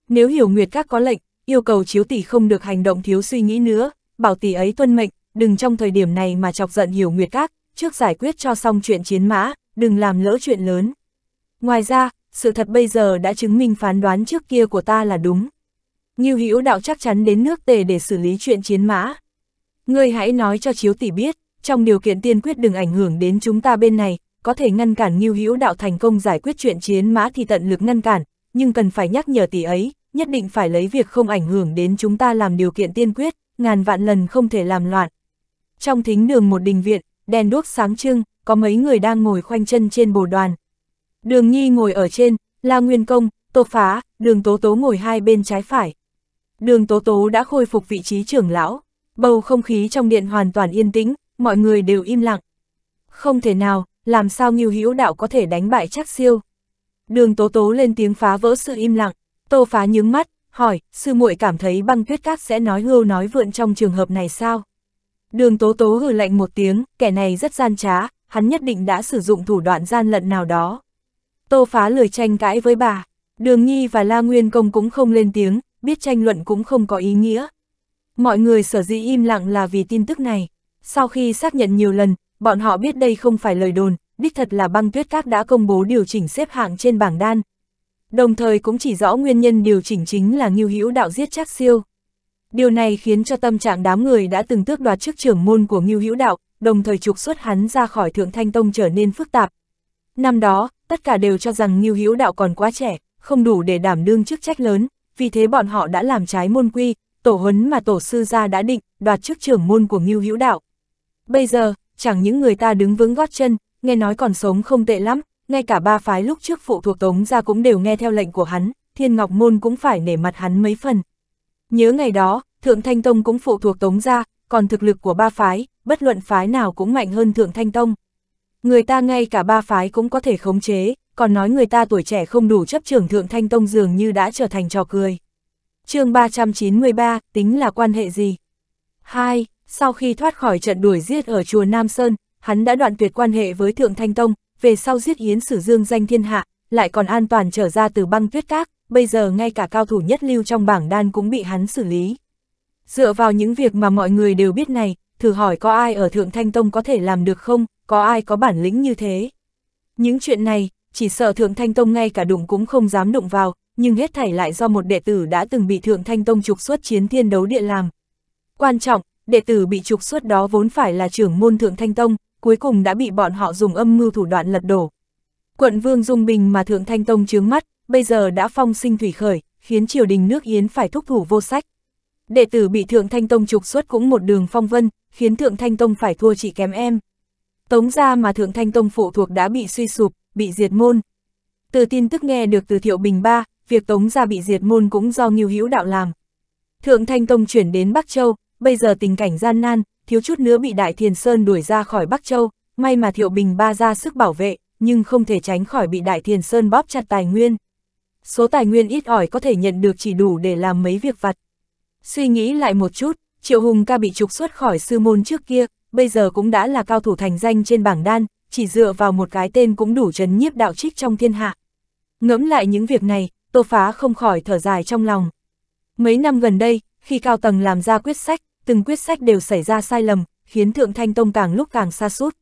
Nếu hiểu nguyệt các có lệnh, yêu cầu chiếu tỷ không được hành động thiếu suy nghĩ nữa, bảo tỷ ấy tuân mệnh, đừng trong thời điểm này mà chọc giận hiểu nguyệt các, trước giải quyết cho xong chuyện chiến mã, đừng làm lỡ chuyện lớn. Ngoài ra, sự thật bây giờ đã chứng minh phán đoán trước kia của ta là đúng. Ngưu Hữu Đạo chắc chắn đến nước Tề để xử lý chuyện chiến mã. Ngươi hãy nói cho Chiếu tỷ biết, trong điều kiện tiên quyết đừng ảnh hưởng đến chúng ta bên này, có thể ngăn cản Ngưu Hữu Đạo thành công giải quyết chuyện chiến mã thì tận lực ngăn cản, nhưng cần phải nhắc nhở tỷ ấy, nhất định phải lấy việc không ảnh hưởng đến chúng ta làm điều kiện tiên quyết, ngàn vạn lần không thể làm loạn. Trong thính đường một đình viện, đèn đuốc sáng trưng, có mấy người đang ngồi khoanh chân trên bồ đoàn. Đường Nhi ngồi ở trên, La Nguyên Công, Tô Phá, Đường Tố Tố ngồi hai bên trái phải. Đường Tố Tố đã khôi phục vị trí trưởng lão, bầu không khí trong điện hoàn toàn yên tĩnh, mọi người đều im lặng. Không thể nào, làm sao Ngưu Hữu Đạo có thể đánh bại Trác Siêu? Đường Tố Tố lên tiếng phá vỡ sự im lặng, Tô Phá nhướng mắt, hỏi, sư muội cảm thấy băng tuyết cát sẽ nói hưu nói vượn trong trường hợp này sao? Đường tố tố hừ lạnh một tiếng, kẻ này rất gian trá, hắn nhất định đã sử dụng thủ đoạn gian lận nào đó. Tô phá lười tranh cãi với bà, đường nhi và la nguyên công cũng không lên tiếng, biết tranh luận cũng không có ý nghĩa. Mọi người sở dĩ im lặng là vì tin tức này. Sau khi xác nhận nhiều lần, bọn họ biết đây không phải lời đồn, đích thật là băng tuyết các đã công bố điều chỉnh xếp hạng trên bảng đan. Đồng thời cũng chỉ rõ nguyên nhân điều chỉnh chính là Ngưu Hữu Đạo giết Trác Siêu. Điều này khiến cho tâm trạng đám người đã từng tước đoạt chức trưởng môn của Ngưu Hữu Đạo, đồng thời trục xuất hắn ra khỏi Thượng Thanh Tông trở nên phức tạp. Năm đó, tất cả đều cho rằng Ngưu Hữu Đạo còn quá trẻ, không đủ để đảm đương chức trách lớn, vì thế bọn họ đã làm trái môn quy, tổ huấn mà tổ sư gia đã định, đoạt chức trưởng môn của Ngưu Hữu Đạo. Bây giờ, chẳng những người ta đứng vững gót chân, nghe nói còn sống không tệ lắm, ngay cả ba phái lúc trước phụ thuộc Tống gia cũng đều nghe theo lệnh của hắn, Thiên Ngọc môn cũng phải nể mặt hắn mấy phần. Nhớ ngày đó, Thượng Thanh Tông cũng phụ thuộc Tống gia còn thực lực của ba phái, bất luận phái nào cũng mạnh hơn Thượng Thanh Tông. Người ta ngay cả ba phái cũng có thể khống chế, còn nói người ta tuổi trẻ không đủ chấp trưởng Thượng Thanh Tông dường như đã trở thành trò cười. chương 393, tính là quan hệ gì? 2. Sau khi thoát khỏi trận đuổi giết ở chùa Nam Sơn, hắn đã đoạn tuyệt quan hệ với Thượng Thanh Tông, về sau giết Yến Sử Dương danh thiên hạ, lại còn an toàn trở ra từ băng tuyết các, bây giờ ngay cả cao thủ nhất lưu trong bảng đan cũng bị hắn xử lý. Dựa vào những việc mà mọi người đều biết này, thử hỏi có ai ở Thượng Thanh Tông có thể làm được không, có ai có bản lĩnh như thế. Những chuyện này, chỉ sợ Thượng Thanh Tông ngay cả đụng cũng không dám đụng vào, nhưng hết thảy lại do một đệ tử đã từng bị Thượng Thanh Tông trục xuất chiến thiên đấu địa làm. Quan trọng, đệ tử bị trục xuất đó vốn phải là trưởng môn Thượng Thanh Tông, cuối cùng đã bị bọn họ dùng âm mưu thủ đoạn lật đổ. Quận Vương Dung Bình mà Thượng Thanh Tông chướng mắt, bây giờ đã phong sinh thủy khởi, khiến triều đình nước Yến phải thúc thủ vô sách. Đệ tử bị Thượng Thanh Tông trục xuất cũng một đường phong vân, khiến Thượng Thanh Tông phải thua chỉ kém em. Tống gia mà Thượng Thanh Tông phụ thuộc đã bị suy sụp, bị diệt môn. Từ tin tức nghe được từ Thiệu Bình Ba, việc Tống gia bị diệt môn cũng do Ngưu Hữu Đạo làm. Thượng Thanh Tông chuyển đến Bắc Châu, bây giờ tình cảnh gian nan, thiếu chút nữa bị Đại Thiền Sơn đuổi ra khỏi Bắc Châu, may mà Thiệu Bình Ba ra sức bảo vệ, nhưng không thể tránh khỏi bị Đại Thiền Sơn bóp chặt tài nguyên số tài nguyên ít ỏi có thể nhận được chỉ đủ để làm mấy việc vặt. Suy nghĩ lại một chút, Triệu Hùng ca bị trục xuất khỏi sư môn trước kia, bây giờ cũng đã là cao thủ thành danh trên bảng đan, chỉ dựa vào một cái tên cũng đủ chấn nhiếp đạo trích trong thiên hạ. Ngẫm lại những việc này, Tô Phá không khỏi thở dài trong lòng. Mấy năm gần đây, khi cao tầng làm ra quyết sách, từng quyết sách đều xảy ra sai lầm, khiến Thượng Thanh Tông càng lúc càng xa sút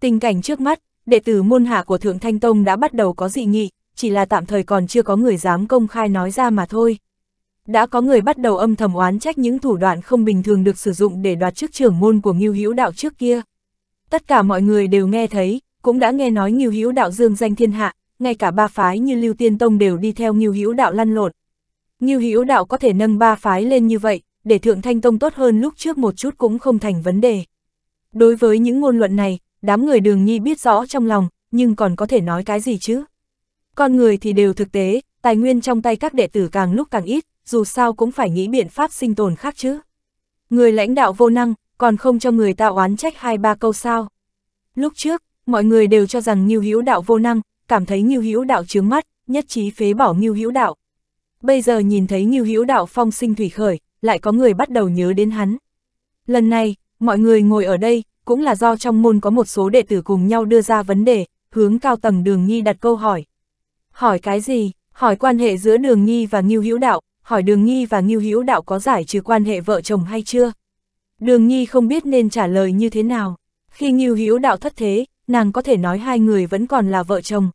Tình cảnh trước mắt, đệ tử môn hạ của Thượng Thanh Tông đã bắt đầu có dị nghị, chỉ là tạm thời còn chưa có người dám công khai nói ra mà thôi. Đã có người bắt đầu âm thầm oán trách những thủ đoạn không bình thường được sử dụng để đoạt chức trưởng môn của Ngưu Hữu Đạo trước kia. Tất cả mọi người đều nghe thấy, cũng đã nghe nói Ngưu Hữu Đạo dương danh thiên hạ, ngay cả ba phái như Lưu Tiên Tông đều đi theo Ngưu Hữu Đạo lăn lộn. Ngưu Hữu Đạo có thể nâng ba phái lên như vậy, để Thượng Thanh Tông tốt hơn lúc trước một chút cũng không thành vấn đề. Đối với những ngôn luận này, đám người Đường Nhi biết rõ trong lòng, nhưng còn có thể nói cái gì chứ? Con người thì đều thực tế, tài nguyên trong tay các đệ tử càng lúc càng ít, dù sao cũng phải nghĩ biện pháp sinh tồn khác chứ. Người lãnh đạo vô năng, còn không cho người ta oán trách hai ba câu sao. Lúc trước, mọi người đều cho rằng Ngưu Hữu Đạo vô năng, cảm thấy Ngưu Hữu Đạo chướng mắt, nhất trí phế bỏ Ngưu Hữu Đạo. Bây giờ nhìn thấy Ngưu Hữu Đạo phong sinh thủy khởi, lại có người bắt đầu nhớ đến hắn. Lần này, mọi người ngồi ở đây, cũng là do trong môn có một số đệ tử cùng nhau đưa ra vấn đề, hướng cao tầng đường nghi đặt câu hỏi. Hỏi cái gì? Hỏi quan hệ giữa đường nghi và nghiêu hữu đạo, hỏi đường nghi và nghiêu hữu đạo có giải trừ quan hệ vợ chồng hay chưa? Đường nghi không biết nên trả lời như thế nào. Khi nghiêu hữu đạo thất thế, nàng có thể nói hai người vẫn còn là vợ chồng.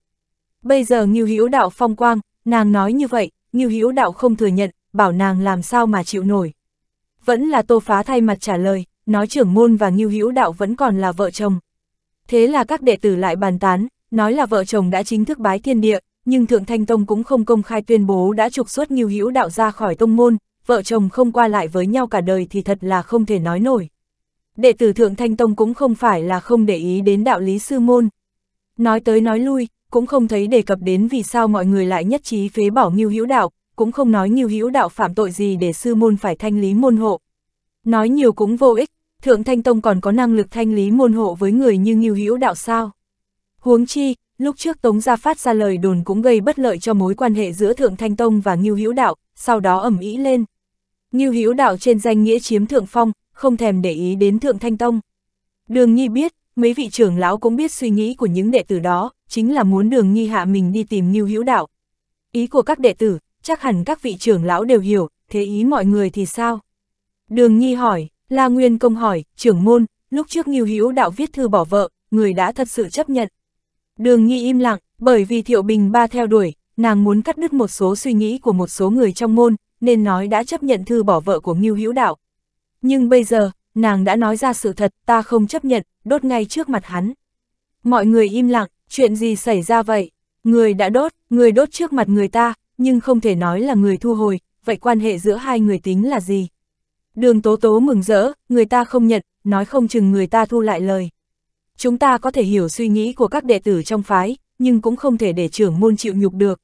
Bây giờ nghiêu hữu đạo phong quang, nàng nói như vậy, nghiêu hữu đạo không thừa nhận, bảo nàng làm sao mà chịu nổi. Vẫn là tô phá thay mặt trả lời, nói trưởng môn và nghiêu hữu đạo vẫn còn là vợ chồng. Thế là các đệ tử lại bàn tán, nói là vợ chồng đã chính thức bái thiên địa, nhưng Thượng Thanh Tông cũng không công khai tuyên bố đã trục xuất Ngưu Hữu Đạo ra khỏi tông môn, vợ chồng không qua lại với nhau cả đời thì thật là không thể nói nổi. Đệ tử Thượng Thanh Tông cũng không phải là không để ý đến đạo lý sư môn. Nói tới nói lui, cũng không thấy đề cập đến vì sao mọi người lại nhất trí phế bỏ Ngưu Hữu Đạo, cũng không nói Ngưu Hữu Đạo phạm tội gì để sư môn phải thanh lý môn hộ. Nói nhiều cũng vô ích, Thượng Thanh Tông còn có năng lực thanh lý môn hộ với người như Ngưu Hữu Đạo sao? Huống chi, Lúc trước Tống Gia phát ra lời đồn cũng gây bất lợi cho mối quan hệ giữa Thượng Thanh Tông và Ngưu Hữu Đạo, sau đó ẩm ý lên. Ngưu Hữu Đạo trên danh nghĩa chiếm Thượng Phong, không thèm để ý đến Thượng Thanh Tông. Đường Nhi biết, mấy vị trưởng lão cũng biết suy nghĩ của những đệ tử đó, chính là muốn Đường Nhi hạ mình đi tìm Ngưu Hữu Đạo. Ý của các đệ tử, chắc hẳn các vị trưởng lão đều hiểu, thế ý mọi người thì sao? Đường Nhi hỏi, La Nguyên Công hỏi, trưởng môn, lúc trước Ngưu Hữu Đạo viết thư bỏ vợ, người đã thật sự chấp nhận. Đường nghi im lặng, bởi vì Thiệu Bình ba theo đuổi, nàng muốn cắt đứt một số suy nghĩ của một số người trong môn, nên nói đã chấp nhận thư bỏ vợ của Ngưu Hữu Đạo. Nhưng bây giờ, nàng đã nói ra sự thật, ta không chấp nhận, đốt ngay trước mặt hắn. Mọi người im lặng, chuyện gì xảy ra vậy? Người đã đốt, người đốt trước mặt người ta, nhưng không thể nói là người thu hồi, vậy quan hệ giữa hai người tính là gì? Đường tố tố mừng rỡ, người ta không nhận, nói không chừng người ta thu lại lời chúng ta có thể hiểu suy nghĩ của các đệ tử trong phái, nhưng cũng không thể để trưởng môn chịu nhục được.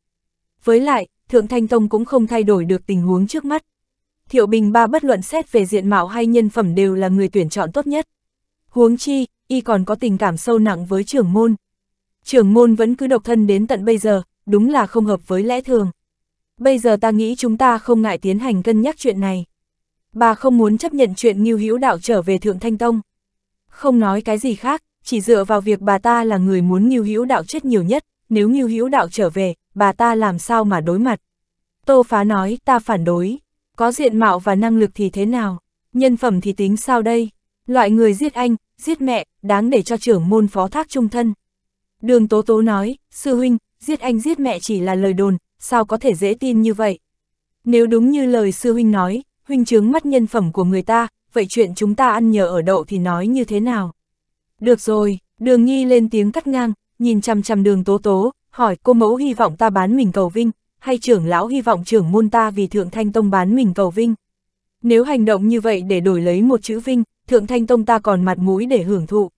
Với lại, Thượng Thanh Tông cũng không thay đổi được tình huống trước mắt. Thiệu Bình Ba bất luận xét về diện mạo hay nhân phẩm đều là người tuyển chọn tốt nhất. Huống chi, y còn có tình cảm sâu nặng với trưởng môn. Trưởng môn vẫn cứ độc thân đến tận bây giờ, đúng là không hợp với lẽ thường. Bây giờ ta nghĩ chúng ta không ngại tiến hành cân nhắc chuyện này. Bà không muốn chấp nhận chuyện Ngưu Hữu Đạo trở về Thượng Thanh Tông. Không nói cái gì khác, chỉ dựa vào việc bà ta là người muốn Ngưu Hữu Đạo chết nhiều nhất, nếu Ngưu Hữu Đạo trở về, bà ta làm sao mà đối mặt. Tô Phá nói, ta phản đối, có diện mạo và năng lực thì thế nào, nhân phẩm thì tính sao đây, loại người giết anh, giết mẹ, đáng để cho trưởng môn phó thác trung thân. Đường Tố Tố nói, sư huynh, giết anh giết mẹ chỉ là lời đồn, sao có thể dễ tin như vậy. Nếu đúng như lời sư huynh nói, huynh chướng mắt nhân phẩm của người ta, vậy chuyện chúng ta ăn nhờ ở đậu thì nói như thế nào? Được rồi, đường nhi lên tiếng cắt ngang, nhìn chằm chằm đường tố tố, hỏi cô mẫu hy vọng ta bán mình cầu vinh, hay trưởng lão hy vọng trưởng môn ta vì thượng thanh tông bán mình cầu vinh. Nếu hành động như vậy để đổi lấy một chữ vinh, thượng thanh tông ta còn mặt mũi để hưởng thụ.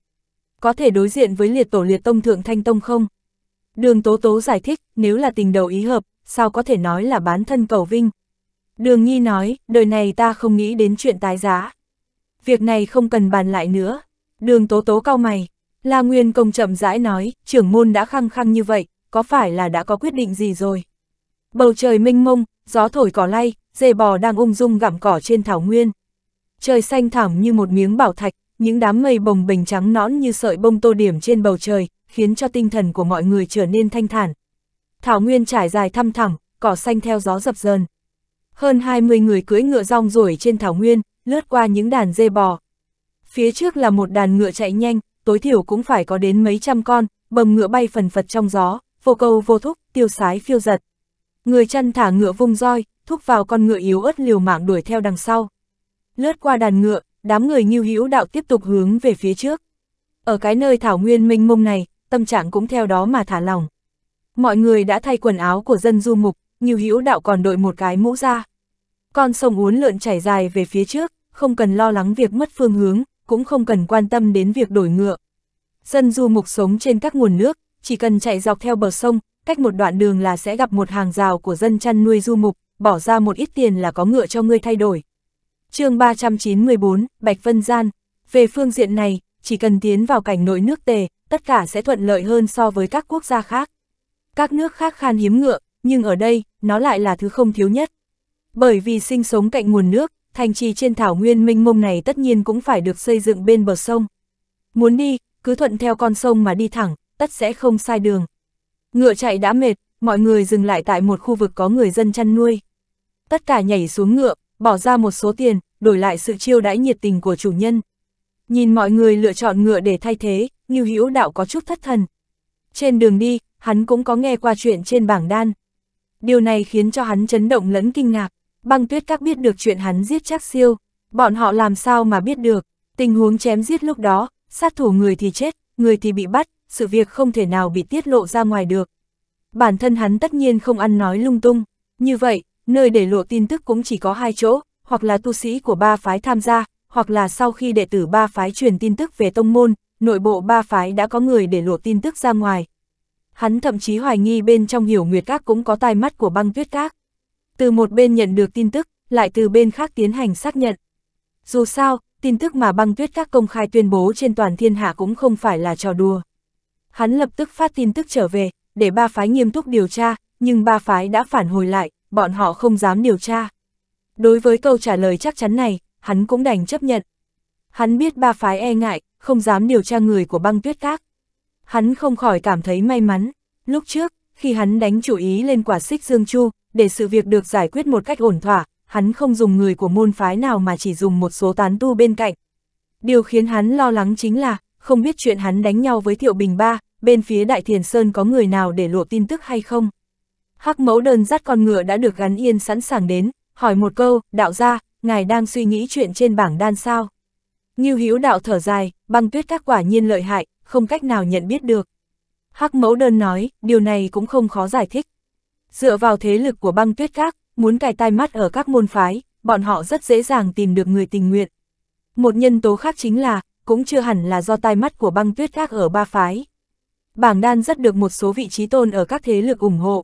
Có thể đối diện với liệt tổ liệt tông thượng thanh tông không? Đường tố tố giải thích, nếu là tình đầu ý hợp, sao có thể nói là bán thân cầu vinh? Đường nhi nói, đời này ta không nghĩ đến chuyện tái giá. Việc này không cần bàn lại nữa, Đường tố tố cao mày. La Nguyên Công chậm rãi nói, trưởng môn đã khăng khăng như vậy, có phải là đã có quyết định gì rồi? Bầu trời mênh mông, gió thổi cỏ lay, dê bò đang ung dung gặm cỏ trên thảo nguyên. Trời xanh thẳm như một miếng bảo thạch, những đám mây bồng bềnh trắng nõn như sợi bông tô điểm trên bầu trời, khiến cho tinh thần của mọi người trở nên thanh thản. Thảo nguyên trải dài thăm thẳm, cỏ xanh theo gió dập dờn. Hơn 20 người cưỡi ngựa rong ruổi trên thảo nguyên, lướt qua những đàn dê bò, Phía trước là một đàn ngựa chạy nhanh, tối thiểu cũng phải có đến mấy trăm con, bầm ngựa bay phần phật trong gió, vô cầu vô thúc, tiêu sái phiêu giật. Người chăn thả ngựa vung roi, thúc vào con ngựa yếu ớt liều mạng đuổi theo đằng sau. Lướt qua đàn ngựa, đám người như hữu đạo tiếp tục hướng về phía trước. Ở cái nơi thảo nguyên mênh mông này, tâm trạng cũng theo đó mà thả lòng. Mọi người đã thay quần áo của dân du mục, như hữu đạo còn đội một cái mũ ra. Con sông uốn lượn chảy dài về phía trước, không cần lo lắng việc mất phương hướng, cũng không cần quan tâm đến việc đổi ngựa. Dân du mục sống trên các nguồn nước, chỉ cần chạy dọc theo bờ sông, cách một đoạn đường là sẽ gặp một hàng rào của dân chăn nuôi du mục, bỏ ra một ít tiền là có ngựa cho ngươi thay đổi. chương 394, Bạch Vân Gian, về phương diện này, chỉ cần tiến vào cảnh nội nước tề, tất cả sẽ thuận lợi hơn so với các quốc gia khác. Các nước khác khan hiếm ngựa, nhưng ở đây, nó lại là thứ không thiếu nhất. Bởi vì sinh sống cạnh nguồn nước, thành trì trên thảo nguyên minh mông này tất nhiên cũng phải được xây dựng bên bờ sông. Muốn đi, cứ thuận theo con sông mà đi thẳng, tất sẽ không sai đường. Ngựa chạy đã mệt, mọi người dừng lại tại một khu vực có người dân chăn nuôi. Tất cả nhảy xuống ngựa, bỏ ra một số tiền, đổi lại sự chiêu đãi nhiệt tình của chủ nhân. Nhìn mọi người lựa chọn ngựa để thay thế, Ngưu Hữu Đạo có chút thất thần. Trên đường đi, hắn cũng có nghe qua chuyện trên bảng đan. Điều này khiến cho hắn chấn động lẫn kinh ngạc. Băng tuyết các biết được chuyện hắn giết chắc siêu, bọn họ làm sao mà biết được, tình huống chém giết lúc đó, sát thủ người thì chết, người thì bị bắt, sự việc không thể nào bị tiết lộ ra ngoài được. Bản thân hắn tất nhiên không ăn nói lung tung, như vậy, nơi để lộ tin tức cũng chỉ có hai chỗ, hoặc là tu sĩ của ba phái tham gia, hoặc là sau khi đệ tử ba phái truyền tin tức về tông môn, nội bộ ba phái đã có người để lộ tin tức ra ngoài. Hắn thậm chí hoài nghi bên trong hiểu nguyệt các cũng có tai mắt của băng tuyết các từ một bên nhận được tin tức, lại từ bên khác tiến hành xác nhận. Dù sao, tin tức mà băng tuyết các công khai tuyên bố trên toàn thiên hạ cũng không phải là trò đùa. Hắn lập tức phát tin tức trở về, để ba phái nghiêm túc điều tra, nhưng ba phái đã phản hồi lại, bọn họ không dám điều tra. Đối với câu trả lời chắc chắn này, hắn cũng đành chấp nhận. Hắn biết ba phái e ngại, không dám điều tra người của băng tuyết các. Hắn không khỏi cảm thấy may mắn. Lúc trước, khi hắn đánh chủ ý lên quả xích Dương Chu, để sự việc được giải quyết một cách ổn thỏa, hắn không dùng người của môn phái nào mà chỉ dùng một số tán tu bên cạnh. Điều khiến hắn lo lắng chính là, không biết chuyện hắn đánh nhau với Thiệu Bình Ba, bên phía Đại Thiền Sơn có người nào để lộ tin tức hay không. Hắc mẫu đơn dắt con ngựa đã được gắn yên sẵn sàng đến, hỏi một câu, đạo gia, ngài đang suy nghĩ chuyện trên bảng đan sao. Nghiêu hữu đạo thở dài, băng tuyết các quả nhiên lợi hại, không cách nào nhận biết được. Hắc mẫu đơn nói, điều này cũng không khó giải thích. Dựa vào thế lực của băng tuyết các, muốn cài tai mắt ở các môn phái, bọn họ rất dễ dàng tìm được người tình nguyện. Một nhân tố khác chính là, cũng chưa hẳn là do tai mắt của băng tuyết các ở ba phái. Bảng đan rất được một số vị trí tôn ở các thế lực ủng hộ.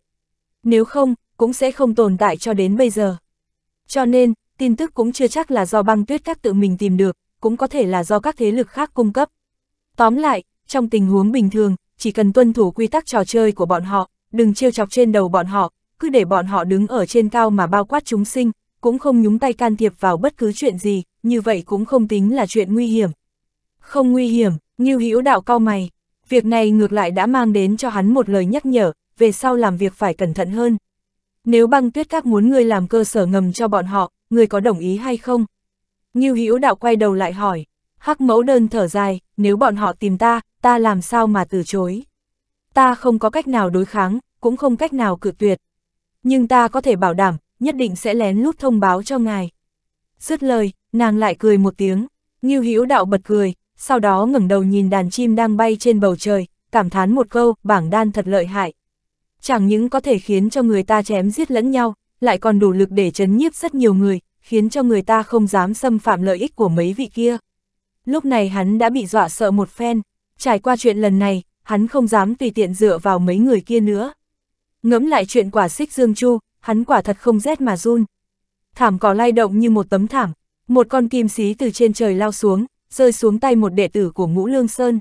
Nếu không, cũng sẽ không tồn tại cho đến bây giờ. Cho nên, tin tức cũng chưa chắc là do băng tuyết các tự mình tìm được, cũng có thể là do các thế lực khác cung cấp. Tóm lại, trong tình huống bình thường, chỉ cần tuân thủ quy tắc trò chơi của bọn họ, đừng trêu chọc trên đầu bọn họ, cứ để bọn họ đứng ở trên cao mà bao quát chúng sinh, cũng không nhúng tay can thiệp vào bất cứ chuyện gì, như vậy cũng không tính là chuyện nguy hiểm. Không nguy hiểm, Như Hữu Đạo cao mày, việc này ngược lại đã mang đến cho hắn một lời nhắc nhở, về sau làm việc phải cẩn thận hơn. Nếu băng tuyết các muốn ngươi làm cơ sở ngầm cho bọn họ, ngươi có đồng ý hay không? Như Hữu Đạo quay đầu lại hỏi, Hắc mẫu đơn thở dài, nếu bọn họ tìm ta, ta làm sao mà từ chối? Ta không có cách nào đối kháng, cũng không cách nào cự tuyệt. Nhưng ta có thể bảo đảm, nhất định sẽ lén lút thông báo cho ngài. Dứt lời, nàng lại cười một tiếng, Ngưu Hữu Đạo bật cười, sau đó ngẩng đầu nhìn đàn chim đang bay trên bầu trời, cảm thán một câu, bảng đan thật lợi hại. Chẳng những có thể khiến cho người ta chém giết lẫn nhau, lại còn đủ lực để trấn nhiếp rất nhiều người, khiến cho người ta không dám xâm phạm lợi ích của mấy vị kia. Lúc này hắn đã bị dọa sợ một phen, trải qua chuyện lần này, hắn không dám tùy tiện dựa vào mấy người kia nữa. Ngẫm lại chuyện quả xích Dương Chu, hắn quả thật không rét mà run. Thảm cỏ lay động như một tấm thảm, một con kim xí từ trên trời lao xuống, rơi xuống tay một đệ tử của Ngũ Lương Sơn.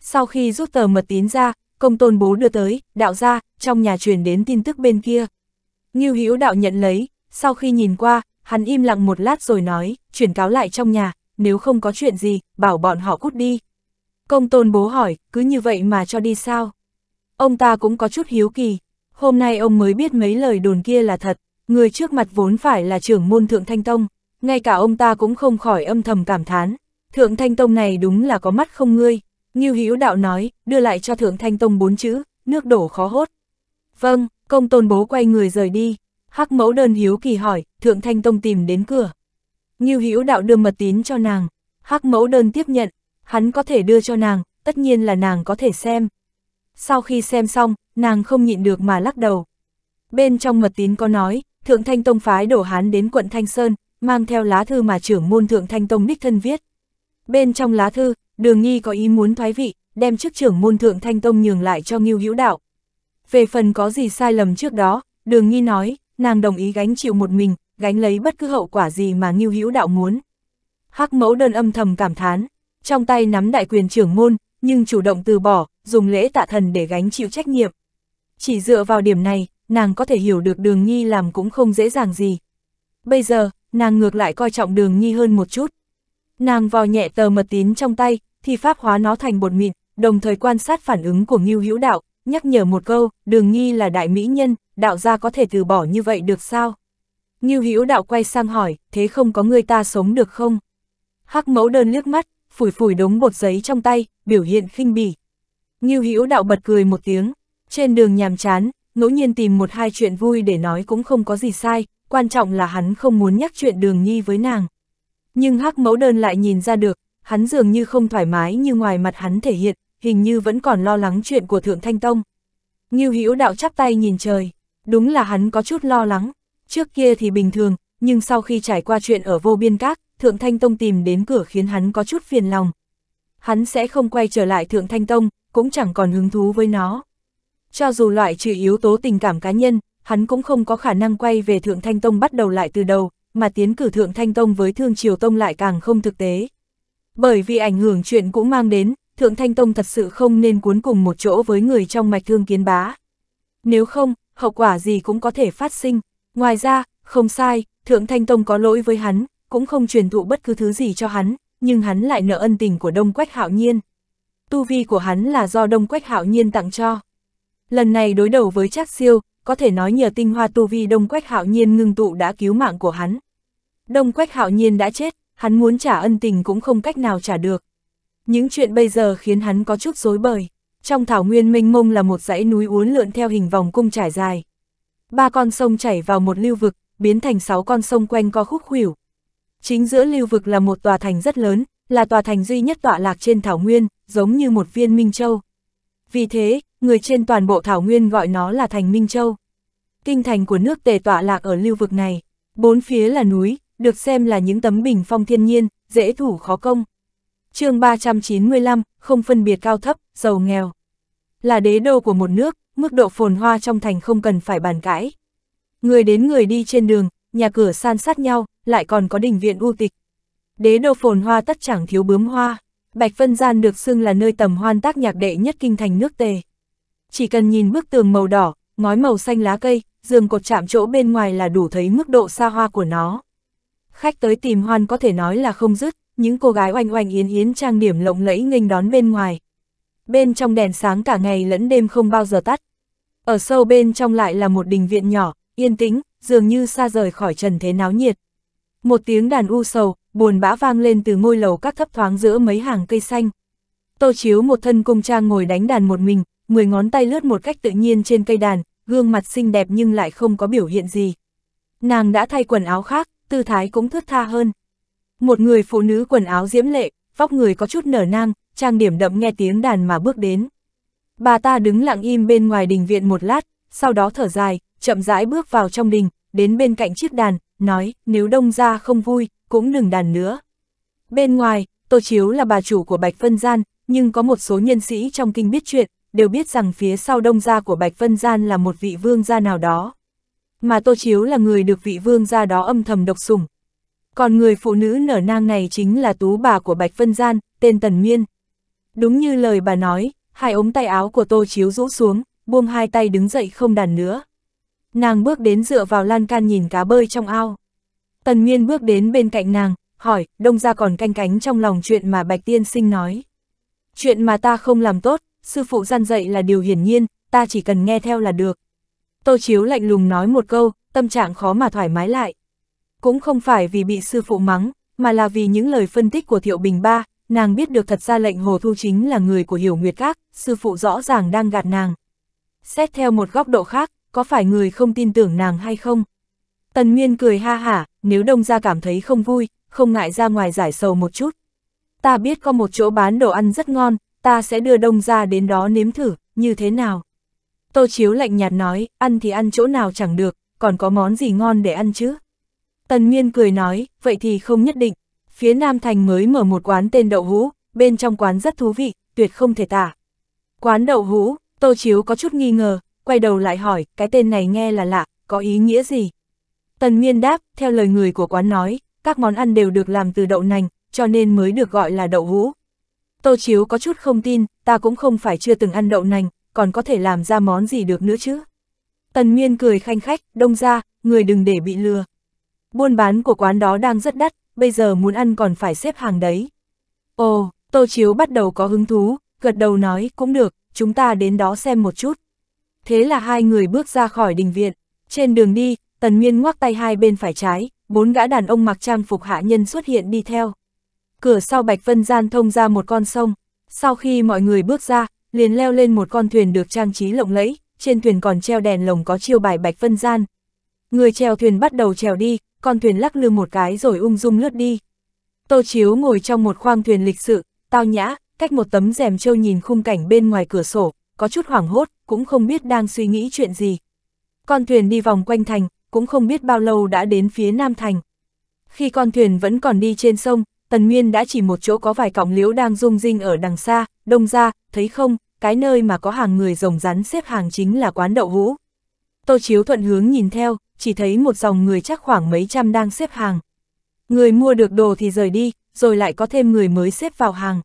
Sau khi rút tờ mật tín ra, công tôn bố đưa tới, đạo ra, trong nhà truyền đến tin tức bên kia. Ngưu Hữu đạo nhận lấy, sau khi nhìn qua, hắn im lặng một lát rồi nói, chuyển cáo lại trong nhà, nếu không có chuyện gì, bảo bọn họ cút đi. Công tôn bố hỏi, cứ như vậy mà cho đi sao? Ông ta cũng có chút hiếu kỳ, Hôm nay ông mới biết mấy lời đồn kia là thật, người trước mặt vốn phải là trưởng môn Thượng Thanh Tông, ngay cả ông ta cũng không khỏi âm thầm cảm thán. Thượng Thanh Tông này đúng là có mắt không ngươi, Như Hữu Đạo nói, đưa lại cho Thượng Thanh Tông bốn chữ, nước đổ khó hốt. Vâng, công tôn bố quay người rời đi, hắc mẫu đơn hiếu kỳ hỏi, Thượng Thanh Tông tìm đến cửa. Như Hữu Đạo đưa mật tín cho nàng, hắc mẫu đơn tiếp nhận, hắn có thể đưa cho nàng, tất nhiên là nàng có thể xem. Sau khi xem xong, nàng không nhịn được mà lắc đầu. Bên trong mật tín có nói, Thượng Thanh Tông phái đổ hán đến quận Thanh Sơn, mang theo lá thư mà trưởng môn Thượng Thanh Tông đích thân viết. Bên trong lá thư, Đường Nghi có ý muốn thoái vị, đem chức trưởng môn Thượng Thanh Tông nhường lại cho Ngưu Hữu Đạo. Về phần có gì sai lầm trước đó, Đường Nghi nói, nàng đồng ý gánh chịu một mình, gánh lấy bất cứ hậu quả gì mà Ngưu Hữu Đạo muốn. Hắc mẫu đơn âm thầm cảm thán, trong tay nắm đại quyền trưởng môn, nhưng chủ động từ bỏ, dùng lễ tạ thần để gánh chịu trách nhiệm chỉ dựa vào điểm này, nàng có thể hiểu được đường nhi làm cũng không dễ dàng gì. Bây giờ, nàng ngược lại coi trọng đường nhi hơn một chút. Nàng vò nhẹ tờ mật tín trong tay, thì pháp hóa nó thành bột mịn, đồng thời quan sát phản ứng của Ngưu Hữu Đạo, nhắc nhở một câu, đường nhi là đại mỹ nhân, đạo gia có thể từ bỏ như vậy được sao? Ngưu Hữu Đạo quay sang hỏi, thế không có người ta sống được không? Hắc mẫu đơn liếc mắt, phủi phủi đống bột giấy trong tay, biểu hiện khinh bỉ. Ngưu Hữu Đạo bật cười một tiếng, trên đường nhàm chán, ngẫu nhiên tìm một hai chuyện vui để nói cũng không có gì sai, quan trọng là hắn không muốn nhắc chuyện đường nhi với nàng. Nhưng hắc mẫu đơn lại nhìn ra được, hắn dường như không thoải mái như ngoài mặt hắn thể hiện, hình như vẫn còn lo lắng chuyện của Thượng Thanh Tông. Ngưu Hữu đạo chắp tay nhìn trời, đúng là hắn có chút lo lắng, trước kia thì bình thường, nhưng sau khi trải qua chuyện ở vô biên các, Thượng Thanh Tông tìm đến cửa khiến hắn có chút phiền lòng. Hắn sẽ không quay trở lại Thượng Thanh Tông, cũng chẳng còn hứng thú với nó. Cho dù loại trừ yếu tố tình cảm cá nhân, hắn cũng không có khả năng quay về Thượng Thanh Tông bắt đầu lại từ đầu, mà tiến cử Thượng Thanh Tông với Thương Triều Tông lại càng không thực tế. Bởi vì ảnh hưởng chuyện cũng mang đến, Thượng Thanh Tông thật sự không nên cuốn cùng một chỗ với người trong mạch thương kiến bá. Nếu không, hậu quả gì cũng có thể phát sinh. Ngoài ra, không sai, Thượng Thanh Tông có lỗi với hắn, cũng không truyền thụ bất cứ thứ gì cho hắn, nhưng hắn lại nợ ân tình của Đông Quách Hạo Nhiên. Tu vi của hắn là do Đông Quách Hạo Nhiên tặng cho. Lần này đối đầu với Trác Siêu, có thể nói nhờ tinh hoa tu vi Đông Quách Hạo Nhiên ngưng tụ đã cứu mạng của hắn. Đông Quách Hạo Nhiên đã chết, hắn muốn trả ân tình cũng không cách nào trả được. Những chuyện bây giờ khiến hắn có chút rối bời. Trong thảo nguyên mênh mông là một dãy núi uốn lượn theo hình vòng cung trải dài. Ba con sông chảy vào một lưu vực, biến thành sáu con sông quanh co khúc khuỷu. Chính giữa lưu vực là một tòa thành rất lớn, là tòa thành duy nhất tọa lạc trên thảo nguyên, giống như một viên minh châu vì thế, người trên toàn bộ Thảo Nguyên gọi nó là thành Minh Châu. Kinh thành của nước tề tọa lạc ở lưu vực này, bốn phía là núi, được xem là những tấm bình phong thiên nhiên, dễ thủ khó công. chương 395, không phân biệt cao thấp, giàu nghèo. Là đế đô của một nước, mức độ phồn hoa trong thành không cần phải bàn cãi. Người đến người đi trên đường, nhà cửa san sát nhau, lại còn có đình viện u tịch. Đế đô phồn hoa tất chẳng thiếu bướm hoa. Bạch Vân Gian được xưng là nơi tầm hoan tác nhạc đệ nhất kinh thành nước tề. Chỉ cần nhìn bức tường màu đỏ, ngói màu xanh lá cây, giường cột chạm chỗ bên ngoài là đủ thấy mức độ xa hoa của nó. Khách tới tìm hoan có thể nói là không dứt, những cô gái oanh oanh yến yến trang điểm lộng lẫy nghênh đón bên ngoài. Bên trong đèn sáng cả ngày lẫn đêm không bao giờ tắt. Ở sâu bên trong lại là một đình viện nhỏ, yên tĩnh, dường như xa rời khỏi trần thế náo nhiệt. Một tiếng đàn u sầu, buồn bã vang lên từ ngôi lầu các thấp thoáng giữa mấy hàng cây xanh. Tô Chiếu một thân cung trang ngồi đánh đàn một mình, mười ngón tay lướt một cách tự nhiên trên cây đàn, gương mặt xinh đẹp nhưng lại không có biểu hiện gì. Nàng đã thay quần áo khác, tư thái cũng thướt tha hơn. Một người phụ nữ quần áo diễm lệ, vóc người có chút nở nang, trang điểm đậm nghe tiếng đàn mà bước đến. Bà ta đứng lặng im bên ngoài đình viện một lát, sau đó thở dài, chậm rãi bước vào trong đình, đến bên cạnh chiếc đàn, nói, nếu đông ra không vui, cũng đừng đàn nữa. Bên ngoài, Tô Chiếu là bà chủ của Bạch Vân Gian, nhưng có một số nhân sĩ trong kinh biết chuyện, đều biết rằng phía sau đông gia của Bạch Vân Gian là một vị vương gia nào đó. Mà Tô Chiếu là người được vị vương gia đó âm thầm độc sủng. Còn người phụ nữ nở nang này chính là tú bà của Bạch Vân Gian, tên Tần nguyên Đúng như lời bà nói, hai ống tay áo của Tô Chiếu rũ xuống, buông hai tay đứng dậy không đàn nữa. Nàng bước đến dựa vào lan can nhìn cá bơi trong ao. Tần Nguyên bước đến bên cạnh nàng, hỏi, đông ra còn canh cánh trong lòng chuyện mà Bạch Tiên Sinh nói. Chuyện mà ta không làm tốt, sư phụ gian dạy là điều hiển nhiên, ta chỉ cần nghe theo là được. Tô Chiếu lạnh lùng nói một câu, tâm trạng khó mà thoải mái lại. Cũng không phải vì bị sư phụ mắng, mà là vì những lời phân tích của Thiệu Bình Ba, nàng biết được thật ra lệnh Hồ Thu Chính là người của Hiểu Nguyệt Các, sư phụ rõ ràng đang gạt nàng. Xét theo một góc độ khác, có phải người không tin tưởng nàng hay không? Tần Nguyên cười ha hả, nếu đông ra cảm thấy không vui, không ngại ra ngoài giải sầu một chút. Ta biết có một chỗ bán đồ ăn rất ngon, ta sẽ đưa đông ra đến đó nếm thử, như thế nào? Tô Chiếu lạnh nhạt nói, ăn thì ăn chỗ nào chẳng được, còn có món gì ngon để ăn chứ? Tần Nguyên cười nói, vậy thì không nhất định. Phía Nam Thành mới mở một quán tên đậu hũ, bên trong quán rất thú vị, tuyệt không thể tả. Quán đậu hũ, Tô Chiếu có chút nghi ngờ, quay đầu lại hỏi, cái tên này nghe là lạ, có ý nghĩa gì? Tần Nguyên đáp, theo lời người của quán nói, các món ăn đều được làm từ đậu nành, cho nên mới được gọi là đậu hũ. Tô Chiếu có chút không tin, ta cũng không phải chưa từng ăn đậu nành, còn có thể làm ra món gì được nữa chứ. Tần Nguyên cười khanh khách, đông ra, người đừng để bị lừa. Buôn bán của quán đó đang rất đắt, bây giờ muốn ăn còn phải xếp hàng đấy. Ồ, Tô Chiếu bắt đầu có hứng thú, gật đầu nói, cũng được, chúng ta đến đó xem một chút. Thế là hai người bước ra khỏi đình viện. Trên đường đi, Tần Nguyên ngoắc tay hai bên phải trái, bốn gã đàn ông mặc trang phục hạ nhân xuất hiện đi theo. Cửa sau Bạch Vân Gian thông ra một con sông, sau khi mọi người bước ra, liền leo lên một con thuyền được trang trí lộng lẫy, trên thuyền còn treo đèn lồng có chiêu bài Bạch Vân Gian. Người treo thuyền bắt đầu trèo đi, con thuyền lắc lư một cái rồi ung dung lướt đi. Tô Chiếu ngồi trong một khoang thuyền lịch sự, tao nhã, cách một tấm rèm trâu nhìn khung cảnh bên ngoài cửa sổ, có chút hoảng hốt, cũng không biết đang suy nghĩ chuyện gì. Con thuyền đi vòng quanh thành, cũng không biết bao lâu đã đến phía Nam Thành. Khi con thuyền vẫn còn đi trên sông, Tần Nguyên đã chỉ một chỗ có vài cọng liễu đang rung rinh ở đằng xa, đông ra, thấy không, cái nơi mà có hàng người rồng rắn xếp hàng chính là quán đậu hũ. Tô Chiếu thuận hướng nhìn theo, chỉ thấy một dòng người chắc khoảng mấy trăm đang xếp hàng. Người mua được đồ thì rời đi, rồi lại có thêm người mới xếp vào hàng.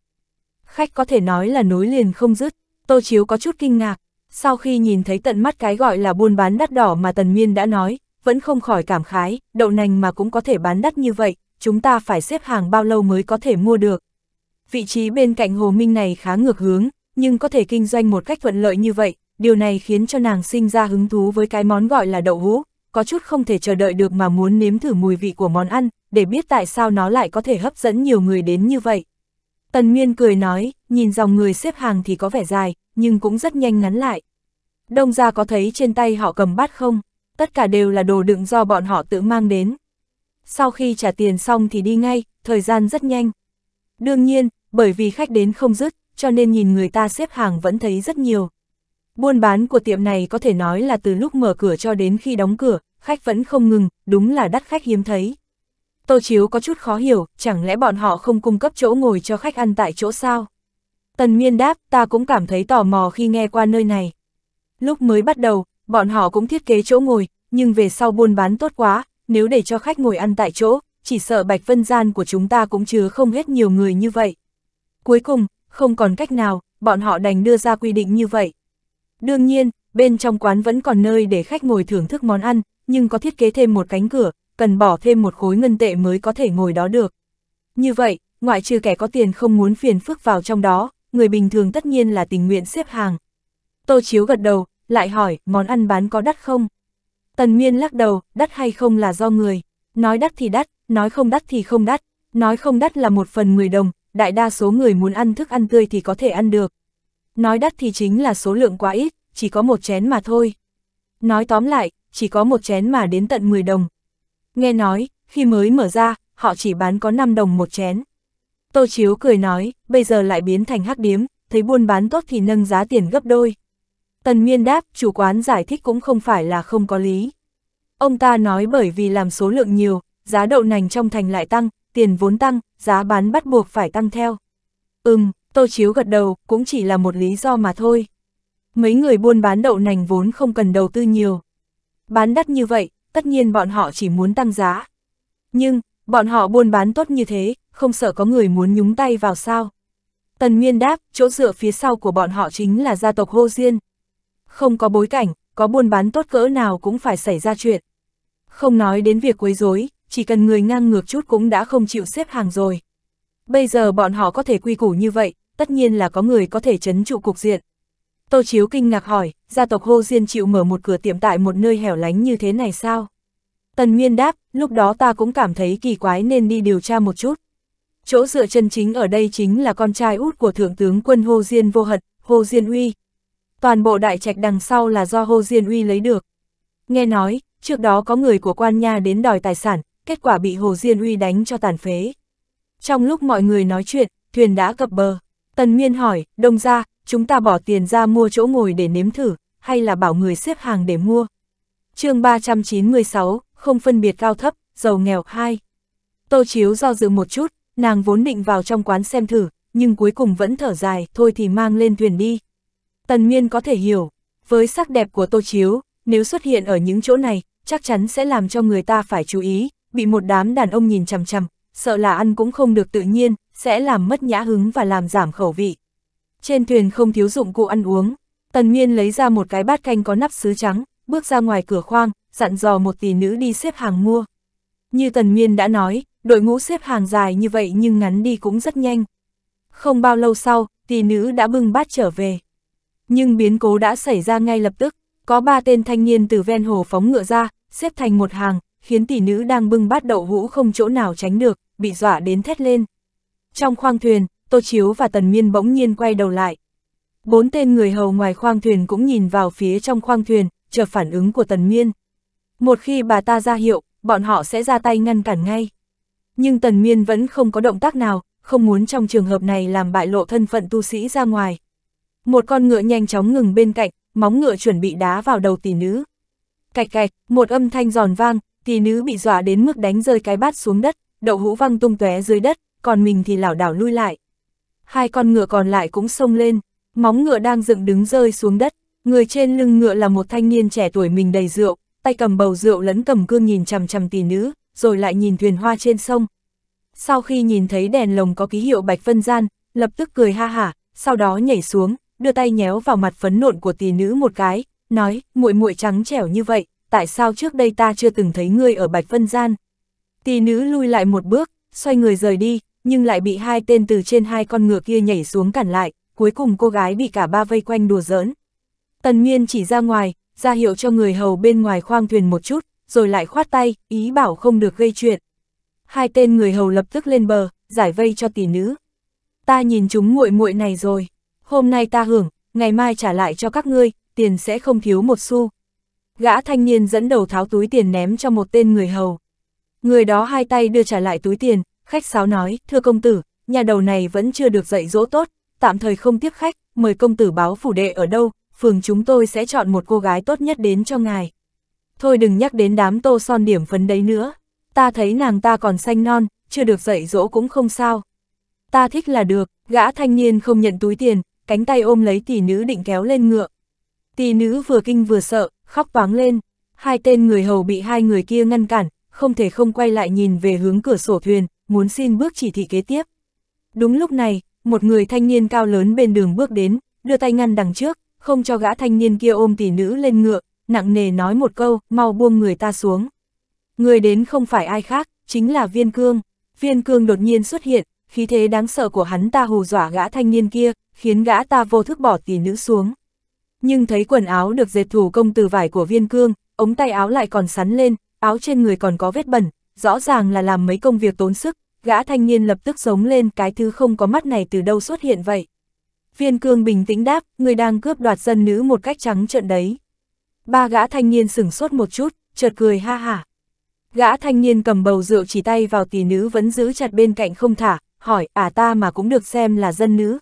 Khách có thể nói là nối liền không dứt, Tô Chiếu có chút kinh ngạc. Sau khi nhìn thấy tận mắt cái gọi là buôn bán đắt đỏ mà Tần Nguyên đã nói, vẫn không khỏi cảm khái, đậu nành mà cũng có thể bán đắt như vậy, chúng ta phải xếp hàng bao lâu mới có thể mua được. Vị trí bên cạnh Hồ Minh này khá ngược hướng, nhưng có thể kinh doanh một cách thuận lợi như vậy, điều này khiến cho nàng sinh ra hứng thú với cái món gọi là đậu hũ, có chút không thể chờ đợi được mà muốn nếm thử mùi vị của món ăn, để biết tại sao nó lại có thể hấp dẫn nhiều người đến như vậy. Tần nguyên cười nói, nhìn dòng người xếp hàng thì có vẻ dài, nhưng cũng rất nhanh ngắn lại. Đông ra có thấy trên tay họ cầm bát không? tất cả đều là đồ đựng do bọn họ tự mang đến. Sau khi trả tiền xong thì đi ngay, thời gian rất nhanh. Đương nhiên, bởi vì khách đến không dứt, cho nên nhìn người ta xếp hàng vẫn thấy rất nhiều. Buôn bán của tiệm này có thể nói là từ lúc mở cửa cho đến khi đóng cửa, khách vẫn không ngừng, đúng là đắt khách hiếm thấy. Tô Chiếu có chút khó hiểu, chẳng lẽ bọn họ không cung cấp chỗ ngồi cho khách ăn tại chỗ sao? Tần Miên đáp, ta cũng cảm thấy tò mò khi nghe qua nơi này. Lúc mới bắt đầu, bọn họ cũng thiết kế chỗ ngồi, nhưng về sau buôn bán tốt quá, nếu để cho khách ngồi ăn tại chỗ, chỉ sợ Bạch Vân Gian của chúng ta cũng chứa không hết nhiều người như vậy. Cuối cùng, không còn cách nào, bọn họ đành đưa ra quy định như vậy. Đương nhiên, bên trong quán vẫn còn nơi để khách ngồi thưởng thức món ăn, nhưng có thiết kế thêm một cánh cửa, cần bỏ thêm một khối ngân tệ mới có thể ngồi đó được. Như vậy, ngoại trừ kẻ có tiền không muốn phiền phức vào trong đó, người bình thường tất nhiên là tình nguyện xếp hàng. Tô Chiếu gật đầu, lại hỏi, món ăn bán có đắt không? Tần Miên lắc đầu, đắt hay không là do người. Nói đắt thì đắt, nói không đắt thì không đắt. Nói không đắt là một phần 10 đồng, đại đa số người muốn ăn thức ăn tươi thì có thể ăn được. Nói đắt thì chính là số lượng quá ít, chỉ có một chén mà thôi. Nói tóm lại, chỉ có một chén mà đến tận 10 đồng. Nghe nói, khi mới mở ra, họ chỉ bán có 5 đồng một chén. Tô Chiếu cười nói, bây giờ lại biến thành hắc điếm, thấy buôn bán tốt thì nâng giá tiền gấp đôi. Tần Nguyên đáp, chủ quán giải thích cũng không phải là không có lý. Ông ta nói bởi vì làm số lượng nhiều, giá đậu nành trong thành lại tăng, tiền vốn tăng, giá bán bắt buộc phải tăng theo. Ừm, Tô Chiếu gật đầu, cũng chỉ là một lý do mà thôi. Mấy người buôn bán đậu nành vốn không cần đầu tư nhiều. Bán đắt như vậy, tất nhiên bọn họ chỉ muốn tăng giá. Nhưng, bọn họ buôn bán tốt như thế, không sợ có người muốn nhúng tay vào sao. Tần Nguyên đáp, chỗ dựa phía sau của bọn họ chính là gia tộc Hô Diên không có bối cảnh, có buôn bán tốt cỡ nào cũng phải xảy ra chuyện. Không nói đến việc quấy rối, chỉ cần người ngang ngược chút cũng đã không chịu xếp hàng rồi. Bây giờ bọn họ có thể quy củ như vậy, tất nhiên là có người có thể chấn trụ cục diện. Tô Chiếu kinh ngạc hỏi, gia tộc Hô Diên chịu mở một cửa tiệm tại một nơi hẻo lánh như thế này sao? Tần nguyên đáp, lúc đó ta cũng cảm thấy kỳ quái nên đi điều tra một chút. Chỗ dựa chân chính ở đây chính là con trai út của Thượng tướng quân Hô Diên Vô Hận, Hô Diên Uy, toàn bộ đại trạch đằng sau là do Hồ Diên Uy lấy được. Nghe nói, trước đó có người của quan nha đến đòi tài sản, kết quả bị Hồ Diên Uy đánh cho tàn phế. Trong lúc mọi người nói chuyện, thuyền đã cập bờ. Tần Miên hỏi, đông ra, chúng ta bỏ tiền ra mua chỗ ngồi để nếm thử, hay là bảo người xếp hàng để mua? chương 396, không phân biệt cao thấp, giàu nghèo 2. Tô Chiếu do dự một chút, nàng vốn định vào trong quán xem thử, nhưng cuối cùng vẫn thở dài, thôi thì mang lên thuyền đi. Tần Nguyên có thể hiểu, với sắc đẹp của Tô Chiếu, nếu xuất hiện ở những chỗ này, chắc chắn sẽ làm cho người ta phải chú ý, bị một đám đàn ông nhìn chằm chằm, sợ là ăn cũng không được tự nhiên, sẽ làm mất nhã hứng và làm giảm khẩu vị. Trên thuyền không thiếu dụng cụ ăn uống, Tần Nguyên lấy ra một cái bát canh có nắp sứ trắng, bước ra ngoài cửa khoang, dặn dò một tỷ nữ đi xếp hàng mua. Như Tần Nguyên đã nói, đội ngũ xếp hàng dài như vậy nhưng ngắn đi cũng rất nhanh. Không bao lâu sau, tỷ nữ đã bưng bát trở về. Nhưng biến cố đã xảy ra ngay lập tức, có ba tên thanh niên từ ven hồ phóng ngựa ra, xếp thành một hàng, khiến tỷ nữ đang bưng bát đậu hũ không chỗ nào tránh được, bị dọa đến thét lên. Trong khoang thuyền, Tô Chiếu và Tần Miên bỗng nhiên quay đầu lại. Bốn tên người hầu ngoài khoang thuyền cũng nhìn vào phía trong khoang thuyền, chờ phản ứng của Tần Miên. Một khi bà ta ra hiệu, bọn họ sẽ ra tay ngăn cản ngay. Nhưng Tần Miên vẫn không có động tác nào, không muốn trong trường hợp này làm bại lộ thân phận tu sĩ ra ngoài. Một con ngựa nhanh chóng ngừng bên cạnh, móng ngựa chuẩn bị đá vào đầu tỷ nữ. Cạch cạch, một âm thanh giòn vang, tỷ nữ bị dọa đến mức đánh rơi cái bát xuống đất, đậu hũ văng tung tóe dưới đất, còn mình thì lảo đảo lui lại. Hai con ngựa còn lại cũng xông lên, móng ngựa đang dựng đứng rơi xuống đất, người trên lưng ngựa là một thanh niên trẻ tuổi mình đầy rượu, tay cầm bầu rượu lẫn cầm cương nhìn chằm chằm tỷ nữ, rồi lại nhìn thuyền hoa trên sông. Sau khi nhìn thấy đèn lồng có ký hiệu Bạch Vân Gian, lập tức cười ha hả, sau đó nhảy xuống, đưa tay nhéo vào mặt phấn nộn của tỷ nữ một cái, nói, muội muội trắng trẻo như vậy, tại sao trước đây ta chưa từng thấy ngươi ở Bạch phân Gian? Tỷ nữ lui lại một bước, xoay người rời đi, nhưng lại bị hai tên từ trên hai con ngựa kia nhảy xuống cản lại, cuối cùng cô gái bị cả ba vây quanh đùa giỡn. Tần Nguyên chỉ ra ngoài, ra hiệu cho người hầu bên ngoài khoang thuyền một chút, rồi lại khoát tay, ý bảo không được gây chuyện. Hai tên người hầu lập tức lên bờ, giải vây cho tỷ nữ. Ta nhìn chúng muội muội này rồi hôm nay ta hưởng, ngày mai trả lại cho các ngươi, tiền sẽ không thiếu một xu. Gã thanh niên dẫn đầu tháo túi tiền ném cho một tên người hầu. Người đó hai tay đưa trả lại túi tiền, khách sáo nói, thưa công tử, nhà đầu này vẫn chưa được dạy dỗ tốt, tạm thời không tiếp khách, mời công tử báo phủ đệ ở đâu, phường chúng tôi sẽ chọn một cô gái tốt nhất đến cho ngài. Thôi đừng nhắc đến đám tô son điểm phấn đấy nữa, ta thấy nàng ta còn xanh non, chưa được dạy dỗ cũng không sao. Ta thích là được, gã thanh niên không nhận túi tiền, cánh tay ôm lấy tỷ nữ định kéo lên ngựa. Tỷ nữ vừa kinh vừa sợ, khóc toáng lên. Hai tên người hầu bị hai người kia ngăn cản, không thể không quay lại nhìn về hướng cửa sổ thuyền, muốn xin bước chỉ thị kế tiếp. Đúng lúc này, một người thanh niên cao lớn bên đường bước đến, đưa tay ngăn đằng trước, không cho gã thanh niên kia ôm tỷ nữ lên ngựa, nặng nề nói một câu, mau buông người ta xuống. Người đến không phải ai khác, chính là viên cương. Viên cương đột nhiên xuất hiện, khí thế đáng sợ của hắn ta hù dọa gã thanh niên kia, khiến gã ta vô thức bỏ tỷ nữ xuống. Nhưng thấy quần áo được dệt thủ công từ vải của viên cương, ống tay áo lại còn sắn lên, áo trên người còn có vết bẩn, rõ ràng là làm mấy công việc tốn sức, gã thanh niên lập tức giống lên cái thứ không có mắt này từ đâu xuất hiện vậy. Viên cương bình tĩnh đáp, người đang cướp đoạt dân nữ một cách trắng trợn đấy. Ba gã thanh niên sửng sốt một chút, chợt cười ha hả. Gã thanh niên cầm bầu rượu chỉ tay vào tỷ nữ vẫn giữ chặt bên cạnh không thả, hỏi, à ta mà cũng được xem là dân nữ,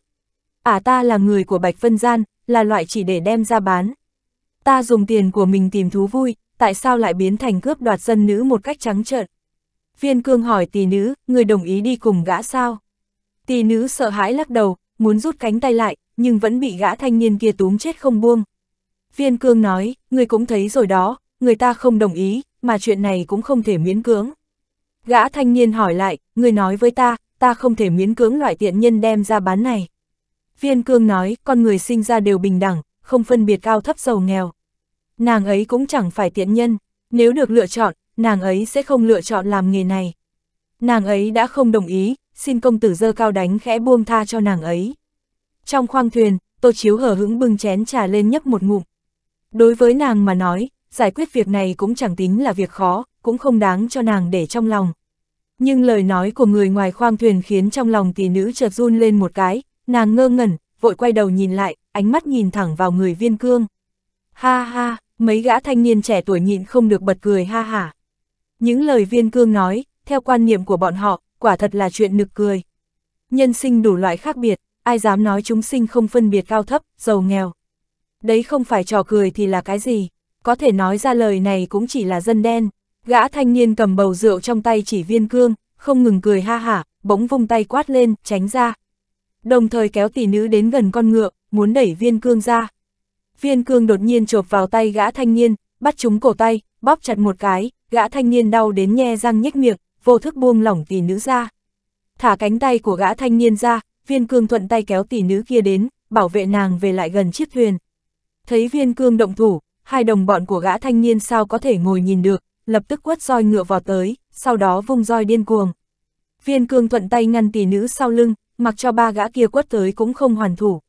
ả à ta là người của Bạch Vân Gian, là loại chỉ để đem ra bán. Ta dùng tiền của mình tìm thú vui, tại sao lại biến thành cướp đoạt dân nữ một cách trắng trợn? Viên cương hỏi tỷ nữ, người đồng ý đi cùng gã sao? Tỷ nữ sợ hãi lắc đầu, muốn rút cánh tay lại, nhưng vẫn bị gã thanh niên kia túm chết không buông. Viên cương nói, người cũng thấy rồi đó, người ta không đồng ý, mà chuyện này cũng không thể miễn cưỡng. Gã thanh niên hỏi lại, người nói với ta, ta không thể miễn cưỡng loại tiện nhân đem ra bán này. Viên cương nói, con người sinh ra đều bình đẳng, không phân biệt cao thấp giàu nghèo. Nàng ấy cũng chẳng phải tiện nhân, nếu được lựa chọn, nàng ấy sẽ không lựa chọn làm nghề này. Nàng ấy đã không đồng ý, xin công tử dơ cao đánh khẽ buông tha cho nàng ấy. Trong khoang thuyền, Tô Chiếu hờ hững bưng chén trà lên nhấp một ngụm. Đối với nàng mà nói, giải quyết việc này cũng chẳng tính là việc khó, cũng không đáng cho nàng để trong lòng. Nhưng lời nói của người ngoài khoang thuyền khiến trong lòng tỷ nữ chợt run lên một cái, Nàng ngơ ngẩn, vội quay đầu nhìn lại, ánh mắt nhìn thẳng vào người viên cương. Ha ha, mấy gã thanh niên trẻ tuổi nhịn không được bật cười ha ha. Những lời viên cương nói, theo quan niệm của bọn họ, quả thật là chuyện nực cười. Nhân sinh đủ loại khác biệt, ai dám nói chúng sinh không phân biệt cao thấp, giàu nghèo. Đấy không phải trò cười thì là cái gì, có thể nói ra lời này cũng chỉ là dân đen. Gã thanh niên cầm bầu rượu trong tay chỉ viên cương, không ngừng cười ha hả, bỗng vung tay quát lên, tránh ra, đồng thời kéo tỷ nữ đến gần con ngựa, muốn đẩy viên cương ra. Viên cương đột nhiên chộp vào tay gã thanh niên, bắt chúng cổ tay, bóp chặt một cái, gã thanh niên đau đến nhe răng nhếch miệng, vô thức buông lỏng tỷ nữ ra. Thả cánh tay của gã thanh niên ra, viên cương thuận tay kéo tỷ nữ kia đến, bảo vệ nàng về lại gần chiếc thuyền. Thấy viên cương động thủ, hai đồng bọn của gã thanh niên sao có thể ngồi nhìn được, lập tức quất roi ngựa vào tới, sau đó vung roi điên cuồng. Viên cương thuận tay ngăn tỷ nữ sau lưng, mặc cho ba gã kia quất tới cũng không hoàn thủ.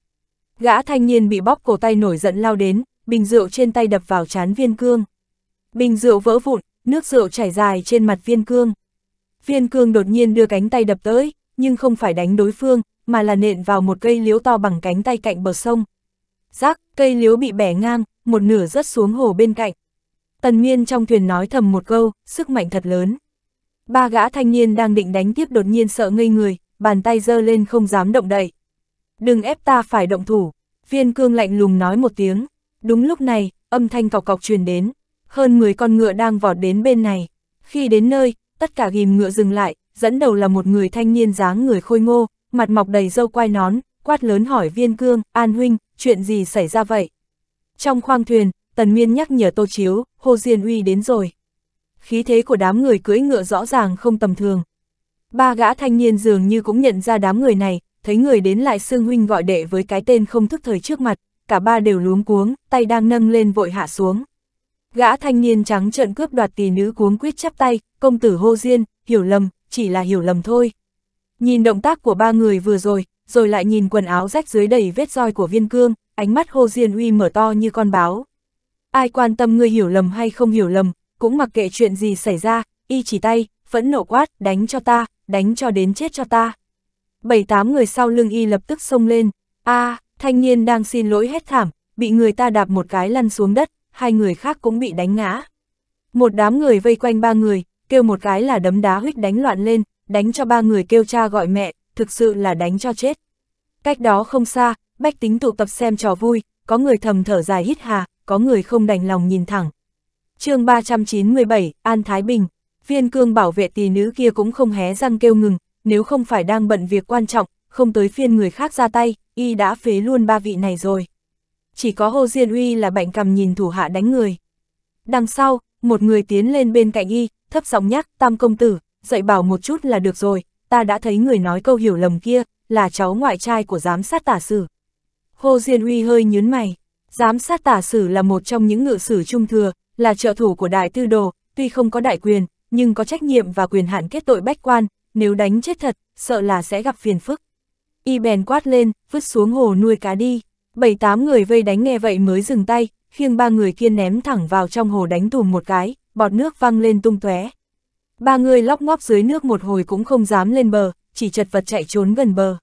Gã thanh niên bị bóp cổ tay nổi giận lao đến, bình rượu trên tay đập vào chán viên cương. Bình rượu vỡ vụn, nước rượu chảy dài trên mặt viên cương. Viên cương đột nhiên đưa cánh tay đập tới, nhưng không phải đánh đối phương, mà là nện vào một cây liếu to bằng cánh tay cạnh bờ sông. Rác, cây liếu bị bẻ ngang, một nửa rớt xuống hồ bên cạnh. Tần nguyên trong thuyền nói thầm một câu, sức mạnh thật lớn. Ba gã thanh niên đang định đánh tiếp đột nhiên sợ ngây người, bàn tay giơ lên không dám động đậy. Đừng ép ta phải động thủ, viên cương lạnh lùng nói một tiếng. Đúng lúc này, âm thanh cọc cọc truyền đến, hơn 10 con ngựa đang vọt đến bên này. Khi đến nơi, tất cả ghim ngựa dừng lại, dẫn đầu là một người thanh niên dáng người khôi ngô, mặt mọc đầy râu quai nón, quát lớn hỏi viên cương, an huynh, chuyện gì xảy ra vậy? Trong khoang thuyền, tần miên nhắc nhở tô chiếu, hô diên uy đến rồi. Khí thế của đám người cưỡi ngựa rõ ràng không tầm thường, Ba gã thanh niên dường như cũng nhận ra đám người này, thấy người đến lại xương huynh gọi đệ với cái tên không thức thời trước mặt, cả ba đều luống cuống, tay đang nâng lên vội hạ xuống. Gã thanh niên trắng trợn cướp đoạt tỷ nữ cuống quyết chắp tay, công tử hô diên, hiểu lầm, chỉ là hiểu lầm thôi. Nhìn động tác của ba người vừa rồi, rồi lại nhìn quần áo rách dưới đầy vết roi của viên cương, ánh mắt hô diên uy mở to như con báo. Ai quan tâm người hiểu lầm hay không hiểu lầm, cũng mặc kệ chuyện gì xảy ra, y chỉ tay, phẫn nộ quát, đánh cho ta, đánh cho đến chết cho ta. Bảy tám người sau lưng y lập tức xông lên, a à, thanh niên đang xin lỗi hết thảm, bị người ta đạp một cái lăn xuống đất, hai người khác cũng bị đánh ngã. Một đám người vây quanh ba người, kêu một cái là đấm đá huyết đánh loạn lên, đánh cho ba người kêu cha gọi mẹ, thực sự là đánh cho chết. Cách đó không xa, bách tính tụ tập xem trò vui, có người thầm thở dài hít hà, có người không đành lòng nhìn thẳng. chương 397, An Thái Bình viên cương bảo vệ tỷ nữ kia cũng không hé răng kêu ngừng, nếu không phải đang bận việc quan trọng, không tới phiên người khác ra tay, y đã phế luôn ba vị này rồi. Chỉ có Hồ Diên Uy là bạnh cầm nhìn thủ hạ đánh người. Đằng sau, một người tiến lên bên cạnh y, thấp giọng nhắc, tam công tử, dạy bảo một chút là được rồi, ta đã thấy người nói câu hiểu lầm kia, là cháu ngoại trai của giám sát tả sử. Hồ Diên Uy hơi nhớn mày, giám sát tả sử là một trong những ngự sử trung thừa, là trợ thủ của đại tư đồ, tuy không có đại quyền, nhưng có trách nhiệm và quyền hạn kết tội bách quan, nếu đánh chết thật, sợ là sẽ gặp phiền phức. Y bèn quát lên, vứt xuống hồ nuôi cá đi. Bảy tám người vây đánh nghe vậy mới dừng tay, khiêng ba người kia ném thẳng vào trong hồ đánh tùm một cái, bọt nước văng lên tung tóe. Ba người lóc ngóp dưới nước một hồi cũng không dám lên bờ, chỉ chật vật chạy trốn gần bờ.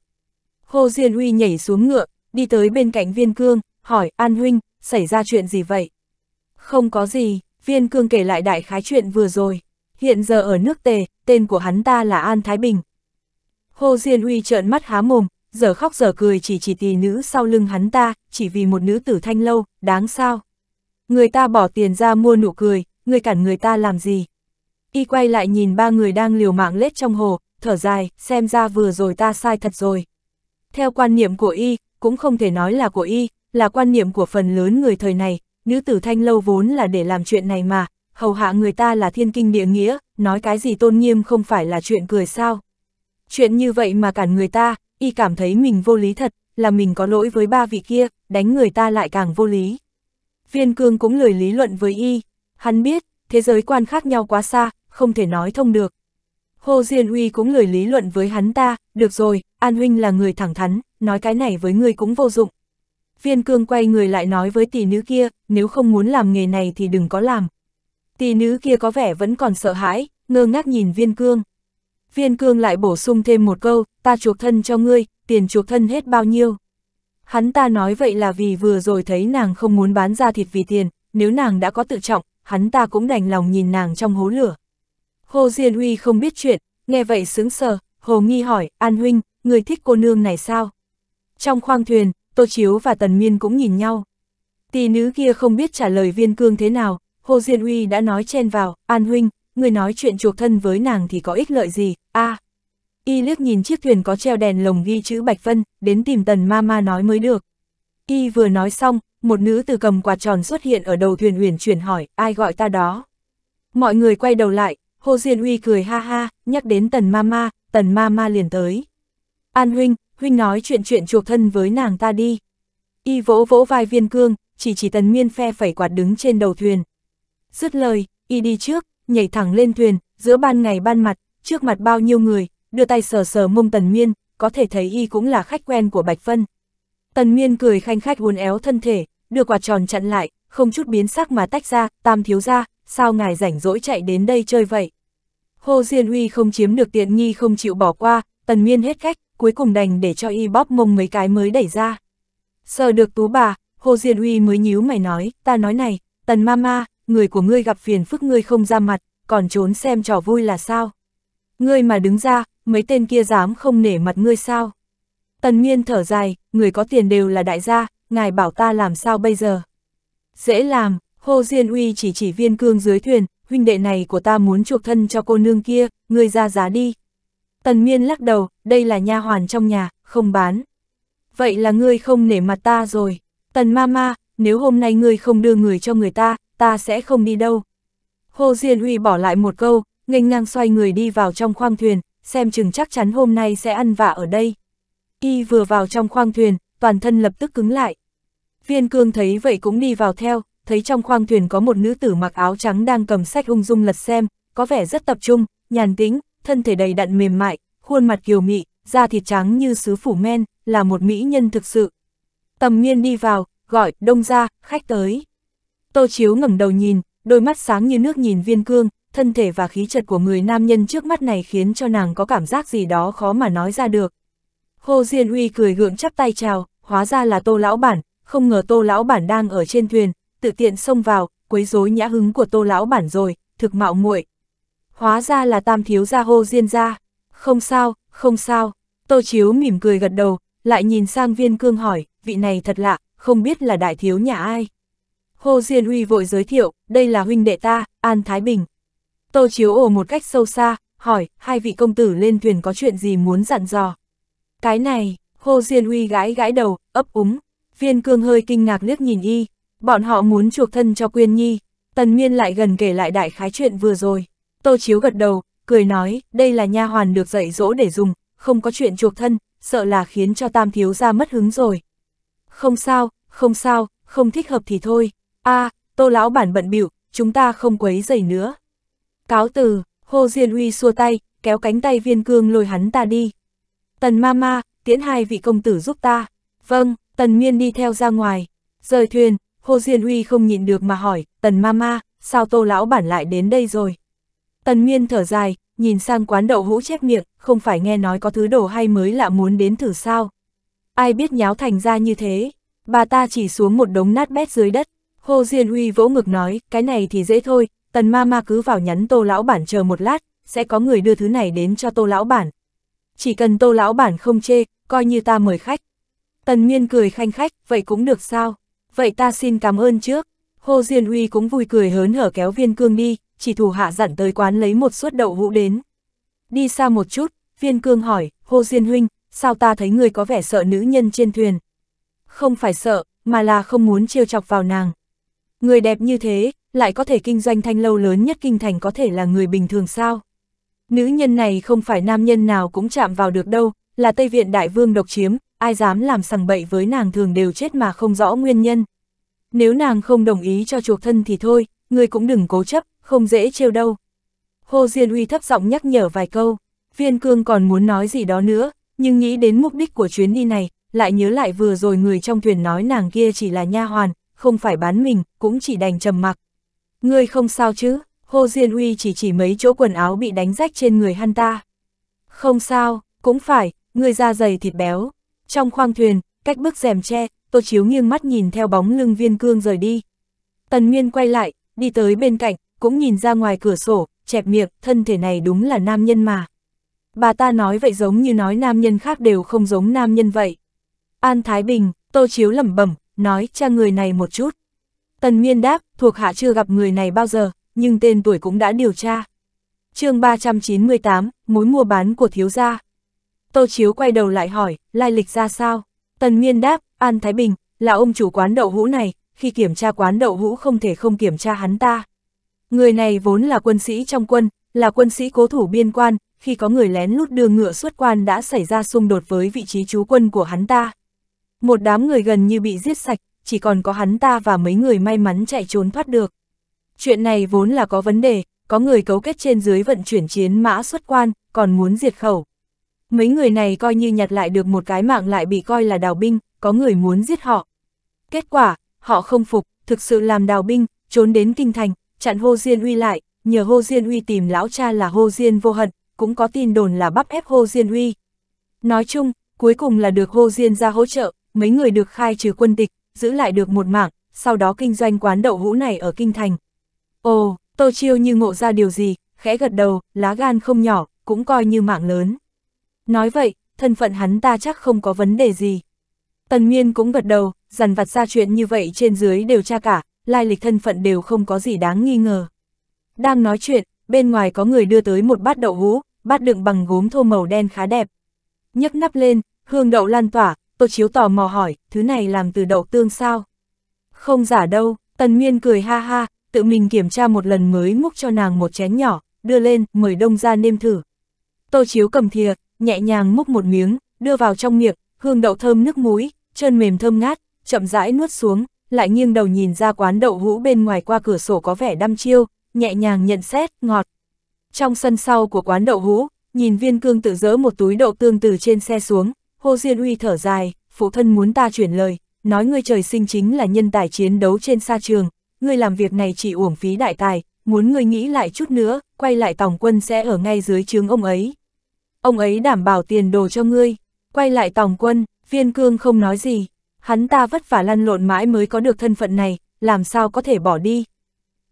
khô Diên Uy nhảy xuống ngựa, đi tới bên cạnh viên cương, hỏi, An Huynh, xảy ra chuyện gì vậy? Không có gì, viên cương kể lại đại khái chuyện vừa rồi hiện giờ ở nước Tề, tên của hắn ta là An Thái Bình. Hồ Diên Huy trợn mắt há mồm, giờ khóc giờ cười chỉ chỉ tỷ nữ sau lưng hắn ta, chỉ vì một nữ tử thanh lâu, đáng sao. Người ta bỏ tiền ra mua nụ cười, người cản người ta làm gì. Y quay lại nhìn ba người đang liều mạng lết trong hồ, thở dài, xem ra vừa rồi ta sai thật rồi. Theo quan niệm của Y, cũng không thể nói là của Y, là quan niệm của phần lớn người thời này, nữ tử thanh lâu vốn là để làm chuyện này mà, hầu hạ người ta là thiên kinh địa nghĩa, nói cái gì tôn nghiêm không phải là chuyện cười sao. Chuyện như vậy mà cản người ta, y cảm thấy mình vô lý thật, là mình có lỗi với ba vị kia, đánh người ta lại càng vô lý. Viên cương cũng lời lý luận với y, hắn biết, thế giới quan khác nhau quá xa, không thể nói thông được. Hồ Diên Uy cũng lời lý luận với hắn ta, được rồi, An Huynh là người thẳng thắn, nói cái này với người cũng vô dụng. Viên cương quay người lại nói với tỷ nữ kia, nếu không muốn làm nghề này thì đừng có làm, tỷ nữ kia có vẻ vẫn còn sợ hãi, ngơ ngác nhìn viên cương. Viên cương lại bổ sung thêm một câu, ta chuộc thân cho ngươi, tiền chuộc thân hết bao nhiêu. Hắn ta nói vậy là vì vừa rồi thấy nàng không muốn bán ra thịt vì tiền, nếu nàng đã có tự trọng, hắn ta cũng đành lòng nhìn nàng trong hố lửa. Hồ Diên Uy không biết chuyện, nghe vậy sướng sờ, Hồ Nghi hỏi, An Huynh, người thích cô nương này sao? Trong khoang thuyền, Tô Chiếu và Tần Miên cũng nhìn nhau. Tỷ nữ kia không biết trả lời viên cương thế nào, Hồ Diên Huy đã nói chen vào, An Huynh, người nói chuyện chuộc thân với nàng thì có ích lợi gì, a à, Y liếc nhìn chiếc thuyền có treo đèn lồng ghi chữ Bạch Vân, đến tìm tần ma ma nói mới được. Y vừa nói xong, một nữ từ cầm quạt tròn xuất hiện ở đầu thuyền huyền chuyển hỏi, ai gọi ta đó. Mọi người quay đầu lại, Hồ Diên Huy cười ha ha, nhắc đến tần ma ma, tần ma ma liền tới. An Huynh, Huynh nói chuyện chuyện chuộc thân với nàng ta đi. Y vỗ vỗ vai viên cương, chỉ chỉ tần miên phe phẩy quạt đứng trên đầu thuyền. Dứt lời, y đi trước, nhảy thẳng lên thuyền, giữa ban ngày ban mặt, trước mặt bao nhiêu người, đưa tay sờ sờ mông Tần nguyên có thể thấy y cũng là khách quen của Bạch phân Tần nguyên cười khanh khách uốn éo thân thể, đưa quạt tròn chặn lại, không chút biến sắc mà tách ra, tam thiếu ra, sao ngài rảnh rỗi chạy đến đây chơi vậy? Hồ Diên Huy không chiếm được tiện nghi không chịu bỏ qua, Tần nguyên hết cách, cuối cùng đành để cho y bóp mông mấy cái mới đẩy ra. sờ được tú bà, Hồ Diên Huy mới nhíu mày nói, ta nói này, Tần Mama, người của ngươi gặp phiền phức ngươi không ra mặt, còn trốn xem trò vui là sao? Ngươi mà đứng ra, mấy tên kia dám không nể mặt ngươi sao? Tần Nguyên thở dài, người có tiền đều là đại gia, ngài bảo ta làm sao bây giờ? Dễ làm, Hồ Diên Uy chỉ chỉ viên cương dưới thuyền, huynh đệ này của ta muốn chuộc thân cho cô nương kia, ngươi ra giá đi. Tần Nguyên lắc đầu, đây là nha hoàn trong nhà, không bán. Vậy là ngươi không nể mặt ta rồi. Tần ma ma, nếu hôm nay ngươi không đưa người cho người ta, ta sẽ không đi đâu. Hồ Diên Huy bỏ lại một câu, nghênh ngang xoay người đi vào trong khoang thuyền, xem chừng chắc chắn hôm nay sẽ ăn vạ ở đây. Y vừa vào trong khoang thuyền, toàn thân lập tức cứng lại. Viên cương thấy vậy cũng đi vào theo, thấy trong khoang thuyền có một nữ tử mặc áo trắng đang cầm sách ung dung lật xem, có vẻ rất tập trung, nhàn tĩnh, thân thể đầy đặn mềm mại, khuôn mặt kiều mị, da thịt trắng như sứ phủ men, là một mỹ nhân thực sự. Tầm Nguyên đi vào, gọi, đông ra, khách tới. Tô Chiếu ngẩng đầu nhìn, đôi mắt sáng như nước nhìn viên cương, thân thể và khí chất của người nam nhân trước mắt này khiến cho nàng có cảm giác gì đó khó mà nói ra được. Hồ Diên Uy cười gượng chắp tay chào, hóa ra là Tô Lão Bản, không ngờ Tô Lão Bản đang ở trên thuyền, tự tiện xông vào, quấy rối nhã hứng của Tô Lão Bản rồi, thực mạo muội Hóa ra là tam thiếu gia Hồ Diên gia. Không sao, không sao. Tô Chiếu mỉm cười gật đầu, lại nhìn sang viên cương hỏi, vị này thật lạ, không biết là đại thiếu nhà ai. Hồ Diên Huy vội giới thiệu, đây là huynh đệ ta, An Thái Bình. Tô Chiếu ồ một cách sâu xa, hỏi, hai vị công tử lên thuyền có chuyện gì muốn dặn dò. Cái này, Hồ Diên Huy gãi gãi đầu, ấp úng. Viên cương hơi kinh ngạc liếc nhìn y, bọn họ muốn chuộc thân cho Quyên Nhi. Tần Miên lại gần kể lại đại khái chuyện vừa rồi. Tô Chiếu gật đầu, cười nói, đây là nha hoàn được dạy dỗ để dùng, không có chuyện chuộc thân, sợ là khiến cho tam thiếu ra mất hứng rồi. Không sao, không sao, không thích hợp thì thôi a à, tô lão bản bận biểu, chúng ta không quấy giày nữa. Cáo từ, Hồ Diên Uy xua tay, kéo cánh tay viên cương lôi hắn ta đi. Tần ma ma, tiễn hai vị công tử giúp ta. Vâng, tần miên đi theo ra ngoài. Rời thuyền, Hồ Diên Uy không nhịn được mà hỏi, tần ma ma, sao tô lão bản lại đến đây rồi? Tần miên thở dài, nhìn sang quán đậu hũ chép miệng, không phải nghe nói có thứ đồ hay mới lạ muốn đến thử sao. Ai biết nháo thành ra như thế, bà ta chỉ xuống một đống nát bét dưới đất. Hồ Diên Huy vỗ ngực nói, cái này thì dễ thôi, tần ma ma cứ vào nhắn tô lão bản chờ một lát, sẽ có người đưa thứ này đến cho tô lão bản. Chỉ cần tô lão bản không chê, coi như ta mời khách. Tần miên cười khanh khách, vậy cũng được sao? Vậy ta xin cảm ơn trước. Hồ Diên Huy cũng vui cười hớn hở kéo viên cương đi, chỉ thủ hạ dặn tới quán lấy một suất đậu hũ đến. Đi xa một chút, viên cương hỏi, Hồ Diên Huynh, sao ta thấy người có vẻ sợ nữ nhân trên thuyền? Không phải sợ, mà là không muốn trêu chọc vào nàng. Người đẹp như thế, lại có thể kinh doanh thanh lâu lớn nhất kinh thành có thể là người bình thường sao? Nữ nhân này không phải nam nhân nào cũng chạm vào được đâu, là Tây Viện Đại Vương độc chiếm, ai dám làm sằng bậy với nàng thường đều chết mà không rõ nguyên nhân. Nếu nàng không đồng ý cho chuộc thân thì thôi, người cũng đừng cố chấp, không dễ trêu đâu. Hồ Diên Uy thấp giọng nhắc nhở vài câu, viên cương còn muốn nói gì đó nữa, nhưng nghĩ đến mục đích của chuyến đi này, lại nhớ lại vừa rồi người trong thuyền nói nàng kia chỉ là nha hoàn, không phải bán mình, cũng chỉ đành trầm mặc. Ngươi không sao chứ, Hồ Diên Huy chỉ chỉ mấy chỗ quần áo bị đánh rách trên người hắn ta. Không sao, cũng phải, ngươi da dày thịt béo. Trong khoang thuyền, cách bức rèm tre, Tô Chiếu nghiêng mắt nhìn theo bóng lưng viên cương rời đi. Tần Nguyên quay lại, đi tới bên cạnh, cũng nhìn ra ngoài cửa sổ, chẹp miệng, thân thể này đúng là nam nhân mà. Bà ta nói vậy giống như nói nam nhân khác đều không giống nam nhân vậy. An Thái Bình, Tô Chiếu lẩm bẩm, nói cha người này một chút. Tần Nguyên đáp, thuộc hạ chưa gặp người này bao giờ, nhưng tên tuổi cũng đã điều tra. chương 398, mối mua bán của thiếu gia. Tô Chiếu quay đầu lại hỏi, lai lịch ra sao? Tần Nguyên đáp, An Thái Bình, là ông chủ quán đậu hũ này, khi kiểm tra quán đậu hũ không thể không kiểm tra hắn ta. Người này vốn là quân sĩ trong quân, là quân sĩ cố thủ biên quan, khi có người lén lút đưa ngựa xuất quan đã xảy ra xung đột với vị trí trú quân của hắn ta. Một đám người gần như bị giết sạch, chỉ còn có hắn ta và mấy người may mắn chạy trốn thoát được. Chuyện này vốn là có vấn đề, có người cấu kết trên dưới vận chuyển chiến mã xuất quan, còn muốn diệt khẩu. Mấy người này coi như nhặt lại được một cái mạng lại bị coi là đào binh, có người muốn giết họ. Kết quả, họ không phục, thực sự làm đào binh, trốn đến kinh thành, chặn Hô Diên Uy lại, nhờ Hô Diên Uy tìm lão cha là Hô Diên vô hận, cũng có tin đồn là bắp ép Hô Diên Uy. Nói chung, cuối cùng là được Hô Diên ra hỗ trợ, mấy người được khai trừ quân tịch, giữ lại được một mạng, sau đó kinh doanh quán đậu hũ này ở Kinh Thành. Ồ, Tô Chiêu như ngộ ra điều gì, khẽ gật đầu, lá gan không nhỏ, cũng coi như mạng lớn. Nói vậy, thân phận hắn ta chắc không có vấn đề gì. Tần nguyên cũng gật đầu, dằn vặt ra chuyện như vậy trên dưới đều tra cả, lai lịch thân phận đều không có gì đáng nghi ngờ. Đang nói chuyện, bên ngoài có người đưa tới một bát đậu hũ, bát đựng bằng gốm thô màu đen khá đẹp. nhấc nắp lên, hương đậu lan tỏa, Tô Chiếu tò mò hỏi, thứ này làm từ đậu tương sao? Không giả đâu, Tần Nguyên cười ha ha, tự mình kiểm tra một lần mới múc cho nàng một chén nhỏ, đưa lên, mời đông ra nêm thử. Tô Chiếu cầm thìa, nhẹ nhàng múc một miếng, đưa vào trong miệng, hương đậu thơm nước mũi, chân mềm thơm ngát, chậm rãi nuốt xuống, lại nghiêng đầu nhìn ra quán đậu hũ bên ngoài qua cửa sổ có vẻ đăm chiêu, nhẹ nhàng nhận xét, ngọt. Trong sân sau của quán đậu hũ, nhìn viên cương tự dỡ một túi đậu tương từ trên xe xuống, Hồ Diên Huy thở dài, phụ thân muốn ta chuyển lời, nói ngươi trời sinh chính là nhân tài chiến đấu trên sa trường, ngươi làm việc này chỉ uổng phí đại tài, muốn ngươi nghĩ lại chút nữa, quay lại tòng quân sẽ ở ngay dưới trướng ông ấy. Ông ấy đảm bảo tiền đồ cho ngươi, quay lại tòng quân, viên cương không nói gì, hắn ta vất vả lăn lộn mãi mới có được thân phận này, làm sao có thể bỏ đi.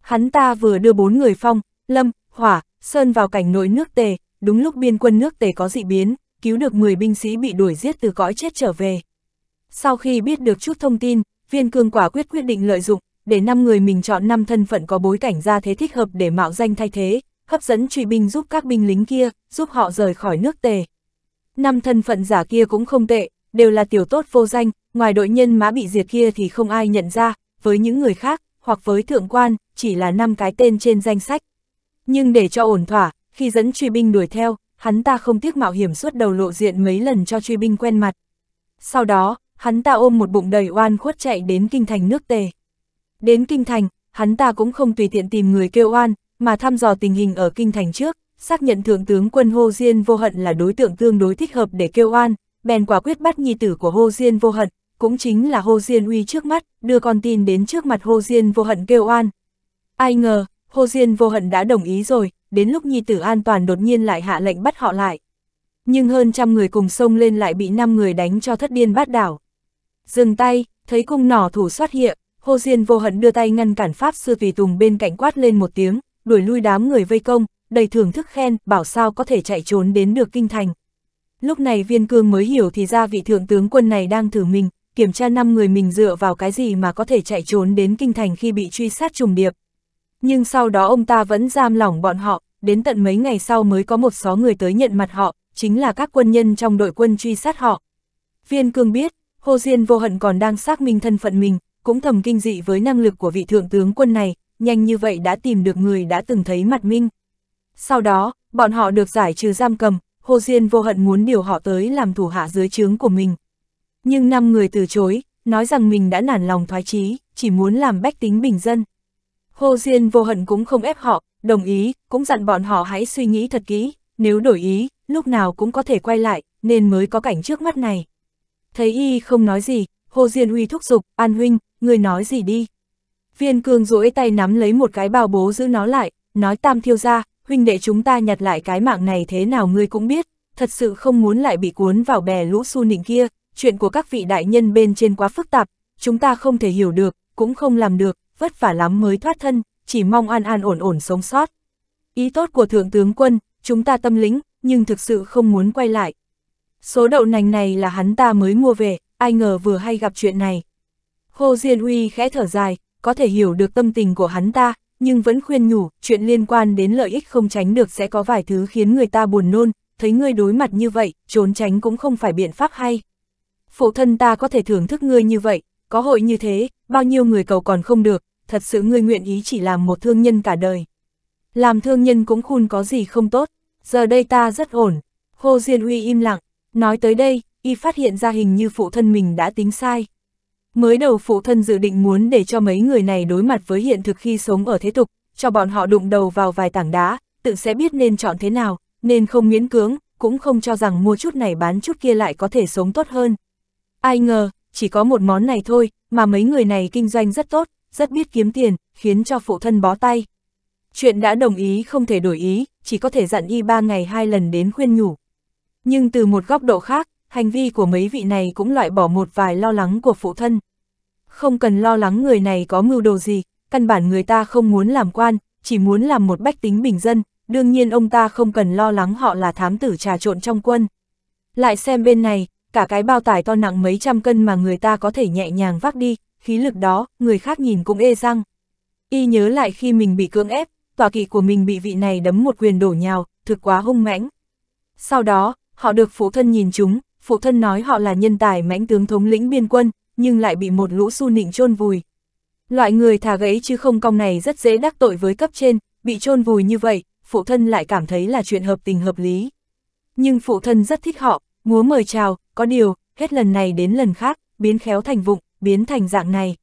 Hắn ta vừa đưa bốn người phong, lâm, hỏa, sơn vào cảnh nội nước tề, đúng lúc biên quân nước tề có dị biến, cứu được 10 binh sĩ bị đuổi giết từ cõi chết trở về. Sau khi biết được chút thông tin, viên cương quả quyết quyết định lợi dụng, để 5 người mình chọn 5 thân phận có bối cảnh ra thế thích hợp để mạo danh thay thế, hấp dẫn truy binh giúp các binh lính kia, giúp họ rời khỏi nước tề. Năm thân phận giả kia cũng không tệ, đều là tiểu tốt vô danh, ngoài đội nhân mã bị diệt kia thì không ai nhận ra, với những người khác, hoặc với thượng quan, chỉ là năm cái tên trên danh sách. Nhưng để cho ổn thỏa, khi dẫn truy binh đuổi theo, hắn ta không tiếc mạo hiểm suốt đầu lộ diện mấy lần cho truy binh quen mặt. Sau đó, hắn ta ôm một bụng đầy oan khuất chạy đến kinh thành nước tề. Đến kinh thành, hắn ta cũng không tùy tiện tìm người kêu oan, mà thăm dò tình hình ở kinh thành trước, xác nhận thượng tướng quân hô Diên Vô Hận là đối tượng tương đối thích hợp để kêu oan, bèn quả quyết bắt nhi tử của hô Diên Vô Hận, cũng chính là hô Diên Uy trước mắt, đưa con tin đến trước mặt hô Diên Vô Hận kêu oan. Ai ngờ, hô Diên Vô Hận đã đồng ý rồi, đến lúc nhi tử an toàn đột nhiên lại hạ lệnh bắt họ lại. Nhưng hơn trăm người cùng sông lên lại bị năm người đánh cho thất điên bát đảo. Dừng tay, thấy cung nỏ thủ xuất hiện, hô Diên vô hận đưa tay ngăn cản Pháp Sư Tùy Tùng bên cạnh quát lên một tiếng, đuổi lui đám người vây công, đầy thưởng thức khen, bảo sao có thể chạy trốn đến được kinh thành. Lúc này viên cương mới hiểu thì ra vị thượng tướng quân này đang thử mình, kiểm tra năm người mình dựa vào cái gì mà có thể chạy trốn đến kinh thành khi bị truy sát trùng điệp nhưng sau đó ông ta vẫn giam lỏng bọn họ, đến tận mấy ngày sau mới có một số người tới nhận mặt họ, chính là các quân nhân trong đội quân truy sát họ. Viên Cương biết, Hồ Diên vô hận còn đang xác minh thân phận mình, cũng thầm kinh dị với năng lực của vị thượng tướng quân này, nhanh như vậy đã tìm được người đã từng thấy mặt Minh. Sau đó, bọn họ được giải trừ giam cầm, Hồ Diên vô hận muốn điều họ tới làm thủ hạ dưới trướng của mình. Nhưng năm người từ chối, nói rằng mình đã nản lòng thoái chí, chỉ muốn làm bách tính bình dân. Hồ Diên vô hận cũng không ép họ, đồng ý, cũng dặn bọn họ hãy suy nghĩ thật kỹ, nếu đổi ý, lúc nào cũng có thể quay lại, nên mới có cảnh trước mắt này. Thấy y không nói gì, Hồ Diên uy thúc giục, An Huynh, người nói gì đi. Viên cương duỗi tay nắm lấy một cái bao bố giữ nó lại, nói tam thiêu ra, huynh đệ chúng ta nhặt lại cái mạng này thế nào ngươi cũng biết, thật sự không muốn lại bị cuốn vào bè lũ su nịnh kia, chuyện của các vị đại nhân bên trên quá phức tạp, chúng ta không thể hiểu được, cũng không làm được, vất vả lắm mới thoát thân, chỉ mong an an ổn ổn sống sót. Ý tốt của Thượng tướng quân, chúng ta tâm lĩnh, nhưng thực sự không muốn quay lại. Số đậu nành này là hắn ta mới mua về, ai ngờ vừa hay gặp chuyện này. Hồ Diên Huy khẽ thở dài, có thể hiểu được tâm tình của hắn ta, nhưng vẫn khuyên nhủ, chuyện liên quan đến lợi ích không tránh được sẽ có vài thứ khiến người ta buồn nôn, thấy ngươi đối mặt như vậy, trốn tránh cũng không phải biện pháp hay. Phụ thân ta có thể thưởng thức ngươi như vậy, có hội như thế, bao nhiêu người cầu còn không được, thật sự ngươi nguyện ý chỉ làm một thương nhân cả đời. Làm thương nhân cũng khôn có gì không tốt, giờ đây ta rất ổn. Hồ Diên Huy im lặng, nói tới đây, y phát hiện ra hình như phụ thân mình đã tính sai. Mới đầu phụ thân dự định muốn để cho mấy người này đối mặt với hiện thực khi sống ở thế tục, cho bọn họ đụng đầu vào vài tảng đá, tự sẽ biết nên chọn thế nào, nên không miễn cưỡng, cũng không cho rằng mua chút này bán chút kia lại có thể sống tốt hơn. Ai ngờ, chỉ có một món này thôi, mà mấy người này kinh doanh rất tốt, rất biết kiếm tiền, khiến cho phụ thân bó tay. Chuyện đã đồng ý không thể đổi ý, chỉ có thể dặn y ba ngày hai lần đến khuyên nhủ. Nhưng từ một góc độ khác, hành vi của mấy vị này cũng loại bỏ một vài lo lắng của phụ thân. Không cần lo lắng người này có mưu đồ gì, căn bản người ta không muốn làm quan, chỉ muốn làm một bách tính bình dân, đương nhiên ông ta không cần lo lắng họ là thám tử trà trộn trong quân. Lại xem bên này, cả cái bao tải to nặng mấy trăm cân mà người ta có thể nhẹ nhàng vác đi, khí lực đó, người khác nhìn cũng ê răng. Y nhớ lại khi mình bị cưỡng ép, tòa kỵ của mình bị vị này đấm một quyền đổ nhào, thực quá hung mãnh. Sau đó, họ được phụ thân nhìn chúng, phụ thân nói họ là nhân tài mãnh tướng thống lĩnh biên quân, nhưng lại bị một lũ su nịnh chôn vùi. Loại người thà gãy chứ không cong này rất dễ đắc tội với cấp trên, bị chôn vùi như vậy, phụ thân lại cảm thấy là chuyện hợp tình hợp lý. Nhưng phụ thân rất thích họ, múa mời chào, có điều, hết lần này đến lần khác, biến khéo thành vụng, biến thành dạng này.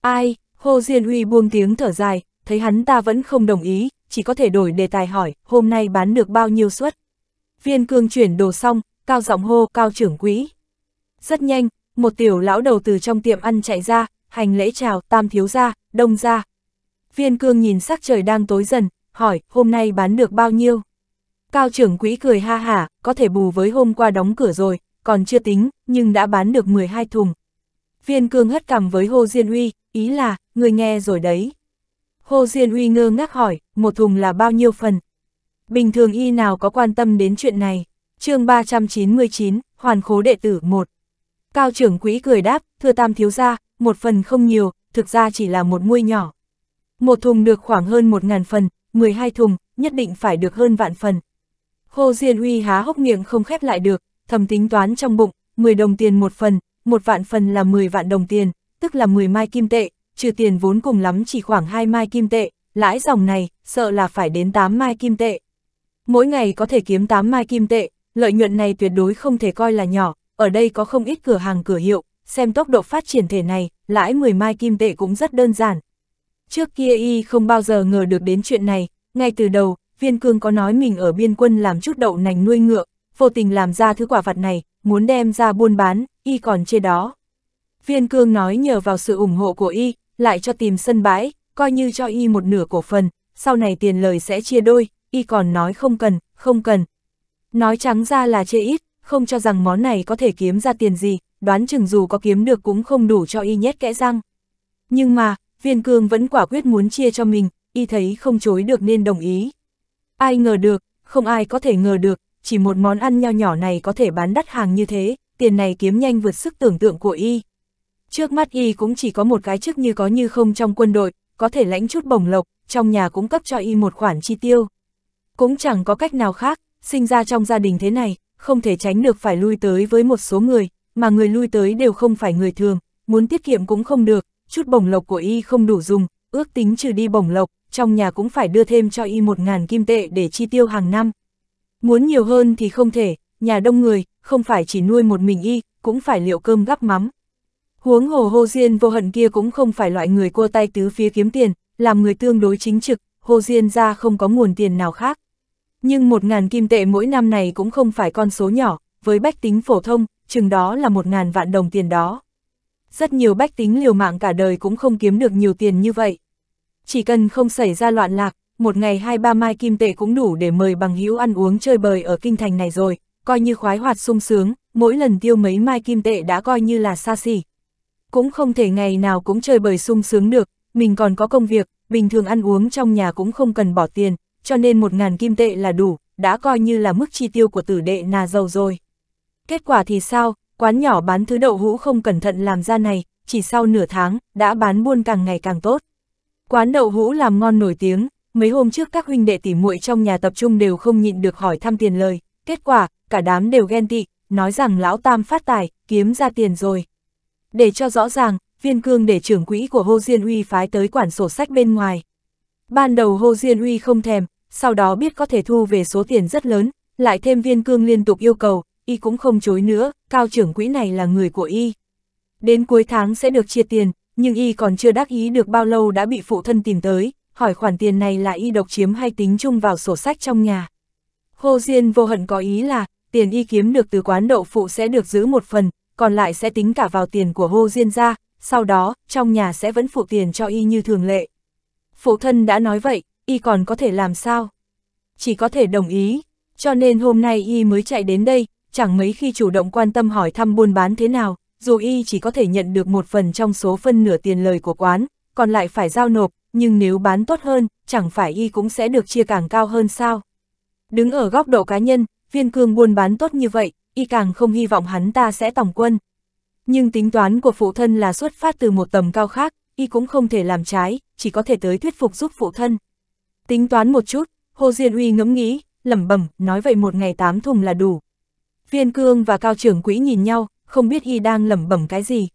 Ai, Hồ Diên huy buông tiếng thở dài, thấy hắn ta vẫn không đồng ý, chỉ có thể đổi đề tài hỏi, hôm nay bán được bao nhiêu suất. Viên cương chuyển đồ xong, cao giọng hô cao trưởng quỹ. Rất nhanh, một tiểu lão đầu từ trong tiệm ăn chạy ra, hành lễ chào tam thiếu ra, đông ra. Viên cương nhìn sắc trời đang tối dần, hỏi, hôm nay bán được bao nhiêu? Cao trưởng quỹ cười ha hả, có thể bù với hôm qua đóng cửa rồi, còn chưa tính, nhưng đã bán được 12 thùng. Viên cương hất cằm với Hồ Diên Uy, ý là, người nghe rồi đấy. Hồ Diên Uy ngơ ngác hỏi, một thùng là bao nhiêu phần? Bình thường y nào có quan tâm đến chuyện này? chương 399, Hoàn Khố Đệ Tử 1 Cao trưởng quỹ cười đáp, thưa tam thiếu gia, một phần không nhiều, thực ra chỉ là một muôi nhỏ. Một thùng được khoảng hơn một ngàn phần, 12 thùng, nhất định phải được hơn vạn phần. Hồ Diên Huy há hốc miệng không khép lại được, thầm tính toán trong bụng, 10 đồng tiền một phần, một vạn phần là 10 vạn đồng tiền, tức là 10 mai kim tệ, trừ tiền vốn cùng lắm chỉ khoảng 2 mai kim tệ, lãi dòng này, sợ là phải đến 8 mai kim tệ. Mỗi ngày có thể kiếm 8 mai kim tệ, lợi nhuận này tuyệt đối không thể coi là nhỏ, ở đây có không ít cửa hàng cửa hiệu, xem tốc độ phát triển thể này, lãi 10 mai kim tệ cũng rất đơn giản. Trước kia y không bao giờ ngờ được đến chuyện này, ngay từ đầu, viên cương có nói mình ở biên quân làm chút đậu nành nuôi ngựa, vô tình làm ra thứ quả vật này, muốn đem ra buôn bán, y còn chê đó. Viên cương nói nhờ vào sự ủng hộ của y, lại cho tìm sân bãi, coi như cho y một nửa cổ phần, sau này tiền lời sẽ chia đôi, y còn nói không cần, không cần. Nói trắng ra là chê ít, không cho rằng món này có thể kiếm ra tiền gì, đoán chừng dù có kiếm được cũng không đủ cho y nhét kẽ răng. Nhưng mà, viên cương vẫn quả quyết muốn chia cho mình, y thấy không chối được nên đồng ý. Ai ngờ được, không ai có thể ngờ được, chỉ một món ăn nho nhỏ này có thể bán đắt hàng như thế, tiền này kiếm nhanh vượt sức tưởng tượng của y. Trước mắt y cũng chỉ có một cái chức như có như không trong quân đội, có thể lãnh chút bổng lộc, trong nhà cũng cấp cho y một khoản chi tiêu. Cũng chẳng có cách nào khác, sinh ra trong gia đình thế này, không thể tránh được phải lui tới với một số người, mà người lui tới đều không phải người thường, muốn tiết kiệm cũng không được, chút bổng lộc của y không đủ dùng, ước tính trừ đi bổng lộc, trong nhà cũng phải đưa thêm cho y một ngàn kim tệ để chi tiêu hàng năm. Muốn nhiều hơn thì không thể, nhà đông người, không phải chỉ nuôi một mình y, cũng phải liệu cơm gắp mắm. Huống hồ Hồ Diên vô hận kia cũng không phải loại người cua tay tứ phía kiếm tiền, làm người tương đối chính trực, Hồ Diên ra không có nguồn tiền nào khác. Nhưng một ngàn kim tệ mỗi năm này cũng không phải con số nhỏ, với bách tính phổ thông, chừng đó là một ngàn vạn đồng tiền đó. Rất nhiều bách tính liều mạng cả đời cũng không kiếm được nhiều tiền như vậy. Chỉ cần không xảy ra loạn lạc, một ngày hai ba mai kim tệ cũng đủ để mời bằng hữu ăn uống chơi bời ở kinh thành này rồi, coi như khoái hoạt sung sướng, mỗi lần tiêu mấy mai kim tệ đã coi như là xa xỉ. Cũng không thể ngày nào cũng chơi bời sung sướng được, mình còn có công việc, bình thường ăn uống trong nhà cũng không cần bỏ tiền, cho nên một ngàn kim tệ là đủ, đã coi như là mức chi tiêu của tử đệ nà giàu rồi. Kết quả thì sao, quán nhỏ bán thứ đậu hũ không cẩn thận làm ra này, chỉ sau nửa tháng, đã bán buôn càng ngày càng tốt. Quán đậu hũ làm ngon nổi tiếng, mấy hôm trước các huynh đệ tỉ muội trong nhà tập trung đều không nhịn được hỏi thăm tiền lời, kết quả, cả đám đều ghen tị, nói rằng lão tam phát tài, kiếm ra tiền rồi. Để cho rõ ràng, viên cương để trưởng quỹ của Hồ Diên Huy phái tới quản sổ sách bên ngoài. Ban đầu Hồ Diên Huy không thèm, sau đó biết có thể thu về số tiền rất lớn, lại thêm viên cương liên tục yêu cầu, y cũng không chối nữa, cao trưởng quỹ này là người của y. Đến cuối tháng sẽ được chia tiền, nhưng y còn chưa đắc ý được bao lâu đã bị phụ thân tìm tới, hỏi khoản tiền này là y độc chiếm hay tính chung vào sổ sách trong nhà. hô Diên vô hận có ý là, tiền y kiếm được từ quán đậu phụ sẽ được giữ một phần, còn lại sẽ tính cả vào tiền của hô Diên ra, sau đó, trong nhà sẽ vẫn phụ tiền cho y như thường lệ. Phụ thân đã nói vậy, y còn có thể làm sao? Chỉ có thể đồng ý, cho nên hôm nay y mới chạy đến đây, chẳng mấy khi chủ động quan tâm hỏi thăm buôn bán thế nào, dù y chỉ có thể nhận được một phần trong số phân nửa tiền lời của quán, còn lại phải giao nộp, nhưng nếu bán tốt hơn, chẳng phải y cũng sẽ được chia càng cao hơn sao? Đứng ở góc độ cá nhân, viên cương buôn bán tốt như vậy, y càng không hy vọng hắn ta sẽ tòng quân. Nhưng tính toán của phụ thân là xuất phát từ một tầm cao khác, y cũng không thể làm trái, chỉ có thể tới thuyết phục giúp phụ thân. Tính toán một chút, Hồ Diên Uy ngẫm nghĩ, lẩm bẩm, nói vậy một ngày tám thùng là đủ. Viên cương và cao trưởng quỹ nhìn nhau, không biết y đang lẩm bẩm cái gì.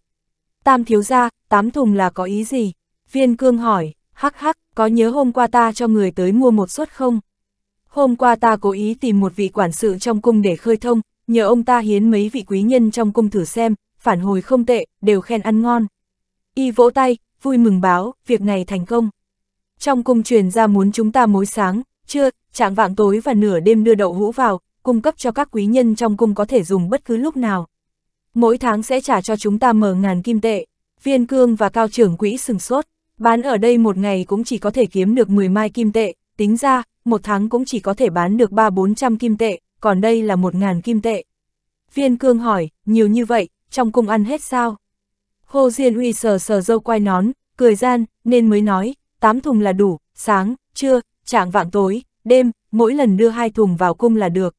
Tam thiếu gia, tám thùng là có ý gì? Viên cương hỏi, hắc hắc, có nhớ hôm qua ta cho người tới mua một suất không? Hôm qua ta cố ý tìm một vị quản sự trong cung để khơi thông, nhờ ông ta hiến mấy vị quý nhân trong cung thử xem, phản hồi không tệ, đều khen ăn ngon. Y vỗ tay, vui mừng báo, việc này thành công. Trong cung truyền ra muốn chúng ta mối sáng, trưa, trạng vạng tối và nửa đêm đưa đậu hũ vào, cung cấp cho các quý nhân trong cung có thể dùng bất cứ lúc nào. Mỗi tháng sẽ trả cho chúng ta mở ngàn kim tệ, viên cương và cao trưởng quỹ sừng sốt. Bán ở đây một ngày cũng chỉ có thể kiếm được 10 mai kim tệ, tính ra, một tháng cũng chỉ có thể bán được 3-400 kim tệ, còn đây là 1.000 kim tệ. Viên cương hỏi, nhiều như vậy, trong cung ăn hết sao? Hồ Diên Uy sờ sờ dâu quai nón, cười gian, nên mới nói, 8 thùng là đủ, sáng, trưa, trạng vạng tối, đêm, mỗi lần đưa hai thùng vào cung là được.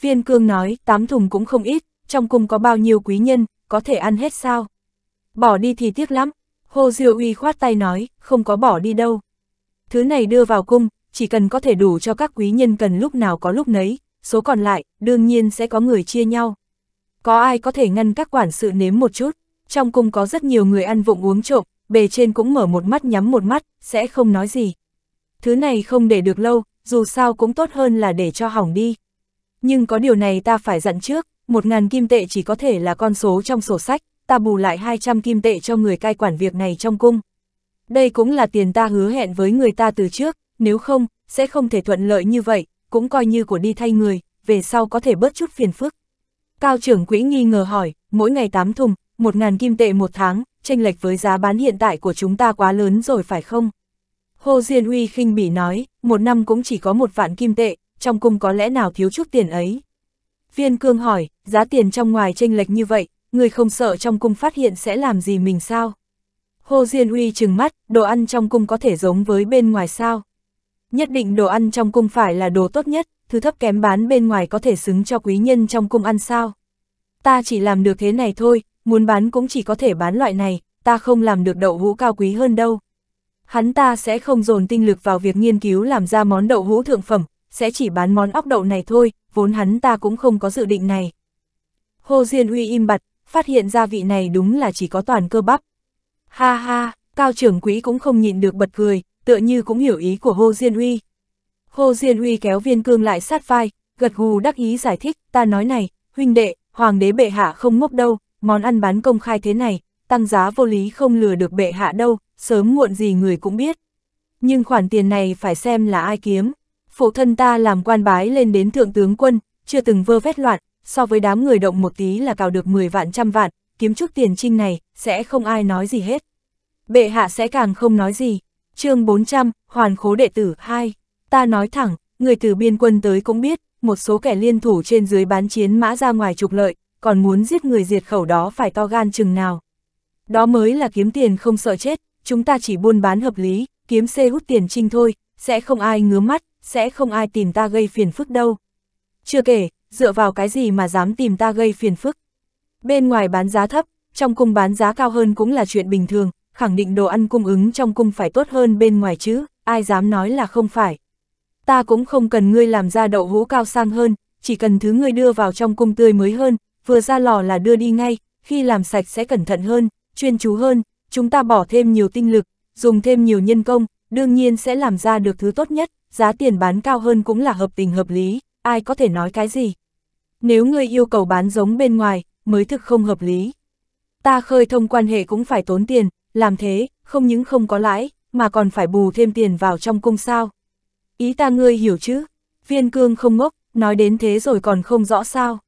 Viên cương nói, 8 thùng cũng không ít, trong cung có bao nhiêu quý nhân, có thể ăn hết sao? Bỏ đi thì tiếc lắm, Hồ Diêu Uy khoát tay nói, không có bỏ đi đâu. Thứ này đưa vào cung, chỉ cần có thể đủ cho các quý nhân cần lúc nào có lúc nấy, số còn lại, đương nhiên sẽ có người chia nhau. Có ai có thể ngăn các quản sự nếm một chút, trong cung có rất nhiều người ăn vụng uống trộm, bề trên cũng mở một mắt nhắm một mắt, sẽ không nói gì. Thứ này không để được lâu, dù sao cũng tốt hơn là để cho hỏng đi. Nhưng có điều này ta phải dặn trước, một ngàn kim tệ chỉ có thể là con số trong sổ sách, ta bù lại 200 kim tệ cho người cai quản việc này trong cung. Đây cũng là tiền ta hứa hẹn với người ta từ trước, nếu không, sẽ không thể thuận lợi như vậy, cũng coi như của đi thay người, về sau có thể bớt chút phiền phức. Cao trưởng quỹ nghi ngờ hỏi, mỗi ngày 8 thùng, 1.000 kim tệ một tháng, tranh lệch với giá bán hiện tại của chúng ta quá lớn rồi phải không? Hồ Diên huy khinh bỉ nói, một năm cũng chỉ có một vạn kim tệ, trong cung có lẽ nào thiếu chút tiền ấy. Viên Cương hỏi, giá tiền trong ngoài tranh lệch như vậy, người không sợ trong cung phát hiện sẽ làm gì mình sao? Hồ Diên Uy trừng mắt, đồ ăn trong cung có thể giống với bên ngoài sao? Nhất định đồ ăn trong cung phải là đồ tốt nhất, thứ thấp kém bán bên ngoài có thể xứng cho quý nhân trong cung ăn sao? Ta chỉ làm được thế này thôi, muốn bán cũng chỉ có thể bán loại này, ta không làm được đậu hũ cao quý hơn đâu. Hắn ta sẽ không dồn tinh lực vào việc nghiên cứu làm ra món đậu hũ thượng phẩm, sẽ chỉ bán món óc đậu này thôi, vốn hắn ta cũng không có dự định này. Hồ Diên Uy im bặt, phát hiện ra vị này đúng là chỉ có toàn cơ bắp. Ha ha, cao trưởng quỹ cũng không nhịn được bật cười, tựa như cũng hiểu ý của Hồ Diên huy Hồ Diên huy kéo viên cương lại sát vai, gật gù đắc ý giải thích, ta nói này, huynh đệ, hoàng đế bệ hạ không ngốc đâu, món ăn bán công khai thế này, tăng giá vô lý không lừa được bệ hạ đâu, sớm muộn gì người cũng biết. Nhưng khoản tiền này phải xem là ai kiếm. Phụ thân ta làm quan bái lên đến thượng tướng quân, chưa từng vơ vét loạn, so với đám người động một tí là cào được 10 vạn trăm vạn, kiếm chút tiền trinh này, sẽ không ai nói gì hết. Bệ hạ sẽ càng không nói gì. chương 400, Hoàn Khố Đệ Tử 2. Ta nói thẳng, người từ biên quân tới cũng biết, một số kẻ liên thủ trên dưới bán chiến mã ra ngoài trục lợi, còn muốn giết người diệt khẩu đó phải to gan chừng nào. Đó mới là kiếm tiền không sợ chết, chúng ta chỉ buôn bán hợp lý, kiếm xê hút tiền trinh thôi, sẽ không ai ngứa mắt, sẽ không ai tìm ta gây phiền phức đâu. Chưa kể, dựa vào cái gì mà dám tìm ta gây phiền phức. Bên ngoài bán giá thấp, trong cung bán giá cao hơn cũng là chuyện bình thường, khẳng định đồ ăn cung ứng trong cung phải tốt hơn bên ngoài chứ, ai dám nói là không phải. Ta cũng không cần ngươi làm ra đậu hũ cao sang hơn, chỉ cần thứ ngươi đưa vào trong cung tươi mới hơn, vừa ra lò là đưa đi ngay, khi làm sạch sẽ cẩn thận hơn, chuyên chú hơn, chúng ta bỏ thêm nhiều tinh lực, dùng thêm nhiều nhân công, đương nhiên sẽ làm ra được thứ tốt nhất, giá tiền bán cao hơn cũng là hợp tình hợp lý ai có thể nói cái gì? Nếu ngươi yêu cầu bán giống bên ngoài, mới thực không hợp lý. Ta khơi thông quan hệ cũng phải tốn tiền, làm thế, không những không có lãi, mà còn phải bù thêm tiền vào trong cung sao. Ý ta ngươi hiểu chứ? Viên cương không ngốc, nói đến thế rồi còn không rõ sao.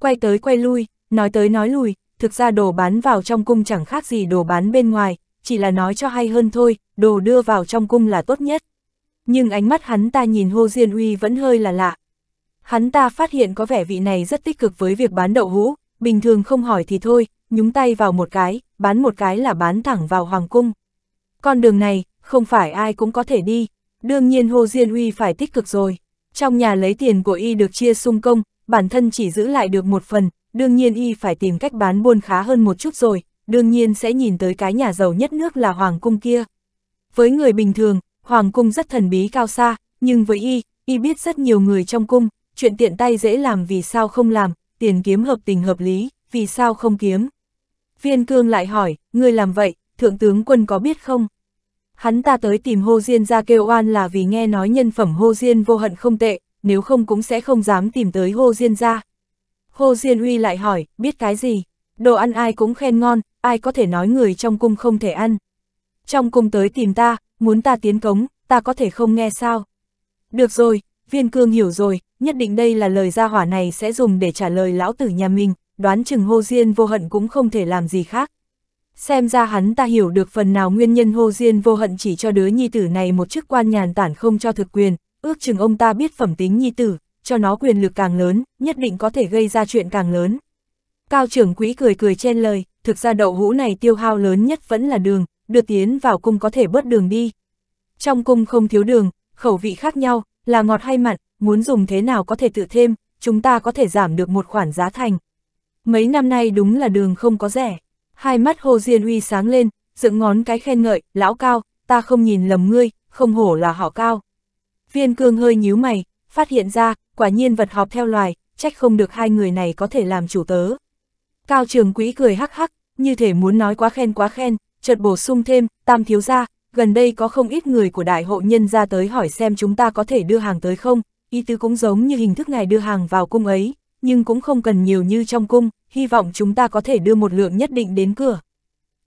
Quay tới quay lui, nói tới nói lui, thực ra đồ bán vào trong cung chẳng khác gì đồ bán bên ngoài, chỉ là nói cho hay hơn thôi, đồ đưa vào trong cung là tốt nhất. Nhưng ánh mắt hắn ta nhìn Hồ Diên Uy vẫn hơi là lạ, Hắn ta phát hiện có vẻ vị này rất tích cực với việc bán đậu hũ, bình thường không hỏi thì thôi, nhúng tay vào một cái, bán một cái là bán thẳng vào hoàng cung. Con đường này, không phải ai cũng có thể đi, đương nhiên Hồ Diên Uy phải tích cực rồi. Trong nhà lấy tiền của y được chia sung công, bản thân chỉ giữ lại được một phần, đương nhiên y phải tìm cách bán buôn khá hơn một chút rồi, đương nhiên sẽ nhìn tới cái nhà giàu nhất nước là hoàng cung kia. Với người bình thường, hoàng cung rất thần bí cao xa, nhưng với y, y biết rất nhiều người trong cung, chuyện tiện tay dễ làm vì sao không làm, tiền kiếm hợp tình hợp lý, vì sao không kiếm. Viên cương lại hỏi, ngươi làm vậy, thượng tướng quân có biết không? Hắn ta tới tìm Hô Diên ra kêu oan là vì nghe nói nhân phẩm Hô Diên vô hận không tệ, nếu không cũng sẽ không dám tìm tới Hô Diên ra. Hô Diên uy lại hỏi, biết cái gì? Đồ ăn ai cũng khen ngon, ai có thể nói người trong cung không thể ăn. Trong cung tới tìm ta, muốn ta tiến cống, ta có thể không nghe sao? Được rồi, viên cương hiểu rồi, nhất định đây là lời gia hỏa này sẽ dùng để trả lời lão tử nhà mình, đoán chừng hô diên vô hận cũng không thể làm gì khác. Xem ra hắn ta hiểu được phần nào nguyên nhân hô diên vô hận chỉ cho đứa nhi tử này một chức quan nhàn tản không cho thực quyền, ước chừng ông ta biết phẩm tính nhi tử, cho nó quyền lực càng lớn, nhất định có thể gây ra chuyện càng lớn. Cao trưởng quỹ cười cười chen lời, thực ra đậu hũ này tiêu hao lớn nhất vẫn là đường, đưa tiến vào cung có thể bớt đường đi. Trong cung không thiếu đường, khẩu vị khác nhau, là ngọt hay mặn, muốn dùng thế nào có thể tự thêm, chúng ta có thể giảm được một khoản giá thành. Mấy năm nay đúng là đường không có rẻ. Hai mắt Hồ Diên Uy sáng lên, dựng ngón cái khen ngợi, lão cao, ta không nhìn lầm ngươi, không hổ là họ cao. Viên cương hơi nhíu mày, phát hiện ra, quả nhiên vật họp theo loài, trách không được hai người này có thể làm chủ tớ. Cao trường quý cười hắc hắc, như thể muốn nói quá khen quá khen, chợt bổ sung thêm, tam thiếu gia, gần đây có không ít người của đại hộ nhân ra tới hỏi xem chúng ta có thể đưa hàng tới không, ý tứ cũng giống như hình thức ngài đưa hàng vào cung ấy, nhưng cũng không cần nhiều như trong cung, hy vọng chúng ta có thể đưa một lượng nhất định đến cửa.